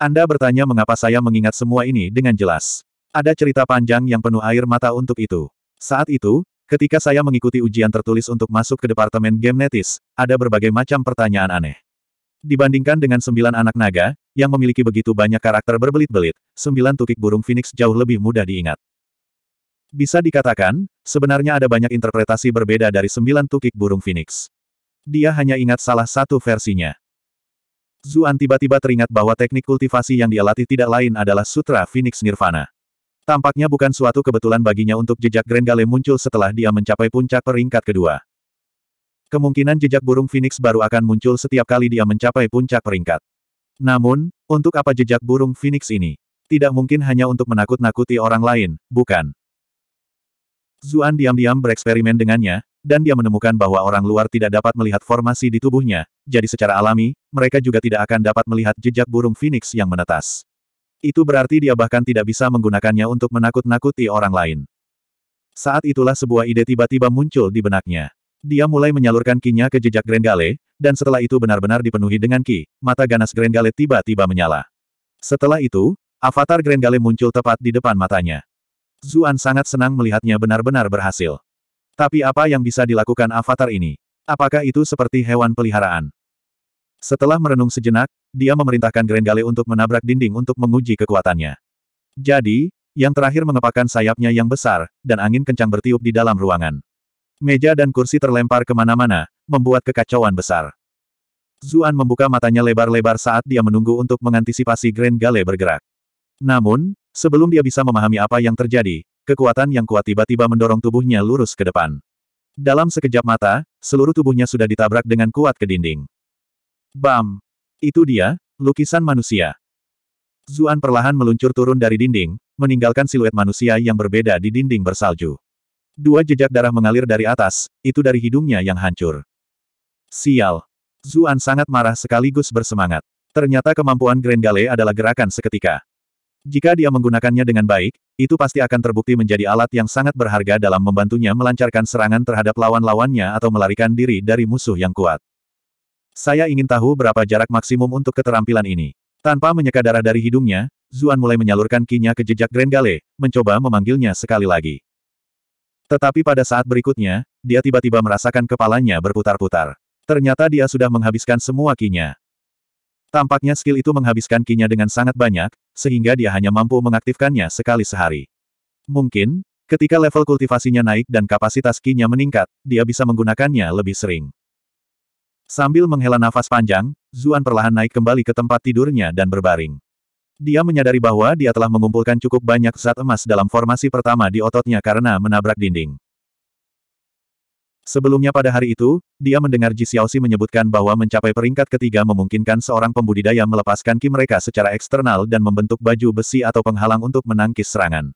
Anda bertanya mengapa saya mengingat semua ini dengan jelas. Ada cerita panjang yang penuh air mata untuk itu. Saat itu, ketika saya mengikuti ujian tertulis untuk masuk ke Departemen Game Netis, ada berbagai macam pertanyaan aneh. Dibandingkan dengan sembilan anak naga, yang memiliki begitu banyak karakter berbelit-belit, sembilan tukik burung Phoenix jauh lebih mudah diingat. Bisa dikatakan, sebenarnya ada banyak interpretasi berbeda dari sembilan tukik burung Phoenix. Dia hanya ingat salah satu versinya. Zuan tiba-tiba teringat bahwa teknik kultivasi yang dia latih tidak lain adalah Sutra Phoenix Nirvana. Tampaknya bukan suatu kebetulan baginya untuk jejak Grengale muncul setelah dia mencapai puncak peringkat kedua. Kemungkinan jejak burung Phoenix baru akan muncul setiap kali dia mencapai puncak peringkat. Namun, untuk apa jejak burung Phoenix ini? Tidak mungkin hanya untuk menakut-nakuti orang lain, bukan? Zuan diam-diam bereksperimen dengannya, dan dia menemukan bahwa orang luar tidak dapat melihat formasi di tubuhnya, jadi secara alami, mereka juga tidak akan dapat melihat jejak burung Phoenix yang menetas. Itu berarti dia bahkan tidak bisa menggunakannya untuk menakut-nakuti orang lain. Saat itulah sebuah ide tiba-tiba muncul di benaknya. Dia mulai menyalurkan kinya ke jejak grengale, dan setelah itu benar-benar dipenuhi dengan ki, mata ganas grengale tiba-tiba menyala. Setelah itu, avatar grengale muncul tepat di depan matanya. Zuan sangat senang melihatnya benar-benar berhasil. Tapi apa yang bisa dilakukan avatar ini? Apakah itu seperti hewan peliharaan? Setelah merenung sejenak, dia memerintahkan grengale untuk menabrak dinding untuk menguji kekuatannya. Jadi, yang terakhir mengepakkan sayapnya yang besar, dan angin kencang bertiup di dalam ruangan. Meja dan kursi terlempar kemana-mana, membuat kekacauan besar. Zuan membuka matanya lebar-lebar saat dia menunggu untuk mengantisipasi Grand Gale bergerak. Namun, sebelum dia bisa memahami apa yang terjadi, kekuatan yang kuat tiba-tiba mendorong tubuhnya lurus ke depan. Dalam sekejap mata, seluruh tubuhnya sudah ditabrak dengan kuat ke dinding. Bam! Itu dia, lukisan manusia. Zuan perlahan meluncur turun dari dinding, meninggalkan siluet manusia yang berbeda di dinding bersalju. Dua jejak darah mengalir dari atas, itu dari hidungnya yang hancur. Sial. Zuan sangat marah sekaligus bersemangat. Ternyata kemampuan Grand Gale adalah gerakan seketika. Jika dia menggunakannya dengan baik, itu pasti akan terbukti menjadi alat yang sangat berharga dalam membantunya melancarkan serangan terhadap lawan-lawannya atau melarikan diri dari musuh yang kuat. Saya ingin tahu berapa jarak maksimum untuk keterampilan ini. Tanpa menyeka darah dari hidungnya, Zuan mulai menyalurkan kinya ke jejak Grand Gale, mencoba memanggilnya sekali lagi. Tetapi pada saat berikutnya, dia tiba-tiba merasakan kepalanya berputar-putar. Ternyata dia sudah menghabiskan semua kinya. Tampaknya skill itu menghabiskan kinya dengan sangat banyak, sehingga dia hanya mampu mengaktifkannya sekali sehari. Mungkin, ketika level kultivasinya naik dan kapasitas kinya meningkat, dia bisa menggunakannya lebih sering. Sambil menghela nafas panjang, Zuan perlahan naik kembali ke tempat tidurnya dan berbaring. Dia menyadari bahwa dia telah mengumpulkan cukup banyak zat emas dalam formasi pertama di ototnya karena menabrak dinding. Sebelumnya pada hari itu, dia mendengar Ji Xiaoxi menyebutkan bahwa mencapai peringkat ketiga memungkinkan seorang pembudidaya melepaskan ki mereka secara eksternal dan membentuk baju besi atau penghalang untuk menangkis serangan.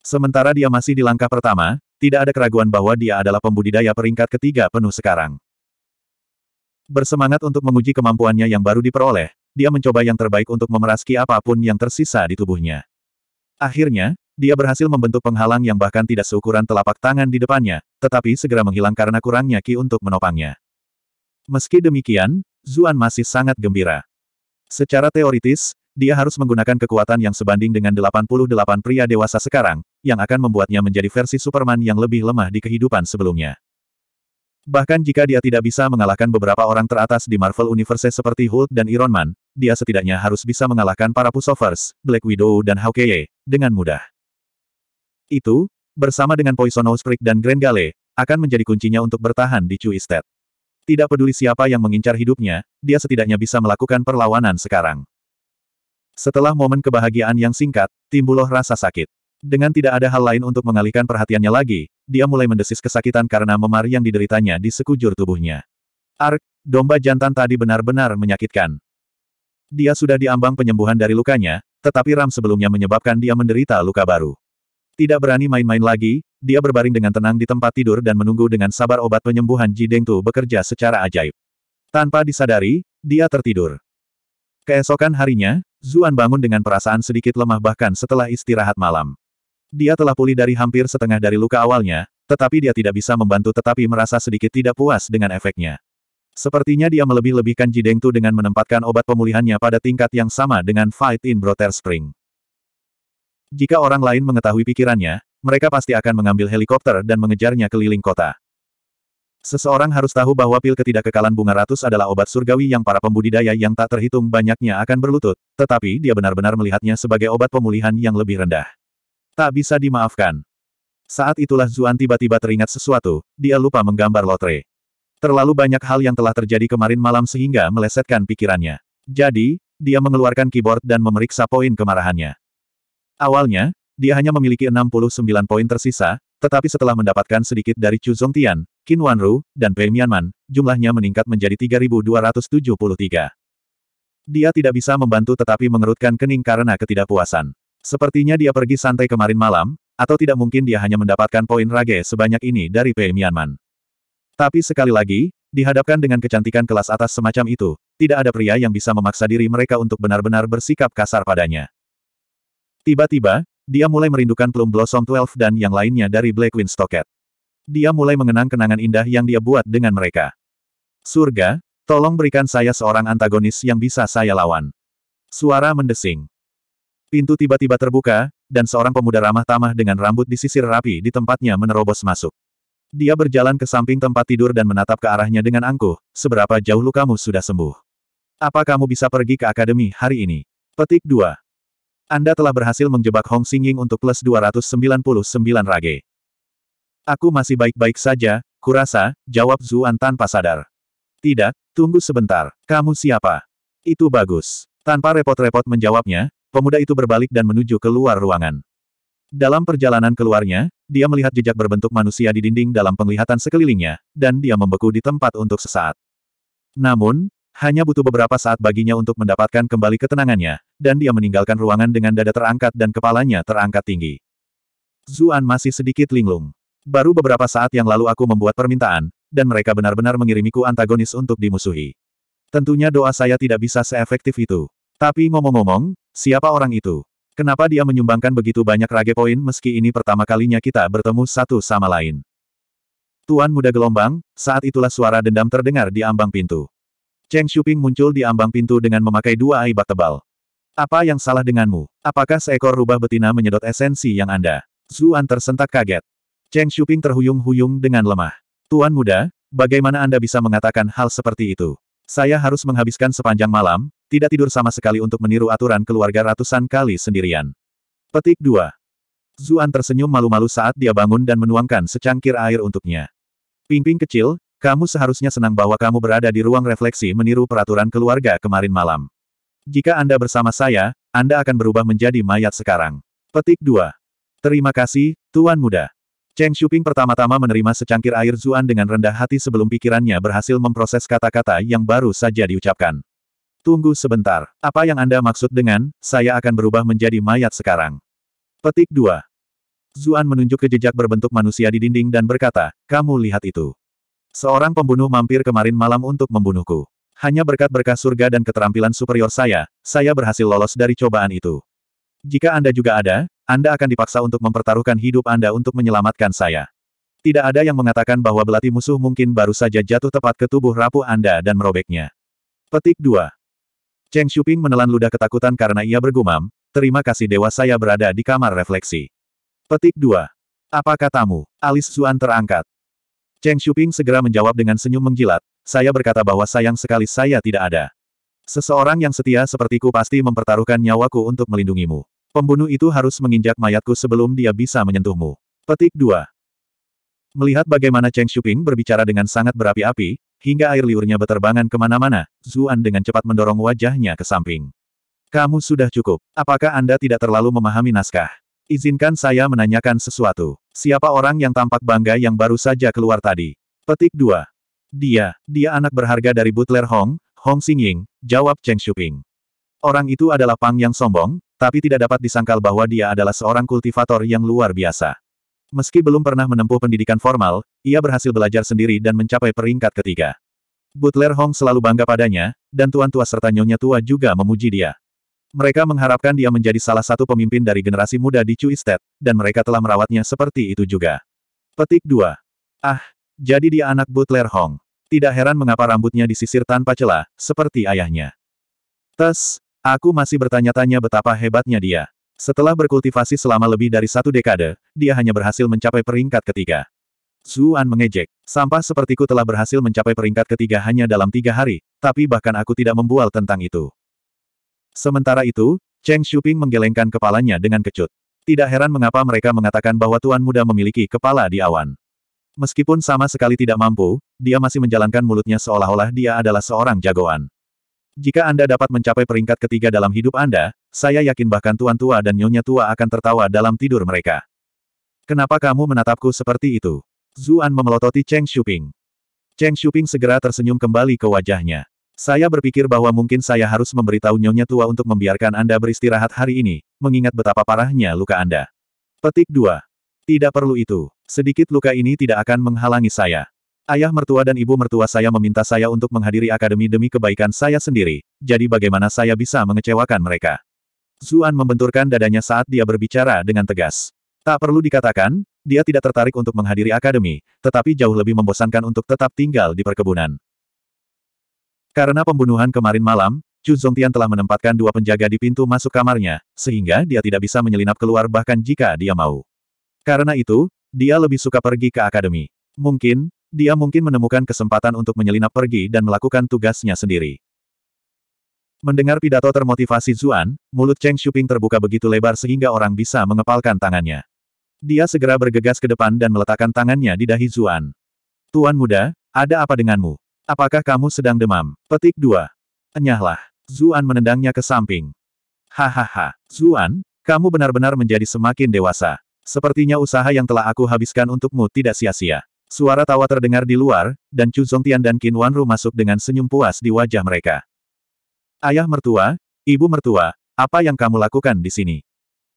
Sementara dia masih di langkah pertama, tidak ada keraguan bahwa dia adalah pembudidaya peringkat ketiga penuh sekarang. Bersemangat untuk menguji kemampuannya yang baru diperoleh, dia mencoba yang terbaik untuk memeraski apapun yang tersisa di tubuhnya. Akhirnya, dia berhasil membentuk penghalang yang bahkan tidak seukuran telapak tangan di depannya, tetapi segera menghilang karena kurangnya Ki untuk menopangnya. Meski demikian, Zuan masih sangat gembira. Secara teoritis, dia harus menggunakan kekuatan yang sebanding dengan 88 pria dewasa sekarang, yang akan membuatnya menjadi versi Superman yang lebih lemah di kehidupan sebelumnya. Bahkan jika dia tidak bisa mengalahkan beberapa orang teratas di Marvel Universe seperti Hulk dan Iron Man, dia setidaknya harus bisa mengalahkan para Pusovers, Black Widow dan Hawkeye, dengan mudah. Itu, bersama dengan Poison Freak dan Grand Gale, akan menjadi kuncinya untuk bertahan di Chu Estate. Tidak peduli siapa yang mengincar hidupnya, dia setidaknya bisa melakukan perlawanan sekarang. Setelah momen kebahagiaan yang singkat, timbuloh rasa sakit. Dengan tidak ada hal lain untuk mengalihkan perhatiannya lagi, dia mulai mendesis kesakitan karena memar yang dideritanya di sekujur tubuhnya. Ark, domba jantan tadi benar-benar menyakitkan. Dia sudah diambang penyembuhan dari lukanya, tetapi ram sebelumnya menyebabkan dia menderita luka baru. Tidak berani main-main lagi, dia berbaring dengan tenang di tempat tidur dan menunggu dengan sabar obat penyembuhan tu bekerja secara ajaib. Tanpa disadari, dia tertidur. Keesokan harinya, Zuan bangun dengan perasaan sedikit lemah bahkan setelah istirahat malam. Dia telah pulih dari hampir setengah dari luka awalnya, tetapi dia tidak bisa membantu tetapi merasa sedikit tidak puas dengan efeknya. Sepertinya dia melebih-lebihkan Jidengtu dengan menempatkan obat pemulihannya pada tingkat yang sama dengan Fight in Brother Spring. Jika orang lain mengetahui pikirannya, mereka pasti akan mengambil helikopter dan mengejarnya keliling kota. Seseorang harus tahu bahwa pil ketidakkekalan bunga ratus adalah obat surgawi yang para pembudidaya yang tak terhitung banyaknya akan berlutut, tetapi dia benar-benar melihatnya sebagai obat pemulihan yang lebih rendah. Tak bisa dimaafkan. Saat itulah Zuan tiba-tiba teringat sesuatu, dia lupa menggambar lotre. Terlalu banyak hal yang telah terjadi kemarin malam sehingga melesetkan pikirannya. Jadi, dia mengeluarkan keyboard dan memeriksa poin kemarahannya. Awalnya, dia hanya memiliki 69 poin tersisa, tetapi setelah mendapatkan sedikit dari Chu Zongtian, Qin Wanru, dan Pei Mianman, jumlahnya meningkat menjadi 3273. Dia tidak bisa membantu tetapi mengerutkan kening karena ketidakpuasan. Sepertinya dia pergi santai kemarin malam, atau tidak mungkin dia hanya mendapatkan poin rage sebanyak ini dari Pei Mianman. Tapi sekali lagi, dihadapkan dengan kecantikan kelas atas semacam itu, tidak ada pria yang bisa memaksa diri mereka untuk benar-benar bersikap kasar padanya. Tiba-tiba, dia mulai merindukan Plum Blossom 12 dan yang lainnya dari Blackwing Stocket. Dia mulai mengenang kenangan indah yang dia buat dengan mereka. Surga, tolong berikan saya seorang antagonis yang bisa saya lawan. Suara mendesing. Pintu tiba-tiba terbuka, dan seorang pemuda ramah tamah dengan rambut disisir rapi di tempatnya menerobos masuk. Dia berjalan ke samping tempat tidur dan menatap ke arahnya dengan angkuh, seberapa jauh lukamu sudah sembuh. Apa kamu bisa pergi ke akademi hari ini? Petik 2. Anda telah berhasil menjebak Hong Xingying untuk plus 299 rage. Aku masih baik-baik saja, kurasa, jawab Zuan tanpa sadar. Tidak, tunggu sebentar, kamu siapa? Itu bagus. Tanpa repot-repot menjawabnya, pemuda itu berbalik dan menuju keluar ruangan. Dalam perjalanan keluarnya, dia melihat jejak berbentuk manusia di dinding dalam penglihatan sekelilingnya, dan dia membeku di tempat untuk sesaat. Namun, hanya butuh beberapa saat baginya untuk mendapatkan kembali ketenangannya, dan dia meninggalkan ruangan dengan dada terangkat dan kepalanya terangkat tinggi. Zuan masih sedikit linglung. Baru beberapa saat yang lalu aku membuat permintaan, dan mereka benar-benar mengirimiku antagonis untuk dimusuhi. Tentunya doa saya tidak bisa seefektif itu. Tapi ngomong-ngomong, siapa orang itu? Kenapa dia menyumbangkan begitu banyak rage poin meski ini pertama kalinya kita bertemu satu sama lain? Tuan muda gelombang, saat itulah suara dendam terdengar di ambang pintu. Cheng Shuping muncul di ambang pintu dengan memakai dua aibak tebal. Apa yang salah denganmu? Apakah seekor rubah betina menyedot esensi yang Anda? Zuan tersentak kaget. Cheng Shuping terhuyung-huyung dengan lemah. Tuan muda, bagaimana Anda bisa mengatakan hal seperti itu? Saya harus menghabiskan sepanjang malam, tidak tidur sama sekali untuk meniru aturan keluarga ratusan kali sendirian. Petik 2. Zuan tersenyum malu-malu saat dia bangun dan menuangkan secangkir air untuknya. Pingping kecil, kamu seharusnya senang bahwa kamu berada di ruang refleksi meniru peraturan keluarga kemarin malam. Jika Anda bersama saya, Anda akan berubah menjadi mayat sekarang. Petik 2. Terima kasih, Tuan Muda. Cheng Shuping pertama-tama menerima secangkir air Zuan dengan rendah hati sebelum pikirannya berhasil memproses kata-kata yang baru saja diucapkan. Tunggu sebentar. Apa yang Anda maksud dengan, saya akan berubah menjadi mayat sekarang? Petik 2. Zuan menunjuk ke jejak berbentuk manusia di dinding dan berkata, kamu lihat itu. Seorang pembunuh mampir kemarin malam untuk membunuhku. Hanya berkat berkah surga dan keterampilan superior saya, saya berhasil lolos dari cobaan itu. Jika Anda juga ada, Anda akan dipaksa untuk mempertaruhkan hidup Anda untuk menyelamatkan saya. Tidak ada yang mengatakan bahwa belati musuh mungkin baru saja jatuh tepat ke tubuh rapuh Anda dan merobeknya. Petik 2. Cheng Shuping menelan ludah ketakutan karena ia bergumam, terima kasih dewa saya berada di kamar refleksi. Petik 2. Apa katamu? Alis Zuan terangkat. Cheng Shuping segera menjawab dengan senyum menggilat, saya berkata bahwa sayang sekali saya tidak ada. Seseorang yang setia sepertiku pasti mempertaruhkan nyawaku untuk melindungimu. Pembunuh itu harus menginjak mayatku sebelum dia bisa menyentuhmu. Petik 2. Melihat bagaimana Cheng Shuping berbicara dengan sangat berapi-api, hingga air liurnya beterbangan kemana-mana, Zuan dengan cepat mendorong wajahnya ke samping. Kamu sudah cukup. Apakah Anda tidak terlalu memahami naskah? Izinkan saya menanyakan sesuatu. Siapa orang yang tampak bangga yang baru saja keluar tadi? Petik 2. Dia, dia anak berharga dari Butler Hong, Hong Xingying, jawab Cheng Shuping. Orang itu adalah Pang yang sombong, tapi tidak dapat disangkal bahwa dia adalah seorang kultivator yang luar biasa. Meski belum pernah menempuh pendidikan formal, ia berhasil belajar sendiri dan mencapai peringkat ketiga. Butler Hong selalu bangga padanya, dan tuan tua serta nyonya tua juga memuji dia. Mereka mengharapkan dia menjadi salah satu pemimpin dari generasi muda di Chu Estate, dan mereka telah merawatnya seperti itu juga. Petik 2. Ah, jadi dia anak Butler Hong. Tidak heran mengapa rambutnya disisir tanpa celah, seperti ayahnya. Tes, aku masih bertanya-tanya betapa hebatnya dia. Setelah berkultivasi selama lebih dari satu dekade, dia hanya berhasil mencapai peringkat ketiga. Zuan mengejek. Sampah sepertiku telah berhasil mencapai peringkat ketiga hanya dalam tiga hari, tapi bahkan aku tidak membual tentang itu. Sementara itu, Cheng Shuping menggelengkan kepalanya dengan kecut. Tidak heran mengapa mereka mengatakan bahwa Tuan Muda memiliki kepala di awan. Meskipun sama sekali tidak mampu, dia masih menjalankan mulutnya seolah-olah dia adalah seorang jagoan. Jika Anda dapat mencapai peringkat ketiga dalam hidup Anda, saya yakin bahkan tuan tua dan nyonya tua akan tertawa dalam tidur mereka. Kenapa kamu menatapku seperti itu? Zuan memelototi Cheng Shuping. Cheng Shuping segera tersenyum kembali ke wajahnya. Saya berpikir bahwa mungkin saya harus memberitahu nyonya tua untuk membiarkan Anda beristirahat hari ini, mengingat betapa parahnya luka Anda. Petik 2. Tidak perlu itu. Sedikit luka ini tidak akan menghalangi saya. Ayah mertua dan ibu mertua saya meminta saya untuk menghadiri akademi demi kebaikan saya sendiri, jadi bagaimana saya bisa mengecewakan mereka? Zuan membenturkan dadanya saat dia berbicara dengan tegas. Tak perlu dikatakan, dia tidak tertarik untuk menghadiri akademi, tetapi jauh lebih membosankan untuk tetap tinggal di perkebunan. Karena pembunuhan kemarin malam, Chu Zongtian telah menempatkan dua penjaga di pintu masuk kamarnya, sehingga dia tidak bisa menyelinap keluar bahkan jika dia mau. Karena itu, dia lebih suka pergi ke akademi. Mungkin, dia mungkin menemukan kesempatan untuk menyelinap pergi dan melakukan tugasnya sendiri. Mendengar pidato termotivasi Zuan, mulut Cheng Shuping terbuka begitu lebar sehingga orang bisa mengepalkan tangannya. Dia segera bergegas ke depan dan meletakkan tangannya di dahi Zuan. Tuan muda, ada apa denganmu? Apakah kamu sedang demam? Petik dua. Enyahlah. Zuan menendangnya ke samping. Hahaha. Zuan, kamu benar-benar menjadi semakin dewasa. Sepertinya usaha yang telah aku habiskan untukmu tidak sia-sia. Suara tawa terdengar di luar, dan Chu Zongtian dan Qin Wanru masuk dengan senyum puas di wajah mereka. Ayah mertua, ibu mertua, apa yang kamu lakukan di sini?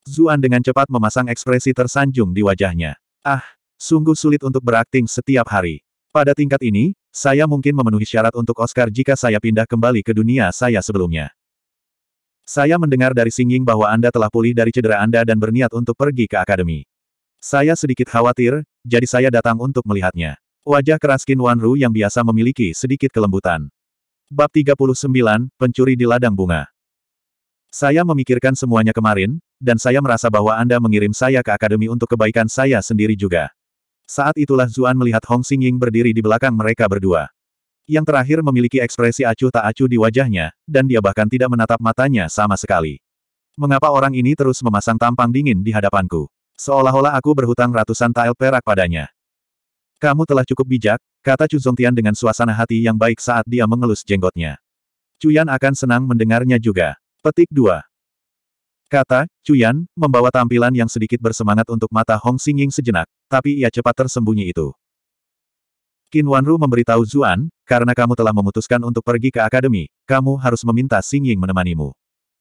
Zuan dengan cepat memasang ekspresi tersanjung di wajahnya. Ah, sungguh sulit untuk berakting setiap hari. Pada tingkat ini, saya mungkin memenuhi syarat untuk Oscar jika saya pindah kembali ke dunia saya sebelumnya. Saya mendengar dari Singing bahwa Anda telah pulih dari cedera Anda dan berniat untuk pergi ke akademi. Saya sedikit khawatir, jadi saya datang untuk melihatnya. Wajah keras Qin Ru yang biasa memiliki sedikit kelembutan. Bab 39, Pencuri di Ladang Bunga. Saya memikirkan semuanya kemarin, dan saya merasa bahwa Anda mengirim saya ke akademi untuk kebaikan saya sendiri juga. Saat itulah Zuan melihat Hong Xingying berdiri di belakang mereka berdua. Yang terakhir memiliki ekspresi acuh tak acuh di wajahnya, dan dia bahkan tidak menatap matanya sama sekali. Mengapa orang ini terus memasang tampang dingin di hadapanku? Seolah-olah aku berhutang ratusan tael perak padanya. Kamu telah cukup bijak, kata Chu Zongtian dengan suasana hati yang baik saat dia mengelus jenggotnya. Cuyan akan senang mendengarnya juga. Petik 2. Kata, Cuyan, membawa tampilan yang sedikit bersemangat untuk mata Hong Xingying sejenak, tapi ia cepat tersembunyi itu. Qin Wanru memberitahu Zuan, karena kamu telah memutuskan untuk pergi ke akademi, kamu harus meminta Xingying menemanimu.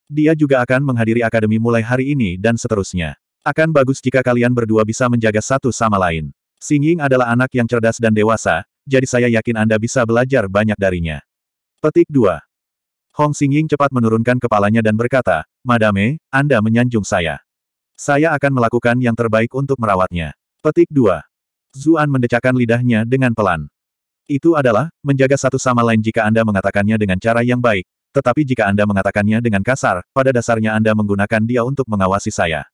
Dia juga akan menghadiri akademi mulai hari ini dan seterusnya. Akan bagus jika kalian berdua bisa menjaga satu sama lain. Singing adalah anak yang cerdas dan dewasa, jadi saya yakin Anda bisa belajar banyak darinya. Petik 2. Hong Singing cepat menurunkan kepalanya dan berkata, Madame, Anda menyanjung saya. Saya akan melakukan yang terbaik untuk merawatnya. Petik 2. Zuan mendecakkan lidahnya dengan pelan. Itu adalah, menjaga satu sama lain jika Anda mengatakannya dengan cara yang baik, tetapi jika Anda mengatakannya dengan kasar, pada dasarnya Anda menggunakan dia untuk mengawasi saya.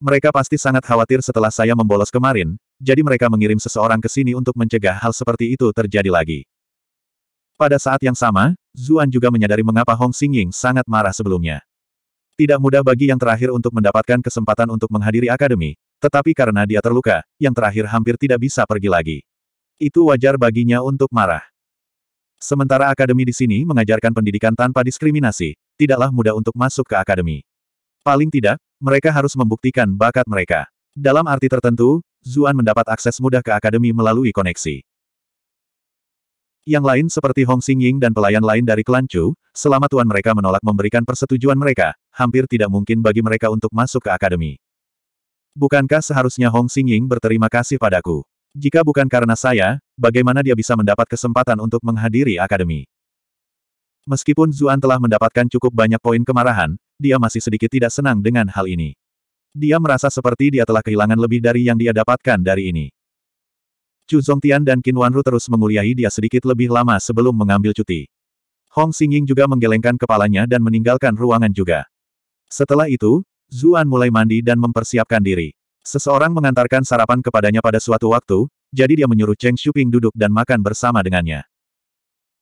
Mereka pasti sangat khawatir setelah saya membolos kemarin, jadi mereka mengirim seseorang ke sini untuk mencegah hal seperti itu terjadi lagi. Pada saat yang sama, Zuan juga menyadari mengapa Hong Xingying sangat marah sebelumnya. Tidak mudah bagi yang terakhir untuk mendapatkan kesempatan untuk menghadiri akademi, tetapi karena dia terluka, yang terakhir hampir tidak bisa pergi lagi. Itu wajar baginya untuk marah. Sementara akademi di sini mengajarkan pendidikan tanpa diskriminasi, tidaklah mudah untuk masuk ke akademi. Paling tidak, mereka harus membuktikan bakat mereka. Dalam arti tertentu, Zuan mendapat akses mudah ke akademi melalui koneksi. Yang lain seperti Hong Xingying dan pelayan lain dari klan Chu, selama tuan mereka menolak memberikan persetujuan mereka, hampir tidak mungkin bagi mereka untuk masuk ke akademi. Bukankah seharusnya Hong Xingying berterima kasih padaku? Jika bukan karena saya, bagaimana dia bisa mendapat kesempatan untuk menghadiri akademi? Meskipun Zuan telah mendapatkan cukup banyak poin kemarahan, dia masih sedikit tidak senang dengan hal ini. Dia merasa seperti dia telah kehilangan lebih dari yang dia dapatkan dari ini. Chu Zongtian dan Qin Wanru terus menguliahi dia sedikit lebih lama sebelum mengambil cuti. Hong Xingying juga menggelengkan kepalanya dan meninggalkan ruangan juga. Setelah itu, Zuan mulai mandi dan mempersiapkan diri. Seseorang mengantarkan sarapan kepadanya pada suatu waktu, jadi dia menyuruh Cheng Shuping duduk dan makan bersama dengannya.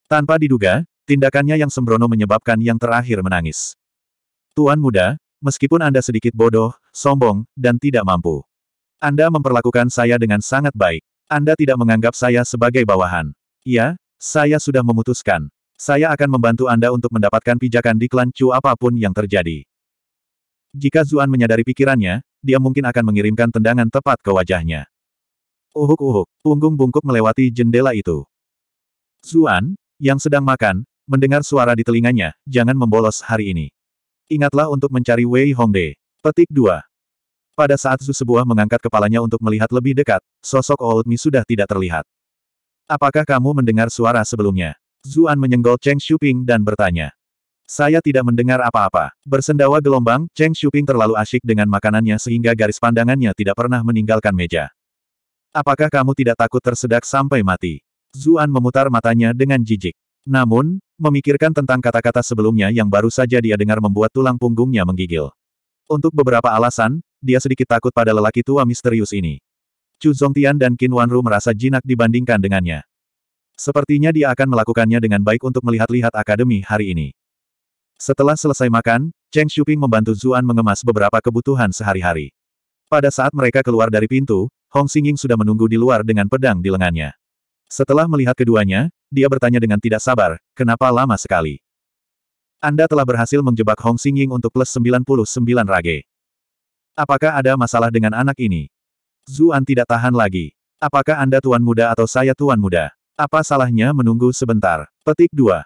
Tanpa diduga, Tindakannya yang sembrono menyebabkan yang terakhir menangis. Tuan muda, meskipun Anda sedikit bodoh, sombong, dan tidak mampu. Anda memperlakukan saya dengan sangat baik. Anda tidak menganggap saya sebagai bawahan. Ya, saya sudah memutuskan. Saya akan membantu Anda untuk mendapatkan pijakan di klan Chu apapun yang terjadi. Jika Zuan menyadari pikirannya, dia mungkin akan mengirimkan tendangan tepat ke wajahnya. Uhuk-uhuk, punggung bungkuk melewati jendela itu. Zuan, yang sedang makan, mendengar suara di telinganya, jangan membolos hari ini. Ingatlah untuk mencari Wei Hongde. Petik 2. Pada saat Zu sebuah mengangkat kepalanya untuk melihat lebih dekat, sosok Old Mi sudah tidak terlihat. Apakah kamu mendengar suara sebelumnya? Zuan menyenggol Cheng Shuping dan bertanya. Saya tidak mendengar apa-apa. Bersendawa gelombang, Cheng Shuping terlalu asyik dengan makanannya sehingga garis pandangannya tidak pernah meninggalkan meja. Apakah kamu tidak takut tersedak sampai mati? Zuan memutar matanya dengan jijik. Namun, memikirkan tentang kata-kata sebelumnya yang baru saja dia dengar membuat tulang punggungnya menggigil. Untuk beberapa alasan, dia sedikit takut pada lelaki tua misterius ini. Chu Zongtian dan Qin Wanru merasa jinak dibandingkan dengannya. Sepertinya dia akan melakukannya dengan baik untuk melihat-lihat akademi hari ini. Setelah selesai makan, Cheng Xuping membantu Zuan mengemas beberapa kebutuhan sehari-hari. Pada saat mereka keluar dari pintu, Hong Xingying sudah menunggu di luar dengan pedang di lengannya. Setelah melihat keduanya, dia bertanya dengan tidak sabar, kenapa lama sekali? Anda telah berhasil menjebak Hong Xingying untuk plus 99 rage. Apakah ada masalah dengan anak ini? Zuan tidak tahan lagi. Apakah Anda tuan muda atau saya tuan muda? Apa salahnya menunggu sebentar? Petik 2.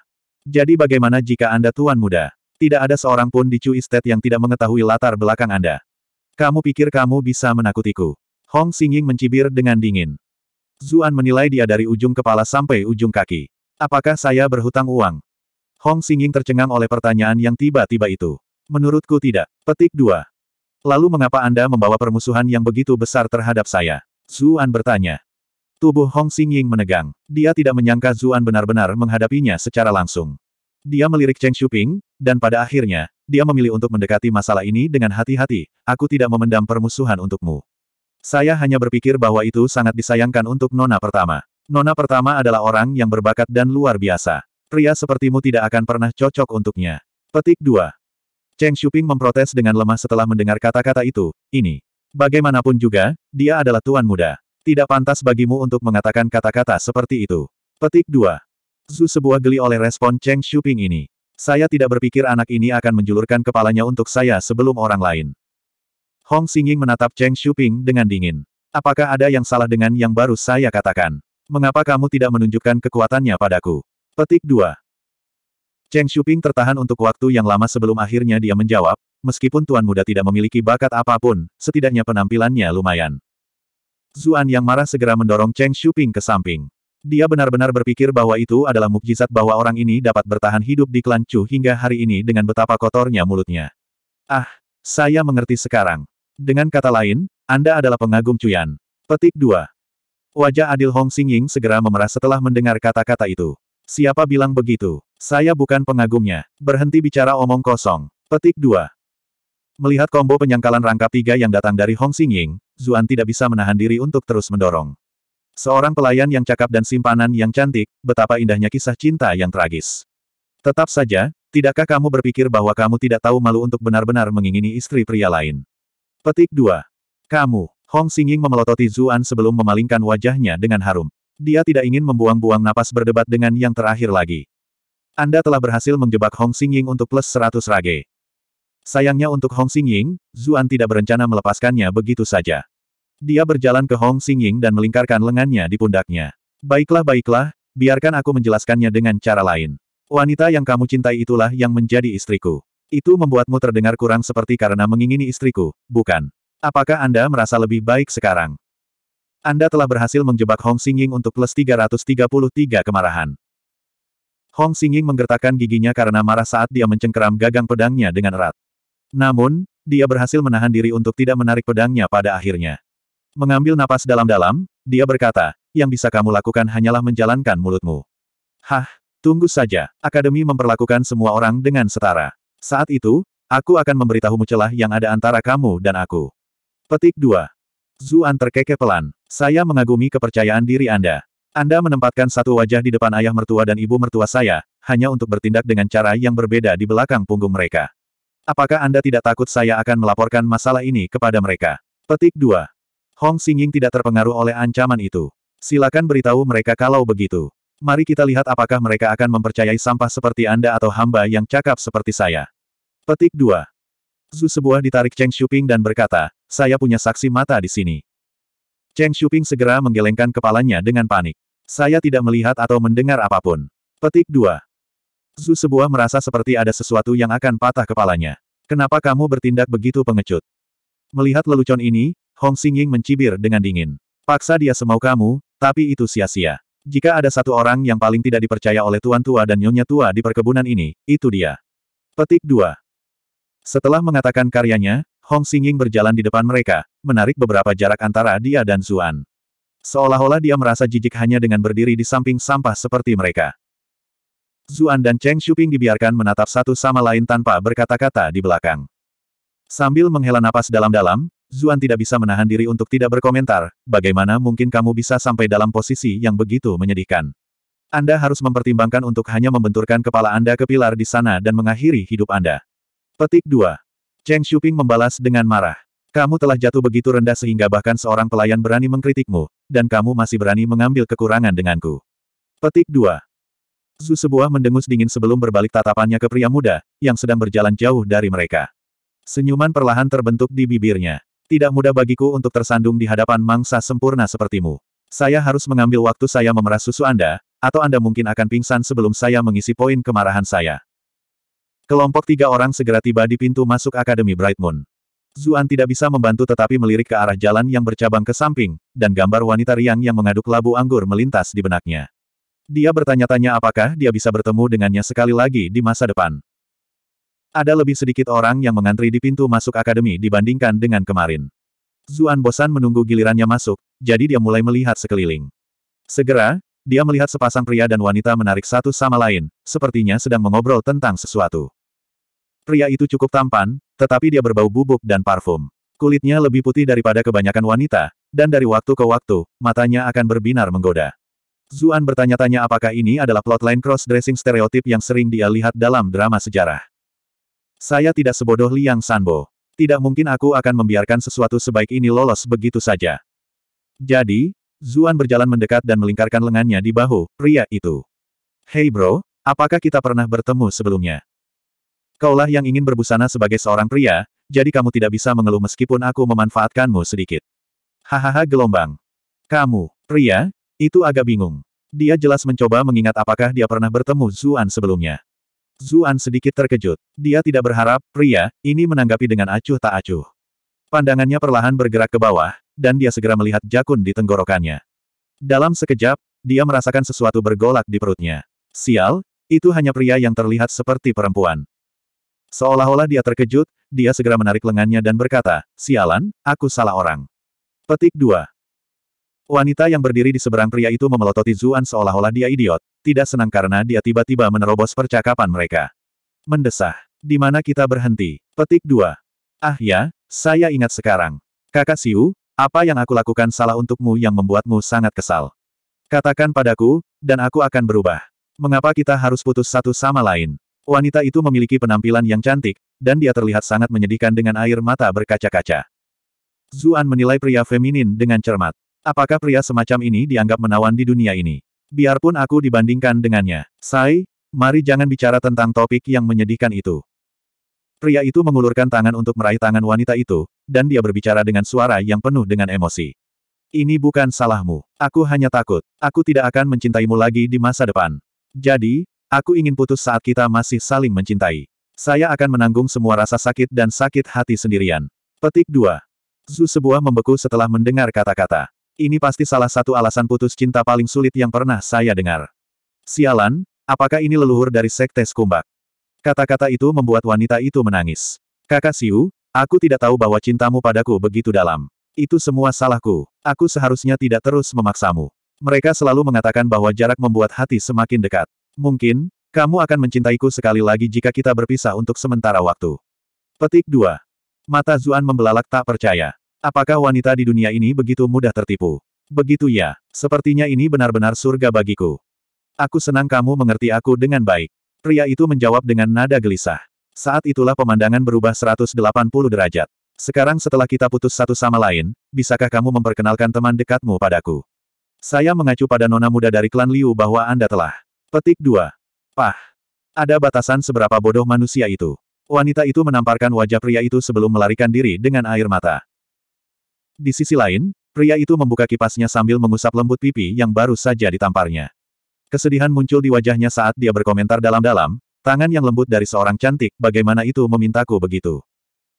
Jadi bagaimana jika Anda tuan muda? Tidak ada seorang pun di Chu Estate yang tidak mengetahui latar belakang Anda. Kamu pikir kamu bisa menakutiku? Hong Xingying mencibir dengan dingin. Zuan menilai dia dari ujung kepala sampai ujung kaki. Apakah saya berhutang uang? Hong Singing tercengang oleh pertanyaan yang tiba-tiba itu. Menurutku tidak. Petik 2. Lalu mengapa Anda membawa permusuhan yang begitu besar terhadap saya? Zuan bertanya. Tubuh Hong Singing menegang. Dia tidak menyangka Zuan benar-benar menghadapinya secara langsung. Dia melirik Cheng Shuping, dan pada akhirnya, dia memilih untuk mendekati masalah ini dengan hati-hati, aku tidak memendam permusuhan untukmu. Saya hanya berpikir bahwa itu sangat disayangkan untuk nona pertama. Nona pertama adalah orang yang berbakat dan luar biasa. Pria sepertimu tidak akan pernah cocok untuknya. Petik 2. Cheng Shuping memprotes dengan lemah setelah mendengar kata-kata itu, ini. Bagaimanapun juga, dia adalah tuan muda. Tidak pantas bagimu untuk mengatakan kata-kata seperti itu. Petik 2. Zu sebuah geli oleh respon Cheng Shuping ini. Saya tidak berpikir anak ini akan menjulurkan kepalanya untuk saya sebelum orang lain. Hong Xingying menatap Cheng Shuping dengan dingin. Apakah ada yang salah dengan yang baru saya katakan? Mengapa kamu tidak menunjukkan kekuatannya padaku? Petik 2. Cheng Shuping tertahan untuk waktu yang lama sebelum akhirnya dia menjawab, meskipun Tuan Muda tidak memiliki bakat apapun, setidaknya penampilannya lumayan. Zuan yang marah segera mendorong Cheng Shuping ke samping. Dia benar-benar berpikir bahwa itu adalah mukjizat bahwa orang ini dapat bertahan hidup di klan Chu hingga hari ini dengan betapa kotornya mulutnya. Ah, saya mengerti sekarang. Dengan kata lain, Anda adalah pengagum Cuyan. Petik 2. Wajah Adil Hong Xingying segera memerah setelah mendengar kata-kata itu. Siapa bilang begitu? Saya bukan pengagumnya. Berhenti bicara omong kosong. Petik 2. Melihat kombo penyangkalan rangkap tiga yang datang dari Hong Xingying, Zuan tidak bisa menahan diri untuk terus mendorong. Seorang pelayan yang cakap dan simpanan yang cantik, betapa indahnya kisah cinta yang tragis. Tetap saja, tidakkah kamu berpikir bahwa kamu tidak tahu malu untuk benar-benar mengingini istri pria lain? Petik 2. Kamu. Hong Singing memelototi Zuan sebelum memalingkan wajahnya dengan harum. Dia tidak ingin membuang-buang napas berdebat dengan yang terakhir lagi. Anda telah berhasil menjebak Hong Singing untuk plus 100 rage. Sayangnya untuk Hong Singing, Zuan tidak berencana melepaskannya begitu saja. Dia berjalan ke Hong Singing dan melingkarkan lengannya di pundaknya. Baiklah baiklah, biarkan aku menjelaskannya dengan cara lain. Wanita yang kamu cintai itulah yang menjadi istriku. Itu membuatmu terdengar kurang seperti karena mengingini istriku, bukan? Apakah Anda merasa lebih baik sekarang? Anda telah berhasil menjebak Hong Xingying untuk plus 333 kemarahan. Hong Xingying menggertakkan giginya karena marah saat dia mencengkeram gagang pedangnya dengan erat. Namun, dia berhasil menahan diri untuk tidak menarik pedangnya pada akhirnya. Mengambil napas dalam-dalam, dia berkata, yang bisa kamu lakukan hanyalah menjalankan mulutmu. Hah, tunggu saja, Akademi memperlakukan semua orang dengan setara. Saat itu, aku akan memberitahumu celah yang ada antara kamu dan aku. Petik 2. Zuan terkekeh pelan. Saya mengagumi kepercayaan diri Anda. Anda menempatkan satu wajah di depan ayah mertua dan ibu mertua saya, hanya untuk bertindak dengan cara yang berbeda di belakang punggung mereka. Apakah Anda tidak takut saya akan melaporkan masalah ini kepada mereka? Petik 2. Hong Singing tidak terpengaruh oleh ancaman itu. Silakan beritahu mereka kalau begitu. Mari kita lihat apakah mereka akan mempercayai sampah seperti Anda atau hamba yang cakap seperti saya. Petik 2. Zu sebuah ditarik Cheng Shuping dan berkata, saya punya saksi mata di sini. Cheng Shuping segera menggelengkan kepalanya dengan panik. Saya tidak melihat atau mendengar apapun. Petik 2. Zu sebuah merasa seperti ada sesuatu yang akan patah kepalanya. Kenapa kamu bertindak begitu pengecut? Melihat lelucon ini, Hong Xingying mencibir dengan dingin. Paksa dia semau kamu, tapi itu sia-sia. Jika ada satu orang yang paling tidak dipercaya oleh tuan tua dan nyonya tua di perkebunan ini, itu dia. Petik 2. Setelah mengatakan karyanya, Hong Xingying berjalan di depan mereka, menarik beberapa jarak antara dia dan Zuan. Seolah-olah dia merasa jijik hanya dengan berdiri di samping sampah seperti mereka. Zuan dan Cheng Shuping dibiarkan menatap satu sama lain tanpa berkata-kata di belakang. Sambil menghela napas dalam-dalam, Zuan tidak bisa menahan diri untuk tidak berkomentar, bagaimana mungkin kamu bisa sampai dalam posisi yang begitu menyedihkan. Anda harus mempertimbangkan untuk hanya membenturkan kepala Anda ke pilar di sana dan mengakhiri hidup Anda. Petik 2. Cheng Shuping membalas dengan marah. Kamu telah jatuh begitu rendah sehingga bahkan seorang pelayan berani mengkritikmu, dan kamu masih berani mengambil kekurangan denganku. Petik 2. Zu sebuah mendengus dingin sebelum berbalik tatapannya ke pria muda, yang sedang berjalan jauh dari mereka. Senyuman perlahan terbentuk di bibirnya. Tidak mudah bagiku untuk tersandung di hadapan mangsa sempurna sepertimu. Saya harus mengambil waktu saya memeras susu Anda, atau Anda mungkin akan pingsan sebelum saya mengisi poin kemarahan saya. Kelompok tiga orang segera tiba di pintu masuk Akademi Bright Moon. Zuan tidak bisa membantu tetapi melirik ke arah jalan yang bercabang ke samping, dan gambar wanita riang yang mengaduk labu anggur melintas di benaknya. Dia bertanya-tanya apakah dia bisa bertemu dengannya sekali lagi di masa depan. Ada lebih sedikit orang yang mengantri di pintu masuk akademi dibandingkan dengan kemarin. Zuan bosan menunggu gilirannya masuk, jadi dia mulai melihat sekeliling. Segera, dia melihat sepasang pria dan wanita menarik satu sama lain, sepertinya sedang mengobrol tentang sesuatu. Pria itu cukup tampan, tetapi dia berbau bubuk dan parfum. Kulitnya lebih putih daripada kebanyakan wanita, dan dari waktu ke waktu, matanya akan berbinar menggoda. Zuan bertanya-tanya apakah ini adalah plotline cross-dressing stereotip yang sering dia lihat dalam drama sejarah. Saya tidak sebodoh Liang Sanbo. Tidak mungkin aku akan membiarkan sesuatu sebaik ini lolos begitu saja. Jadi, Zuan berjalan mendekat dan melingkarkan lengannya di bahu, pria itu. Hei bro, apakah kita pernah bertemu sebelumnya? Kaulah yang ingin berbusana sebagai seorang pria, jadi kamu tidak bisa mengeluh meskipun aku memanfaatkanmu sedikit. Hahaha gelombang. Kamu, pria, itu agak bingung. Dia jelas mencoba mengingat apakah dia pernah bertemu Zuan sebelumnya. Zuan sedikit terkejut. Dia tidak berharap, pria, ini menanggapi dengan acuh tak acuh. Pandangannya perlahan bergerak ke bawah, dan dia segera melihat jakun di tenggorokannya. Dalam sekejap, dia merasakan sesuatu bergolak di perutnya. Sial, itu hanya pria yang terlihat seperti perempuan. Seolah-olah dia terkejut, dia segera menarik lengannya dan berkata, Sialan, aku salah orang. Petik 2. Wanita yang berdiri di seberang pria itu memelototi Zuan seolah-olah dia idiot, tidak senang karena dia tiba-tiba menerobos percakapan mereka. Mendesah. Di mana kita berhenti? Petik 2. Ah ya, saya ingat sekarang. Kakak Siu, apa yang aku lakukan salah untukmu yang membuatmu sangat kesal? Katakan padaku, dan aku akan berubah. Mengapa kita harus putus satu sama lain? Wanita itu memiliki penampilan yang cantik, dan dia terlihat sangat menyedihkan dengan air mata berkaca-kaca. Zuan menilai pria feminin dengan cermat. Apakah pria semacam ini dianggap menawan di dunia ini? biarpun aku dibandingkan dengannya. Sai, mari jangan bicara tentang topik yang menyedihkan itu. Pria itu mengulurkan tangan untuk meraih tangan wanita itu, dan dia berbicara dengan suara yang penuh dengan emosi. Ini bukan salahmu. Aku hanya takut. Aku tidak akan mencintaimu lagi di masa depan. Jadi, aku ingin putus saat kita masih saling mencintai. Saya akan menanggung semua rasa sakit dan sakit hati sendirian. Petik 2. Zu sebuah membeku setelah mendengar kata-kata. Ini pasti salah satu alasan putus cinta paling sulit yang pernah saya dengar. Sialan, apakah ini leluhur dari sekte skumbak? Kata-kata itu membuat wanita itu menangis. Kakak Siu, aku tidak tahu bahwa cintamu padaku begitu dalam. Itu semua salahku. Aku seharusnya tidak terus memaksamu. Mereka selalu mengatakan bahwa jarak membuat hati semakin dekat. Mungkin, kamu akan mencintaiku sekali lagi jika kita berpisah untuk sementara waktu. Petik 2. Mata Zuan membelalak tak percaya. Apakah wanita di dunia ini begitu mudah tertipu? Begitu ya, sepertinya ini benar-benar surga bagiku. Aku senang kamu mengerti aku dengan baik. Pria itu menjawab dengan nada gelisah. Saat itulah pemandangan berubah 180 derajat. Sekarang setelah kita putus satu sama lain, bisakah kamu memperkenalkan teman dekatmu padaku? Saya mengacu pada nona muda dari klan Liu bahwa Anda telah. Petik 2. Pah. Ada batasan seberapa bodoh manusia itu. Wanita itu menamparkan wajah pria itu sebelum melarikan diri dengan air mata. Di sisi lain, pria itu membuka kipasnya sambil mengusap lembut pipi yang baru saja ditamparnya. Kesedihan muncul di wajahnya saat dia berkomentar dalam-dalam, tangan yang lembut dari seorang cantik, bagaimana itu memintaku begitu.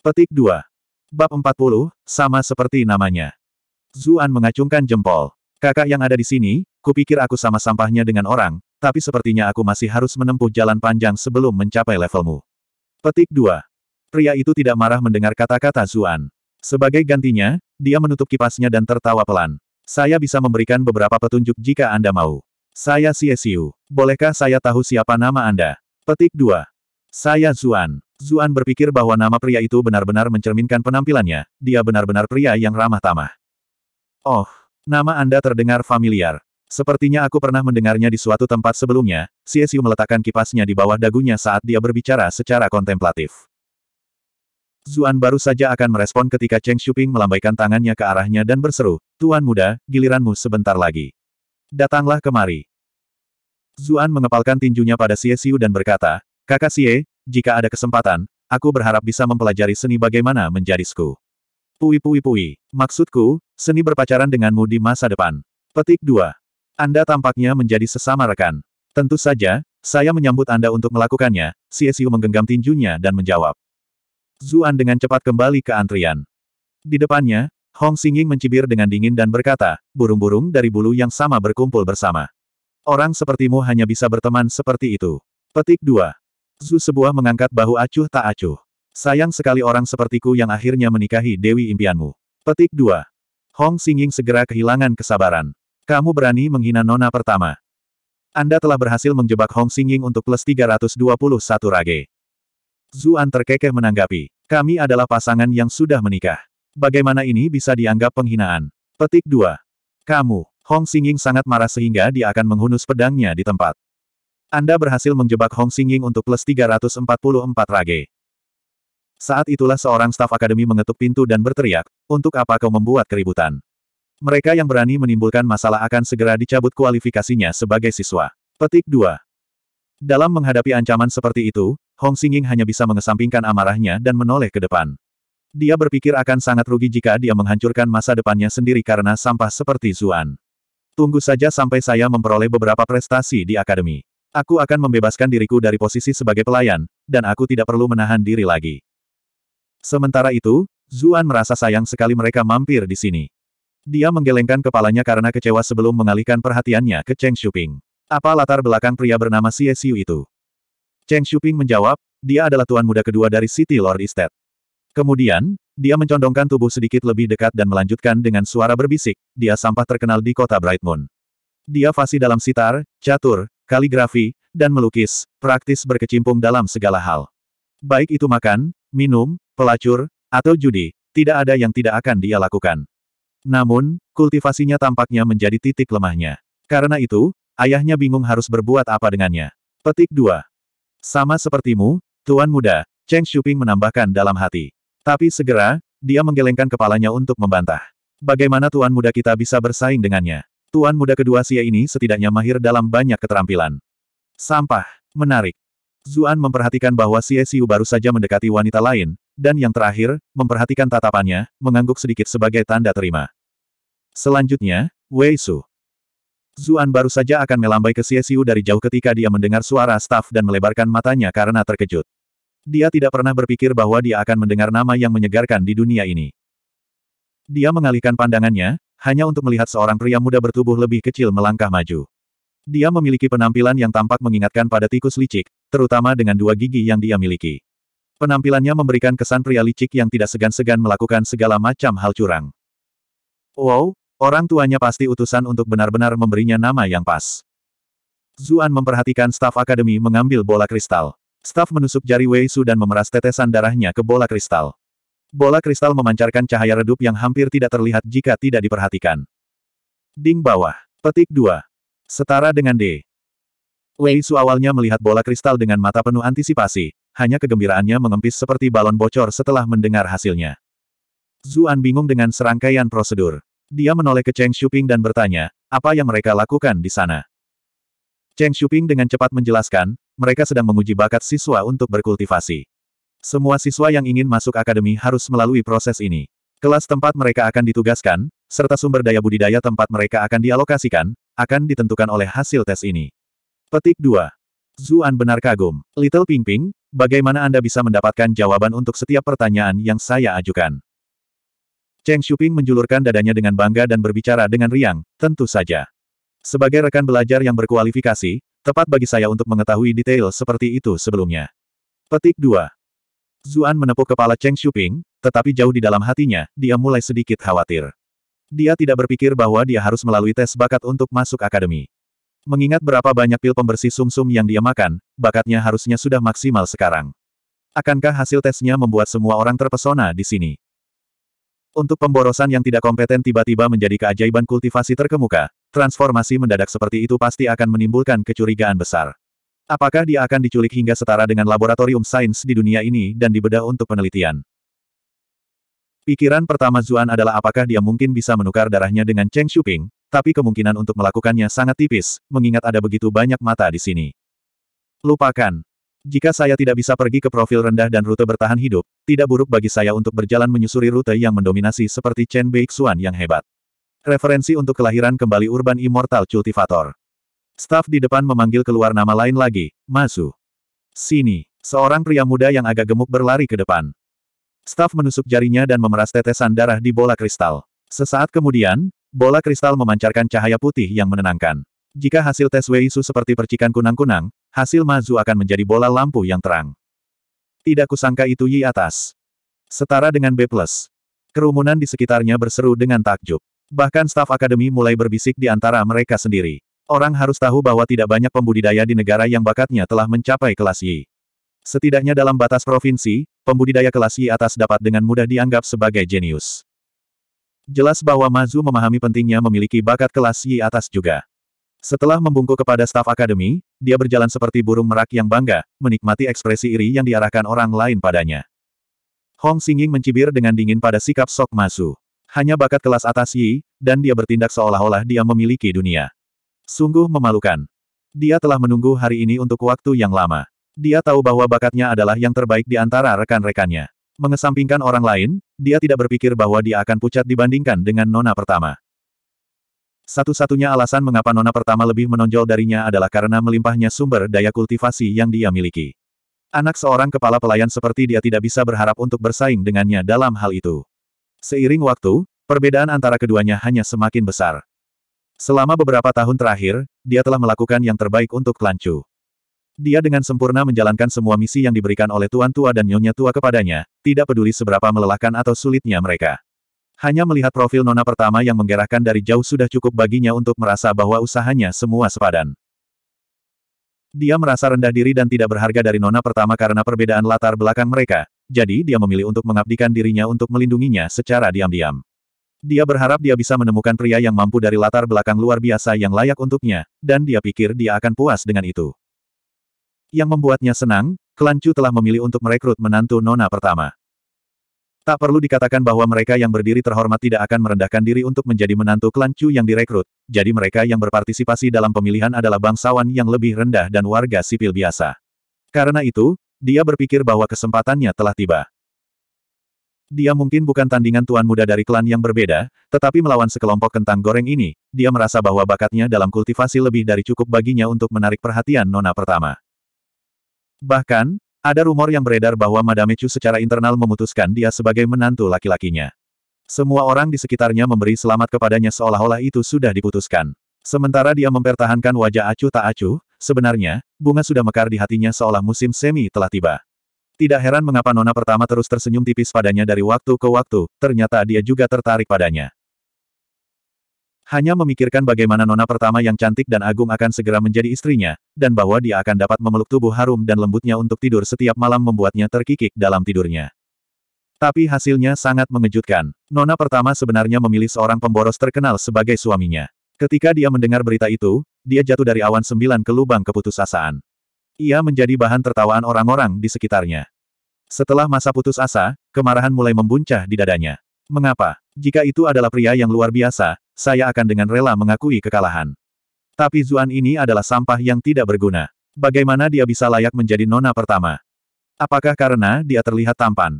Petik 2. Bab 40, sama seperti namanya. Zuan mengacungkan jempol. Kakak yang ada di sini, kupikir aku sama sampahnya dengan orang, tapi sepertinya aku masih harus menempuh jalan panjang sebelum mencapai levelmu. Petik 2. Pria itu tidak marah mendengar kata-kata Zuan. Sebagai gantinya, dia menutup kipasnya dan tertawa pelan. Saya bisa memberikan beberapa petunjuk jika Anda mau. Saya Siesiu. Bolehkah saya tahu siapa nama Anda? Petik 2. Saya Zuan. Zuan berpikir bahwa nama pria itu benar-benar mencerminkan penampilannya, dia benar-benar pria yang ramah tamah. Oh, nama Anda terdengar familiar. Sepertinya aku pernah mendengarnya di suatu tempat sebelumnya, Siesiu meletakkan kipasnya di bawah dagunya saat dia berbicara secara kontemplatif. Zuan baru saja akan merespon ketika Cheng Shuping melambaikan tangannya ke arahnya dan berseru, Tuan muda, giliranmu sebentar lagi. Datanglah kemari. Zuan mengepalkan tinjunya pada Xie Xiu dan berkata, Kakak Xie, jika ada kesempatan, aku berharap bisa mempelajari seni bagaimana menjadi sku. Pui pui pui, maksudku, seni berpacaran denganmu di masa depan. Petik 2. Anda tampaknya menjadi sesama rekan. Tentu saja, saya menyambut Anda untuk melakukannya, Xie Xiu menggenggam tinjunya dan menjawab. Zuan dengan cepat kembali ke antrian. Di depannya, Hong Xingying mencibir dengan dingin dan berkata, burung-burung dari bulu yang sama berkumpul bersama. Orang sepertimu hanya bisa berteman seperti itu. Petik 2. Zu sebuah mengangkat bahu acuh tak acuh. Sayang sekali orang sepertiku yang akhirnya menikahi Dewi impianmu. Petik 2. Hong Xingying segera kehilangan kesabaran. Kamu berani menghina nona pertama. Anda telah berhasil menjebak Hong Xingying untuk plus 321 rage. Zuan terkekeh menanggapi. Kami adalah pasangan yang sudah menikah. Bagaimana ini bisa dianggap penghinaan? Petik 2. Kamu, Hong Singing sangat marah sehingga dia akan menghunus pedangnya di tempat. Anda berhasil menjebak Hong Singing untuk plus 344 rage. Saat itulah seorang staf akademi mengetuk pintu dan berteriak, untuk apa kau membuat keributan? Mereka yang berani menimbulkan masalah akan segera dicabut kualifikasinya sebagai siswa. Petik 2. Dalam menghadapi ancaman seperti itu, Hong Xingying hanya bisa mengesampingkan amarahnya dan menoleh ke depan. Dia berpikir akan sangat rugi jika dia menghancurkan masa depannya sendiri karena sampah seperti Zuan. Tunggu saja sampai saya memperoleh beberapa prestasi di akademi. Aku akan membebaskan diriku dari posisi sebagai pelayan, dan aku tidak perlu menahan diri lagi. Sementara itu, Zuan merasa sayang sekali mereka mampir di sini. Dia menggelengkan kepalanya karena kecewa sebelum mengalihkan perhatiannya ke Cheng Shuping. Apa latar belakang pria bernama Xie Xiu itu? Cheng Shuping menjawab, dia adalah tuan muda kedua dari City Lord Estate. Kemudian, dia mencondongkan tubuh sedikit lebih dekat dan melanjutkan dengan suara berbisik, dia sampah terkenal di kota Bright Moon. Dia fasih dalam sitar, catur, kaligrafi, dan melukis, praktis berkecimpung dalam segala hal. Baik itu makan, minum, pelacur, atau judi, tidak ada yang tidak akan dia lakukan. Namun, kultivasinya tampaknya menjadi titik lemahnya. Karena itu, ayahnya bingung harus berbuat apa dengannya. Petik 2. Sama sepertimu, Tuan Muda, Cheng Shuping menambahkan dalam hati. Tapi segera, dia menggelengkan kepalanya untuk membantah. Bagaimana Tuan Muda kita bisa bersaing dengannya? Tuan Muda kedua sia ini setidaknya mahir dalam banyak keterampilan. Sampah. Menarik. Zuan memperhatikan bahwa Xie Xiu baru saja mendekati wanita lain, dan yang terakhir, memperhatikan tatapannya, mengangguk sedikit sebagai tanda terima. Selanjutnya, Wei Su. Zuan baru saja akan melambai ke Siesiu dari jauh ketika dia mendengar suara staf dan melebarkan matanya karena terkejut. Dia tidak pernah berpikir bahwa dia akan mendengar nama yang menyegarkan di dunia ini. Dia mengalihkan pandangannya, hanya untuk melihat seorang pria muda bertubuh lebih kecil melangkah maju. Dia memiliki penampilan yang tampak mengingatkan pada tikus licik, terutama dengan dua gigi yang dia miliki. Penampilannya memberikan kesan pria licik yang tidak segan-segan melakukan segala macam hal curang. Wow, Orang tuanya pasti utusan untuk benar-benar memberinya nama yang pas. Zuan memperhatikan staf akademi mengambil bola kristal. Staf menusuk jari Wei Su dan memeras tetesan darahnya ke bola kristal. Bola kristal memancarkan cahaya redup yang hampir tidak terlihat jika tidak diperhatikan. Ding bawah. Petik 2. Setara dengan D. Wei Su awalnya melihat bola kristal dengan mata penuh antisipasi, hanya kegembiraannya mengempis seperti balon bocor setelah mendengar hasilnya. Zuan bingung dengan serangkaian prosedur. Dia menoleh ke Cheng Shuping dan bertanya, apa yang mereka lakukan di sana? Cheng Shuping dengan cepat menjelaskan, mereka sedang menguji bakat siswa untuk berkultivasi. Semua siswa yang ingin masuk akademi harus melalui proses ini. Kelas tempat mereka akan ditugaskan, serta sumber daya budidaya tempat mereka akan dialokasikan, akan ditentukan oleh hasil tes ini. Petik 2. Zuan benar kagum. Little Pingping, bagaimana Anda bisa mendapatkan jawaban untuk setiap pertanyaan yang saya ajukan? Cheng Shuping menjulurkan dadanya dengan bangga dan berbicara dengan riang, tentu saja. Sebagai rekan belajar yang berkualifikasi, tepat bagi saya untuk mengetahui detail seperti itu sebelumnya. Petik 2. Zuan menepuk kepala Cheng Shuping, tetapi jauh di dalam hatinya, dia mulai sedikit khawatir. Dia tidak berpikir bahwa dia harus melalui tes bakat untuk masuk akademi. Mengingat berapa banyak pil pembersih sumsum -sum yang dia makan, bakatnya harusnya sudah maksimal sekarang. Akankah hasil tesnya membuat semua orang terpesona di sini? Untuk pemborosan yang tidak kompeten tiba-tiba menjadi keajaiban kultivasi terkemuka, transformasi mendadak seperti itu pasti akan menimbulkan kecurigaan besar. Apakah dia akan diculik hingga setara dengan laboratorium sains di dunia ini dan dibedah untuk penelitian? Pikiran pertama Zuan adalah apakah dia mungkin bisa menukar darahnya dengan Cheng Shuping, tapi kemungkinan untuk melakukannya sangat tipis, mengingat ada begitu banyak mata di sini. Lupakan. Jika saya tidak bisa pergi ke profil rendah dan rute bertahan hidup, tidak buruk bagi saya untuk berjalan menyusuri rute yang mendominasi seperti Chen Beixuan yang hebat. Referensi untuk kelahiran kembali Urban Immortal Cultivator. Staf di depan memanggil keluar nama lain lagi, Masu. Sini, seorang pria muda yang agak gemuk berlari ke depan. Staf menusuk jarinya dan memeras tetesan darah di bola kristal. Sesaat kemudian, bola kristal memancarkan cahaya putih yang menenangkan. Jika hasil tes Weisu seperti percikan kunang-kunang, hasil Mazu akan menjadi bola lampu yang terang. Tidak kusangka itu Yi atas. Setara dengan B+. Kerumunan di sekitarnya berseru dengan takjub. Bahkan staf akademi mulai berbisik di antara mereka sendiri. Orang harus tahu bahwa tidak banyak pembudidaya di negara yang bakatnya telah mencapai kelas Yi. Setidaknya dalam batas provinsi, pembudidaya kelas Yi atas dapat dengan mudah dianggap sebagai jenius. Jelas bahwa Mazu memahami pentingnya memiliki bakat kelas Yi atas juga. Setelah membungkuk kepada staf akademi, dia berjalan seperti burung merak yang bangga, menikmati ekspresi iri yang diarahkan orang lain padanya. Hong Singing mencibir dengan dingin pada sikap Sok Masu. Hanya bakat kelas atas Yi, dan dia bertindak seolah-olah dia memiliki dunia. Sungguh memalukan. Dia telah menunggu hari ini untuk waktu yang lama. Dia tahu bahwa bakatnya adalah yang terbaik di antara rekan-rekannya. Mengesampingkan orang lain, dia tidak berpikir bahwa dia akan pucat dibandingkan dengan nona pertama. Satu-satunya alasan mengapa nona pertama lebih menonjol darinya adalah karena melimpahnya sumber daya kultivasi yang dia miliki. Anak seorang kepala pelayan seperti dia tidak bisa berharap untuk bersaing dengannya dalam hal itu. Seiring waktu, perbedaan antara keduanya hanya semakin besar. Selama beberapa tahun terakhir, dia telah melakukan yang terbaik untuk Kelancu. Dia dengan sempurna menjalankan semua misi yang diberikan oleh Tuan Tua dan Nyonya Tua kepadanya, tidak peduli seberapa melelahkan atau sulitnya mereka. Hanya melihat profil nona pertama yang menggerakkan dari jauh sudah cukup baginya untuk merasa bahwa usahanya semua sepadan. Dia merasa rendah diri dan tidak berharga dari nona pertama karena perbedaan latar belakang mereka, jadi dia memilih untuk mengabdikan dirinya untuk melindunginya secara diam-diam. Dia berharap dia bisa menemukan pria yang mampu dari latar belakang luar biasa yang layak untuknya, dan dia pikir dia akan puas dengan itu. Yang membuatnya senang, Kelancu telah memilih untuk merekrut menantu Nona pertama. Tak perlu dikatakan bahwa mereka yang berdiri terhormat tidak akan merendahkan diri untuk menjadi menantu klan Chu yang direkrut, jadi mereka yang berpartisipasi dalam pemilihan adalah bangsawan yang lebih rendah dan warga sipil biasa. Karena itu, dia berpikir bahwa kesempatannya telah tiba. Dia mungkin bukan tandingan tuan muda dari klan yang berbeda, tetapi melawan sekelompok kentang goreng ini, dia merasa bahwa bakatnya dalam kultivasi lebih dari cukup baginya untuk menarik perhatian nona pertama. Bahkan, ada rumor yang beredar bahwa Madame Chu secara internal memutuskan dia sebagai menantu laki-lakinya. Semua orang di sekitarnya memberi selamat kepadanya seolah-olah itu sudah diputuskan. Sementara dia mempertahankan wajah acuh tak acuh, sebenarnya, bunga sudah mekar di hatinya seolah musim semi telah tiba. Tidak heran mengapa nona pertama terus tersenyum tipis padanya dari waktu ke waktu, ternyata dia juga tertarik padanya. Hanya memikirkan bagaimana nona pertama yang cantik dan agung akan segera menjadi istrinya, dan bahwa dia akan dapat memeluk tubuh harum dan lembutnya untuk tidur setiap malam membuatnya terkikik dalam tidurnya. Tapi hasilnya sangat mengejutkan. Nona pertama sebenarnya memilih seorang pemboros terkenal sebagai suaminya. Ketika dia mendengar berita itu, dia jatuh dari awan sembilan ke lubang keputusasaan. Ia menjadi bahan tertawaan orang-orang di sekitarnya. Setelah masa putus asa, kemarahan mulai membuncah di dadanya. Mengapa? Jika itu adalah pria yang luar biasa, saya akan dengan rela mengakui kekalahan. Tapi Zuan ini adalah sampah yang tidak berguna. Bagaimana dia bisa layak menjadi nona pertama? Apakah karena dia terlihat tampan?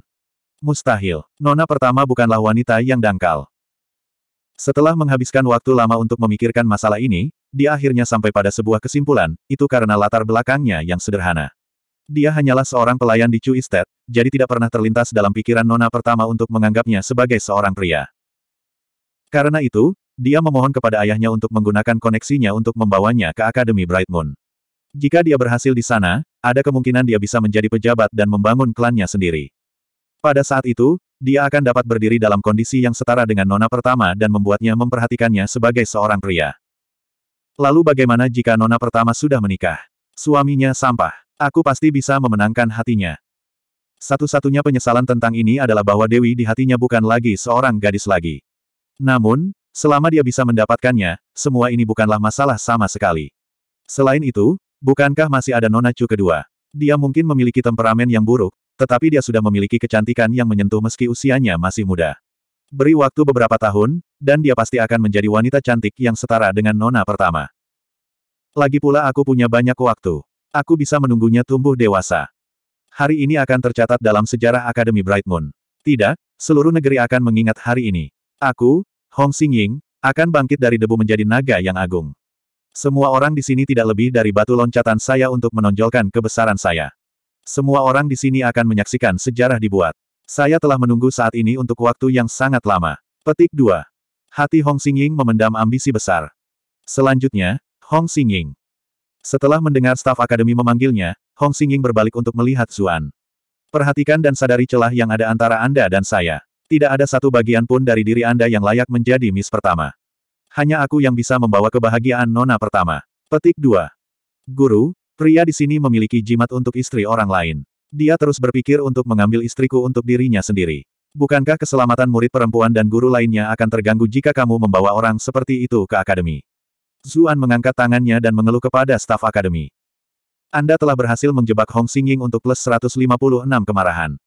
Mustahil. Nona pertama bukanlah wanita yang dangkal. Setelah menghabiskan waktu lama untuk memikirkan masalah ini, dia akhirnya sampai pada sebuah kesimpulan, itu karena latar belakangnya yang sederhana. Dia hanyalah seorang pelayan di Chu Estate, jadi tidak pernah terlintas dalam pikiran Nona pertama untuk menganggapnya sebagai seorang pria. Karena itu, dia memohon kepada ayahnya untuk menggunakan koneksinya untuk membawanya ke Akademi Bright Moon. Jika dia berhasil di sana, ada kemungkinan dia bisa menjadi pejabat dan membangun klannya sendiri. Pada saat itu, dia akan dapat berdiri dalam kondisi yang setara dengan Nona pertama dan membuatnya memperhatikannya sebagai seorang pria. Lalu bagaimana jika Nona pertama sudah menikah? Suaminya sampah. Aku pasti bisa memenangkan hatinya. Satu-satunya penyesalan tentang ini adalah bahwa Dewi di hatinya bukan lagi seorang gadis lagi. Namun, Selama dia bisa mendapatkannya, semua ini bukanlah masalah sama sekali. Selain itu, bukankah masih ada Nona Chu kedua? Dia mungkin memiliki temperamen yang buruk, tetapi dia sudah memiliki kecantikan yang menyentuh meski usianya masih muda. Beri waktu beberapa tahun, dan dia pasti akan menjadi wanita cantik yang setara dengan Nona pertama. Lagi pula aku punya banyak waktu. Aku bisa menunggunya tumbuh dewasa. Hari ini akan tercatat dalam sejarah Akademi Bright Moon. Tidak, seluruh negeri akan mengingat hari ini. Aku, Hong Xingying, akan bangkit dari debu menjadi naga yang agung. Semua orang di sini tidak lebih dari batu loncatan saya untuk menonjolkan kebesaran saya. Semua orang di sini akan menyaksikan sejarah dibuat. Saya telah menunggu saat ini untuk waktu yang sangat lama. Petik 2. Hati Hong Xingying memendam ambisi besar. Selanjutnya, Hong Xingying. Setelah mendengar staf akademi memanggilnya, Hong Xingying berbalik untuk melihat Zuan. Perhatikan dan sadari celah yang ada antara Anda dan saya. Tidak ada satu bagian pun dari diri Anda yang layak menjadi Miss pertama. Hanya aku yang bisa membawa kebahagiaan Nona pertama. Petik 2. Guru, pria di sini memiliki jimat untuk istri orang lain. Dia terus berpikir untuk mengambil istriku untuk dirinya sendiri. Bukankah keselamatan murid perempuan dan guru lainnya akan terganggu jika kamu membawa orang seperti itu ke akademi? Zuan mengangkat tangannya dan mengeluh kepada staf akademi. Anda telah berhasil menjebak Hong Xingying untuk plus 156 kemarahan.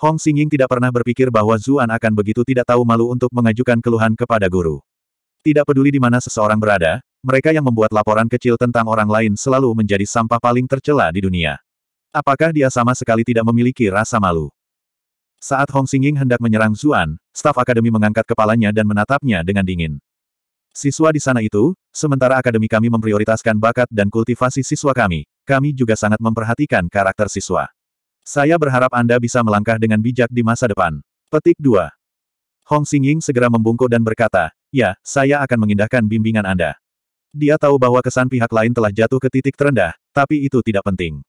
Hong Singing tidak pernah berpikir bahwa Zuan akan begitu tidak tahu malu untuk mengajukan keluhan kepada guru. Tidak peduli di mana seseorang berada, mereka yang membuat laporan kecil tentang orang lain selalu menjadi sampah paling tercela di dunia. Apakah dia sama sekali tidak memiliki rasa malu? Saat Hong Singing hendak menyerang Zuan, staf akademi mengangkat kepalanya dan menatapnya dengan dingin. Siswa di sana itu, sementara akademi kami memprioritaskan bakat dan kultivasi siswa kami, kami juga sangat memperhatikan karakter siswa. Saya berharap Anda bisa melangkah dengan bijak di masa depan. Petik 2. Hong Xingying segera membungkuk dan berkata, Ya, saya akan mengindahkan bimbingan Anda. Dia tahu bahwa kesan pihak lain telah jatuh ke titik terendah, tapi itu tidak penting.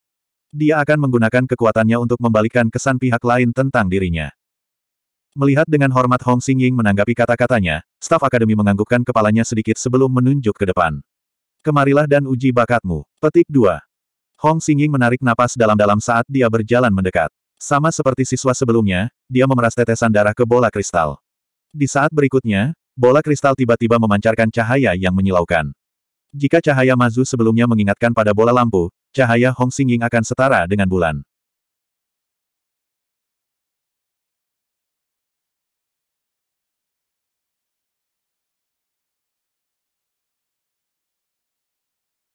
Dia akan menggunakan kekuatannya untuk membalikkan kesan pihak lain tentang dirinya. Melihat dengan hormat Hong Xingying menanggapi kata-katanya, staf akademi menganggukkan kepalanya sedikit sebelum menunjuk ke depan. Kemarilah dan uji bakatmu. Petik 2. Hong Singing menarik napas dalam-dalam saat dia berjalan mendekat. Sama seperti siswa sebelumnya, dia memeras tetesan darah ke bola kristal. Di saat berikutnya, bola kristal tiba-tiba memancarkan cahaya yang menyilaukan. Jika cahaya Mazu sebelumnya mengingatkan pada bola lampu, cahaya Hong Singing akan setara dengan bulan.